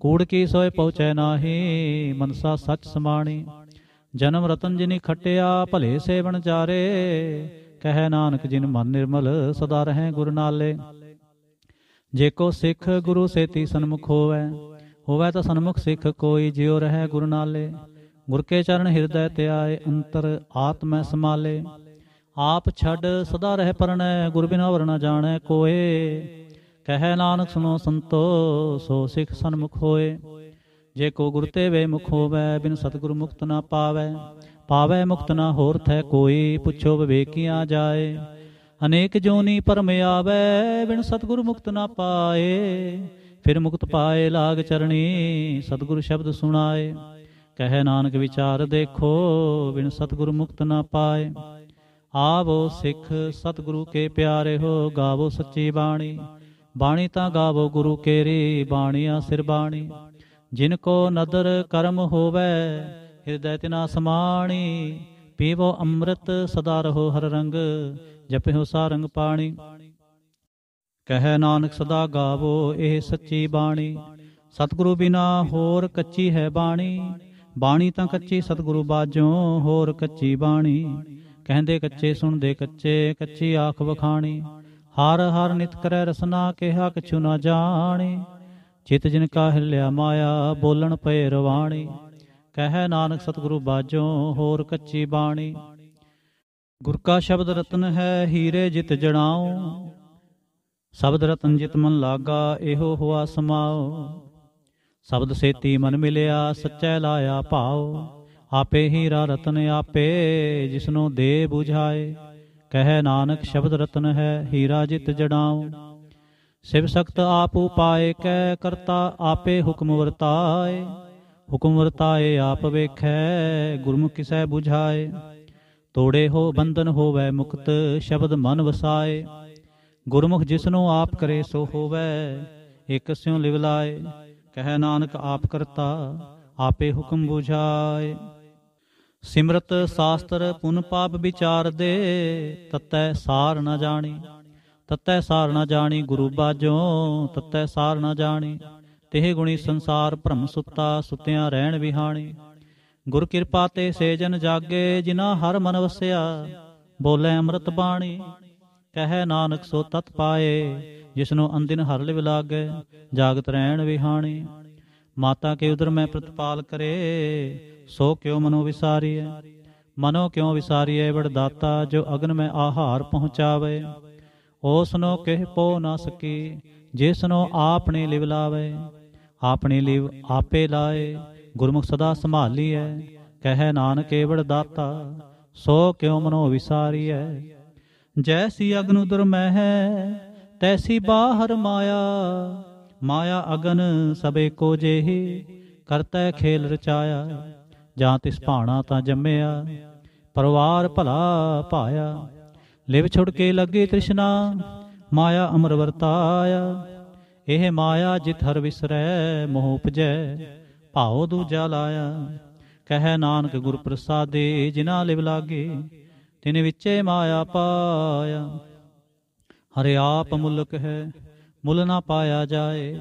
ਕੂੜ ਕੀ ਸੋਏ ਪਹੁੰਚੈ ਨਾਹੀ ਮਨਸਾ ਸੱਚ ਸਮਾਣੀ ਜਨਮ ਰਤਨ ਜਿਨੀ ਖਟਿਆ ਭਲੇ ਸੇਵਨ ਚਾਰੇ ਕਹੈ ਨਾਨਕ ਜਿਨ ਮਨ ਨਿਰਮਲ ਸਦਾ ਰਹੈ ਗੁਰ ਨਾਲੇ ਜੇ ਕੋ ਸਿੱਖ ਗੁਰੂ ਸੇਤੀ ਸੰਮੁਖ ਹੋਵੇ ਹੋਵੇ ਤਾਂ ਸੰਮੁਖ ਸਿੱਖ ਕੋਈ ਜਿਉ ਰਹੈ ਗੁਰ ਨਾਲੇ ਗੁਰ ਕੇ ਚਰਨ ਹਿਰਦੈ ਤੇ ਆਏ ਅੰਤਰ ਆਤਮੈ ਸਮਾਲੇ ਆਪ ਛੱਡ ਸਦਾ ਰਹਿ ਪਰਣੈ ਗੁਰ ਬਿਨਾ ਵਰਣਾ ਜਾਣੈ ਕੋਏ ਕਹੈ ਨਾਨਕ ਸੁਨੋ ਸੰਤੋ ਸੋ ਸਿੱਖ ਸੰਮੁਖ ਹੋਏ ਜੇ ਕੋ ਗੁਰ ਤੇ ਵੇ ਮੁਖ ਹੋਵੇ ਬਿਨ ਸਤਗੁਰ ਮੁਕਤ ਨਾ ਪਾਵੇ ਪਾਵੇ ਮੁਕਤ ਨਾ ਹੋਰ ਥੈ ਕੋਈ ਪੁੱਛੋ ਵਿਵੇਕਿਆ ਜਾਏ ਅਨੇਕ ਜੋਨੀ ਪਰਮ ਆਵੇ ਬਿਨ ਸਤਗੁਰ ਮੁਕਤ ਨਾ ਪਾਏ ਫਿਰ ਮੁਕਤ ਪਾਏ ਲਾਗ ਚਰਣੀ ਸਤਗੁਰ ਸ਼ਬਦ ਸੁਣਾਏ ਕਹੇ ਨਾਨਕ ਵਿਚਾਰ ਦੇਖੋ ਬਿਨ ਸਤਗੁਰ ਮੁਕਤ ਨਾ ਪਾਏ ਆਵੋ ਸਿੱਖ ਸਤਗੁਰੂ ਕੇ ਪਿਆਰੇ ਹੋ ਗਾਵੋ ਸੱਚੀ ਬਾਣੀ ਬਾਣੀ ਤਾਂ ਗਾਵੋ ਗੁਰੂ ਕੇਰੀ ਬਾਣੀਆਂ ਸਿਰ ਬਾਣੀ ਜਿਨ ਕੋ ਨਦਰ ਕਰਮ ਹੋਵੇ ਹਿਰਦੈ ਤਿਨਾ ਸਮਾਣੀ ਪੀਵੋ ਅੰਮ੍ਰਿਤ ਸਦਾ ਰਹੋ ਹਰ ਰੰਗ ਜਪਿਓ ਸਾਰੰਗ ਪਾਣੀ ਕਹੈ ਨਾਨਕ ਸਦਾ ਗਾਵੋ ਇਹ ਸੱਚੀ ਬਾਣੀ ਸਤਿਗੁਰੂ ਬਿਨਾ ਹੋਰ ਕੱਚੀ ਹੈ ਬਾਣੀ ਬਾਣੀ ਤਾਂ ਕੱਚੀ ਸਤਿਗੁਰੂ ਬਾਝੋਂ ਹੋਰ ਕੱਚੀ ਬਾਣੀ ਕਹਿੰਦੇ ਕੱਚੇ ਸੁਣਦੇ ਕੱਚੇ ਕੱਚੀ ਆਖ ਵਖਾਣੀ ਹਰ ਹਰ ਨਿਤ ਕਰੈ ਰਸਨਾ ਕਿਹਾ ਕਿਛੁ ਨਾ ਜਾਣੇ ਚਿਤ ਜਿਨ ਕਾ ਹਿਲਿਆ ਮਾਇਆ ਬੋਲਣ ਪਏ ਰਵਾਣੀ ਕਹਿ ਨਾਨਕ ਸਤਿਗੁਰੂ ਬਾਜੋ ਹੋਰ ਕੱਚੀ ਬਾਣੀ ਗੁਰ ਕਾ ਸ਼ਬਦ ਰਤਨ ਹੈ ਹੀਰੇ ਜਿਤ ਜਣਾਉ ਸ਼ਬਦ ਰਤਨ ਜਿਤ ਮਨ ਲਾਗਾ ਇਹੋ ਹੋਆ ਸਮਾਉ ਸ਼ਬਦ ਸੇਤੀ ਮਨ ਮਿਲਿਆ ਸੱਚੈ ਲਾਇਆ ਭਾਉ ਆਪੇ ਹੀਰਾ ਰਤਨ ਆਪੇ ਜਿਸਨੂੰ ਦੇ 부ਝਾਏ ਕਹਿ ਨਾਨਕ ਸ਼ਬਦ ਰਤਨ ਹੈ ਹੀਰਾ ਜਿਤ ਜੜਾਉ ਸਿਵ ਸਖਤ ਆਪ ਉਪਾਏ ਕੈ ਕਰਤਾ ਆਪੇ ਹੁਕਮ ਵਰਤਾਏ ਹੁਕਮ ਵਰਤਾਏ ਆਪ ਵੇਖੈ ਗੁਰਮੁਖਿ ਸਹਿ 부ਝਾਏ ਤੋੜੇ ਹੋ ਬੰਧਨ ਹੋਵੇ ਮੁਕਤ ਸ਼ਬਦ ਮਨ ਵਸਾਏ ਗੁਰਮੁਖ ਜਿਸਨੂੰ ਆਪ ਕਰੇ ਸੋ ਹੋਵੇ ਇਕ ਸਿਉ ਲਿਵ ਲਾਏ ਕਹਿ ਨਾਨਕ ਆਪ ਕਰਤਾ ਆਪੇ ਹੁਕਮ 부ਝਾਏ ਸਿਮਰਤ ਸ਼ਾਸਤਰ ਪੁਨ ਪਾਪ ਵਿਚਾਰ ਦੇ ਤਤੈ ਸਾਰ ਨ ਜਾਣੀ ਤਤੈ ਸਾਰ ਨਾ ਜਾਣੀ ਗੁਰੂ ਬਾਜੋ ਤਤੈ ਸਾਰ ਨਾ ਜਾਣੀ ਤੇਹ ਗੁਣੀ ਸੰਸਾਰ ਭ੍ਰਮ ਸੁੱਤਾ ਸੁਤਿਆਂ ਰਹਿਣ ਵਿਹਾਣੀ ਗੁਰ ਕਿਰਪਾ ਤੇ ਸੇਜਨ ਜਾਗੇ ਜਿਨਾ ਹਰ ਮਨ ਵਸਿਆ ਬੋਲੇ ਅੰਮ੍ਰਿਤ ਬਾਣੀ ਕਹੇ ਨਾਨਕ ਸੋ ਤਤ ਪਾਏ ਜਿਸਨੂੰ ਅੰਦਿਨ ਹਰ ਲਿਵ ਲਾਗੇ ਜਾਗਤ ਰਹਿਣ ਵਿਹਾਣੀ ਮਾਤਾ ਕੇ ਉਦਰ ਮੈਂ ਪ੍ਰਤਪਾਲ ਕਰੇ ਸੋ ਕਿਉ ਮਨੋ ਵਿਸਾਰੀਐ ਮਨੋ ਕਿਉ ਵਿਸਾਰੀਐ ਵਡਦਾਤਾ ਜੋ ਅਗਨ ਮੈਂ ਆਹਾਰ ਪਹੁੰਚਾਵੇ ਉਸਨੋ ਕਹਿ ਪੋ ਨਾ ਸਕੇ ਜਿਸਨੋ ਆਪਨੇ ਲਿਵ ਲਾਵੇ ਆਪਨੇ ਲਿਵ ਆਪੇ ਲਾਏ ਗੁਰਮੁਖ ਸਦਾ ਸੰਭਾਲੀ ਐ ਕਹਿ ਨਾਨਕ ਏਵੜ ਦਾਤਾ ਸੋ ਕਿਉ ਮਨੋ ਵਿਸਾਰੀਐ ਜੈਸੀ ਅਗਨ ਉਦਰ ਮਹਿ ਤੈਸੀ ਬਾਹਰ ਮਾਇਆ ਮਾਇਆ ਅਗਨ ਸਬੇ ਕੋ ਜੇਹੀ ਕਰਤਾ ਖੇਲ ਰਚਾਇਆ ਜਾਂ ਤਿਸ ਭਾਣਾ ਤਾਂ ਜੰਮਿਆ ਪਰਵਾਰ ਭਲਾ ਪਾਇਆ ਲਿਵ ਛੁੜ ਕੇ ਲੱਗੇ ਤ੍ਰਿਸ਼ਨਾ ਮਾਇਆ ਅਮਰ ਵਰਤਾਇਆ ਇਹ ਮਾਇਆ ਜਿਤ ਹਰ ਵਿਸਰੈ ਮੋਹ ਉਪਜੈ ਭਾਉ ਦੂਜਾ ਲਾਇਆ ਕਹੈ ਨਾਨਕ ਗੁਰ ਪ੍ਰਸਾਦੇ ਜਿਨਾ ਲਿਵ ਲਾਗੇ ਤਿਨ ਵਿੱਚੇ ਮਾਇਆ ਪਾਇਆ ਹਰਿ ਆਪ ਮੁਲਕ ਹੈ ਮੁਲ ਨਾ ਪਾਇਆ ਜਾਏ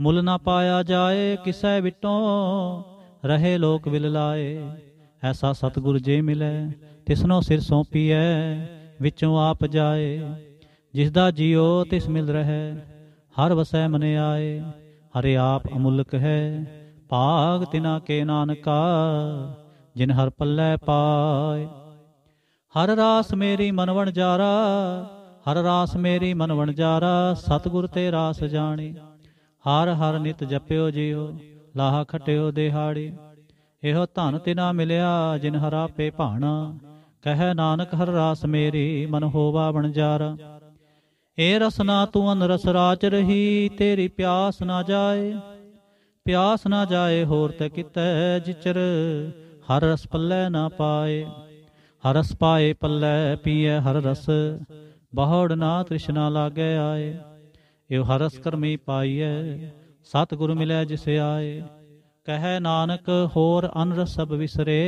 ਮੁਲ ਨਾ ਪਾਇਆ ਜਾਏ ਕਿਸੈ ਵਿਟੋਂ ਰਹੇ ਲੋਕ ਵਿਲ ਲਾਏ ਐਸਾ ਸਤਗੁਰ ਜੇ ਮਿਲੈ ਤਿਸਨੋ ਸਿਰ ਸੋਪੀਐ ਵਿੱਚੋਂ ਆਪ ਜਾਏ ਜਿਸ ਦਾ ਜਿਉ ਤਿਸ ਮਿਲ ਰਹਿ ਹਰ ਵਸੈ ਮਨ ਆਏ ਹਰੇ ਆਪ ਅਮੁਲਕ ਹੈ ਪਾਗ ਤਿਨਾ ਕੇ ਨਾਨਕਾ ਜਿਨ ਹਰ ਪੱਲੇ ਪਾਏ ਹਰ ਰਾਸ ਮੇਰੀ ਮਨਵਣ ਜਾਰਾ ਹਰ ਰਾਸ ਮੇਰੀ ਮਨ ਜਾਰਾ ਸਤਗੁਰ ਤੇ ਰਾਸ ਜਾਣੀ ਹਰ ਹਰ ਨਿਤ ਜਪਿਓ ਜਿਉ ਲਾਹ ਖਟਿਓ ਦਿਹਾੜੀ ਇਹੋ ਧਨ ਤਿਨਾ ਮਿਲਿਆ ਜਿਨ ਹਰਾਪੇ ਭਾਣਾ ਕਹੈ ਨਾਨਕ ਹਰ ਰਾਸ ਮੇਰੀ ਮਨ ਹੋਵਾ ਬਣਜਾਰ ਏ ਰਸਨਾ ਤੂੰ ਅਨ ਰਸ ਰਾਚ ਰਹੀ ਤੇਰੀ ਪਿਆਸ ਨਾ ਜਾਏ ਪਿਆਸ ਨਾ ਜਾਏ ਹੋਰ ਤੇ ਕਿਤੇ ਜਿਚਰ ਹਰ ਰਸ ਪੱਲੇ ਨਾ ਪਾਏ ਹਰ ਰਸ ਪਾਏ ਪੱਲੇ ਪੀਏ ਹਰ ਰਸ ਬਹੁੜ ਨਾ ਤ੍ਰਿਸ਼ਨਾ ਲਾਗੇ ਆਏ ਇਹ ਹਰ ਰਸ ਕਰਮੀ ਪਾਈਐ ਸਤਿਗੁਰ ਮਿਲੈ ਜਿਸ ਆਏ ਕਹੈ ਨਾਨਕ ਹੋਰ ਅਨ ਰਸ ਸਭ ਵਿਸਰੇ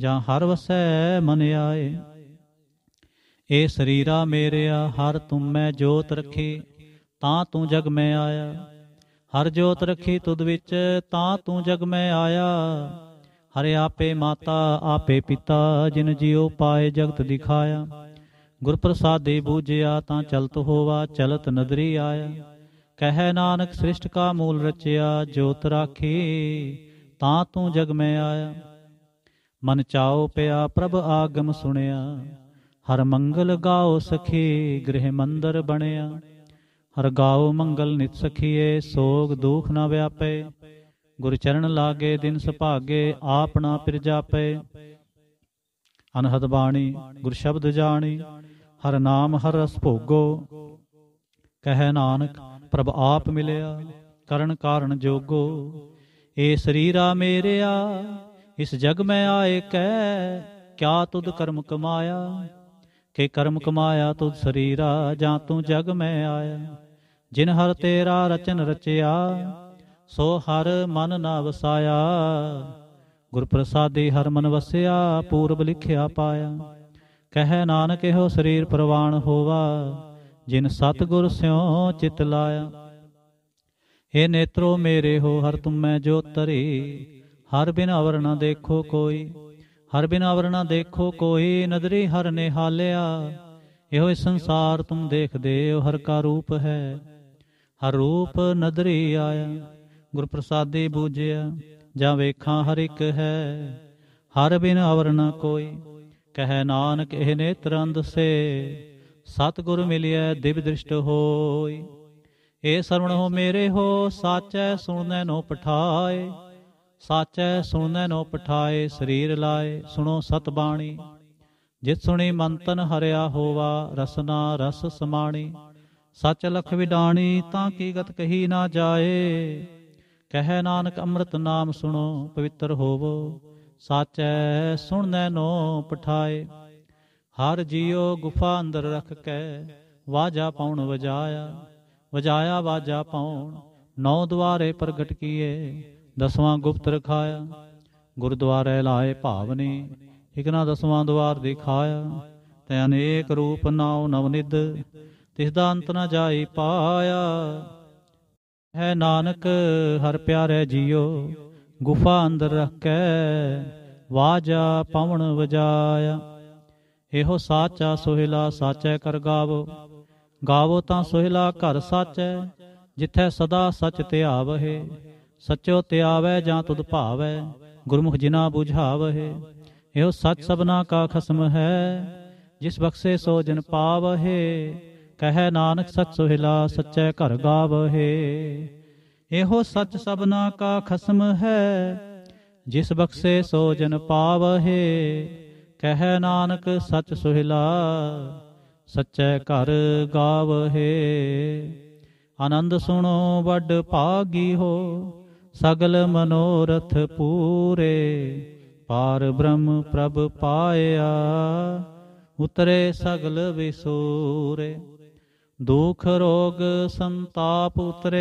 ਜਾਂ ਹਰ ਵਸੈ ਮਨ ਆਏ ਏ ਸਰੀਰਾ ਮੇਰਿਆ ਹਰ ਤੁਮੈ ਜੋਤ ਰਖੀ ਤਾਂ ਤੂੰ ਜਗ ਮੈਂ ਆਇਆ ਹਰ ਜੋਤ ਰਖੀ ਤੁਧ ਵਿੱਚ ਤਾਂ ਤੂੰ ਜਗ ਮੈਂ ਆਇਆ ਹਰਿ ਆਪੇ ਮਾਤਾ ਆਪੇ ਪਿਤਾ ਜਿਨ ਜਿਉ ਪਾਏ ਜਗਤ ਦਿਖਾਇਆ ਗੁਰ ਪ੍ਰਸਾਦੇ ਬੂਝਿਆ ਤਾਂ ਚਲਤ ਹੋਵਾ ਚਲਤ ਨਦਰੀ ਆਇਆ ਕਹੈ ਨਾਨਕ ਸ੍ਰਿਸ਼ਟ ਕਾ ਮੂਲ ਰਚਿਆ ਜੋਤ ਰਾਖੀ ਤਾਂ ਤੂੰ ਜਗ ਮੈਂ ਆਇਆ ਮਨ ਚਾਉ ਪਿਆ ਪ੍ਰਭ ਆਗਮ ਸੁਣਿਆ ਹਰ ਮੰਗਲ ਗਾਓ ਸਖੀ ਗ੍ਰਹਿ ਮੰਦਰ ਬਣਿਆ ਹਰ ਗਾਓ ਮੰਗਲ ਨਿਤ ਸਖੀਏ ਸੋਗ ਦੁਖ ਨਾ ਵਿਆਪੇ ਗੁਰ ਚਰਨ ਲਾਗੇ ਦਿਨ ਸੁਭਾਗੇ ਆਪ ਪਿਰ ਜਾਪੇ ਅਨਹਦ ਬਾਣੀ ਗੁਰ ਸ਼ਬਦ ਜਾਣੀ ਹਰ ਨਾਮ ਹਰ ਰਸ ਭੋਗੋ ਕਹੈ ਨਾਨਕ ਪ੍ਰਭ ਆਪ ਮਿਲਿਆ ਕਰਨ ਕਾਰਨ ਜੋਗੋ ਏ ਸਰੀਰਾ ਮੇਰਿਆ ਇਸ ਜਗ ਮੈਂ ਆਏ ਕੈ ਕਿਆ ਤੁਧ ਕਰਮ ਕਮਾਇਆ ਕਿ ਕਰਮ ਕਮਾਇਆ ਤੁਧ ਸਰੀਰਾ ਜਾਂ ਤੂੰ ਜਗ ਮੈਂ ਆਇਆ ਜਿਨ ਹਰ ਤੇਰਾ ਰਚਨ ਰਚਿਆ ਸੋ ਹਰ ਮਨ ਨਾ ਵਸਾਇਆ ਗੁਰ ਪ੍ਰਸਾਦੇ ਹਰ ਮਨ ਵਸਿਆ ਪੂਰਬ ਲਿਖਿਆ ਪਾਇਆ ਕਹਿ ਨਾਨਕ ਇਹੋ ਸਰੀਰ ਪ੍ਰਵਾਣ ਹੋਵਾ ਜਿਨ ਸਤਗੁਰ ਗੁਰ ਸਿਉ ਚਿਤ ਲਾਇਆ ਏ ਨੇਤਰੋ ਮੇਰੇ ਹੋ ਹਰ ਤੁਮੈ ਜੋ ਤਰੀ ਹਰ ਬਿਨ ਅਵਰ ਦੇਖੋ ਕੋਈ ਹਰ ਬਿਨ ਅਵਰ ਦੇਖੋ ਕੋਈ ਨਦਰੀ ਹਰ ਨੇ ਹਾਲਿਆ ਇਹੋ ਸੰਸਾਰ ਤੁਮ ਦੇਖਦੇ ਹੋ ਹਰ ਕਾ ਰੂਪ ਹੈ ਹਰ ਰੂਪ ਨਦਰੀ ਆਇਆ ਗੁਰ ਪ੍ਰਸਾਦੇ ਬੂਝਿਆ ਜਾਂ ਵੇਖਾਂ ਹਰ ਇੱਕ ਹੈ ਹਰ ਬਿਨ ਅਵਰ ਕੋਈ ਕਹੈ ਨਾਨਕ ਇਹ ਨੇਤਰਾਂ ਦਸੇ ਸਤਗੁਰ ਮਿਲਿਆ ਦਿਵ ਦ੍ਰਿਸ਼ਟ ਹੋਈ ਇਹ ਸਰਵਣ ਹੋ ਮੇਰੇ ਹੋ ਸਾਚੈ ਸੁਣਨੈ ਨੋ ਪਠਾਏ ਸਾਚੈ ਸੁਣਨੈ ਨੋ ਪਠਾਏ ਸਰੀਰ ਲਾਏ ਸੁਣੋ ਸਤ ਬਾਣੀ ਜਿਤ ਸੁਣੀ ਮੰਤਨ ਹਰਿਆ ਹੋਵਾ ਰਸਨਾ ਰਸ ਸਮਾਣੀ ਸਚ ਲਖ ਵਿਡਾਣੀ ਤਾਂ ਕੀ ਗਤ ਕਹੀ ਨਾ ਜਾਏ ਕਹਿ ਨਾਨਕ ਅੰਮ੍ਰਿਤ ਨਾਮ ਸੁਣੋ ਪਵਿੱਤਰ ਹੋਵੋ ਸਾਚੈ ਸੁਣਨੈ ਨੋ ਪਠਾਏ ਹਰ ਜੀਉ ਗੁਫਾ ਅੰਦਰ ਰਖ ਕੈ ਵਾਜਾ ਪਾਉਣ ਵਜਾਇਆ ਵਜਾਇਆ ਵਾਜਾ ਪਾਉਣ ਨੌ ਦੁਆਰੇ ਪ੍ਰਗਟ ਕੀਏ ਦਸਵਾਂ ਗੁਪਤ ਰਖਾਇਆ ਗੁਰਦੁਆਰੇ ਲਾਏ ਭਾਵਨੇ ਇਕਨਾ ਦਸਵਾਂ ਦਵਾਰ ਦਿਖਾਇਆ ਤੇ ਅਨੇਕ ਰੂਪ ਨਾਉ ਨਵਨਿਦ ਤਿਸ ਦਾ ਅੰਤ ਨਾ ਜਾਈ ਪਾਇਆ ਹੈ ਨਾਨਕ ਹਰ ਪਿਆਰੇ ਜੀਉ ਗੁਫਾ ਅੰਦਰ ਰੱਖੈ ਵਾਜਾ ਪਵਣ ਵਜਾਇਆ ਇਹੋ ਸਾਚਾ ਸੋਹਿਲਾ ਸਾਚੈ ਕਰ ਗਾਵੋ ਗਾਵੋ ਤਾਂ ਸੋਹਿਲਾ ਘਰ ਸਾਚੈ ਜਿੱਥੈ ਸਦਾ ਸਚ ਧਿਆਵਹਿ ਸਚੋ ਤਿਆਵੈ ਜਾਂ ਤੁਧ ਭਾਵੈ ਗੁਰਮੁਖ ਜਿਨਾ 부ਝਾਵਹਿ ਇਹੋ ਸਚ ਸਬਨਾ ਕਾ ਖਸਮ ਹੈ ਜਿਸ ਬਖਸ਼ੇ ਸੋ ਜਨ ਪਾਵਹਿ ਕਹੈ ਨਾਨਕ ਸਤ ਸੁਹਿਲਾ ਸਚੈ ਘਰ ਗਾਵਹਿ ਇਹੋ ਸਚ ਸਬਨਾ ਕਾ ਖਸਮ ਹੈ ਜਿਸ ਬਖਸ਼ੇ ਸੋ ਜਨ ਪਾਵਹਿ ਕਹੈ ਨਾਨਕ ਸਚ ਸੁਹਿਲਾ ਸਚੈ ਘਰ ਗਾਵਹਿ ਆਨੰਦ ਸੁਣੋ ਵੱਡ ਭਾਗੀ ਹੋ ਸਗਲ ਮਨੋਰਥ ਪੂਰੇ ਪਾਰ ਬ੍ਰਹਮ ਪ੍ਰਭ ਪਾਇਆ ਉਤਰੇ ਸਗਲ ਵਿਸੂਰੇ ਦੁਖ ਰੋਗ ਸੰਤਾਪ ਉਤਰੇ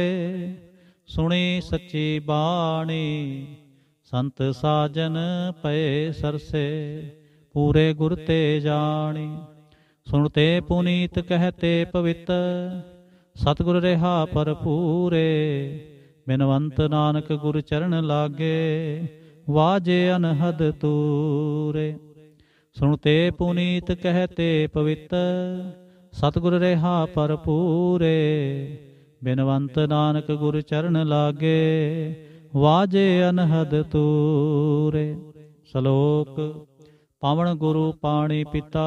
ਸੁਣੀ ਸੱਚੀ ਬਾਣੀ ਸੰਤ ਸਾਜਨ ਪਏ ਸਰਸੇ ਪੂਰੇ ਗੁਰ ਤੇ ਜਾਣੀ ਸੁਣਤੇ ਪੁਨੀਤ ਕਹਤੇ ਪਵਿੱਤ ਸਤਗੁਰ ਰਹਾ ਪਰ ਪੂਰੇ ਬਿਨਵੰਤ ਨਾਨਕ ਗੁਰ ਚਰਨ ਲਾਗੇ ਵਾਜੇ ਅਨਹਦ ਤੂਰੇ ਸੁਣ ਤੇ ਪੁਨੀਤ ਕਹਤੇ ਪਵਿੱਤ ਸਤਗੁਰ ਰਹਾ ਪਰਪੂਰੇ ਬਿਨਵੰਤ ਨਾਨਕ ਗੁਰ ਚਰਨ ਲਾਗੇ ਵਾਜੇ ਅਨਹਦ ਤੂਰੇ ਸ਼ਲੋਕ ਪਾਵਨ ਗੁਰੂ ਪਾਣੀ ਪਿਤਾ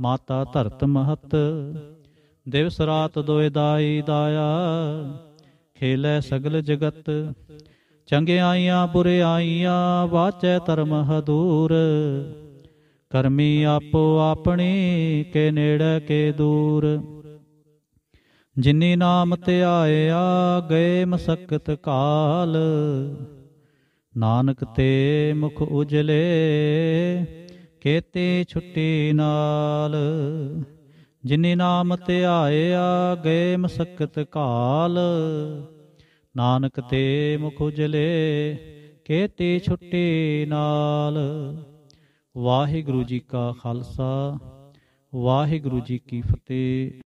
ਮਾਤਾ ਧਰਤ ਮਹਤ ਦਿਵਸ ਰਾਤ ਦੋਇ ਦਾਈ ਦਾਇਆ ਖੇਲੇ ਸਗਲ ਜਗਤ ਬੁਰੇ ਆਈਆਂ ਵਾਚੈ ਧਰਮ ਹਦੂਰ ਕਰਮੀ ਆਪੋ ਆਪਣੀ ਕੇ ਨੇੜੇ ਕੇ ਦੂਰ ਜਿਨੀ ਨਾਮ ਤੇ ਆਇਆ ਗਏ ਮਸਕਤ ਕਾਲ ਨਾਨਕ ਤੇ ਮੁਖ ਉਜਲੇ ਕੇਤੇ ਛੁੱਟੀ ਨਾਲ ਜਿਨੀ ਨਾਮ ਧਿਆਇਆ ਗਏ ਮਸਕਤ ਕਾਲ ਨਾਨਕ ਤੇ ਮੁਖ ਉਜਲੇ ਕੇਤੇ ਛੁੱਟੀ ਨਾਲ ਵਾਹਿਗੁਰੂ ਜੀ ਕਾ ਖਾਲਸਾ ਵਾਹਿਗੁਰੂ ਜੀ ਕੀ ਫਤਿਹ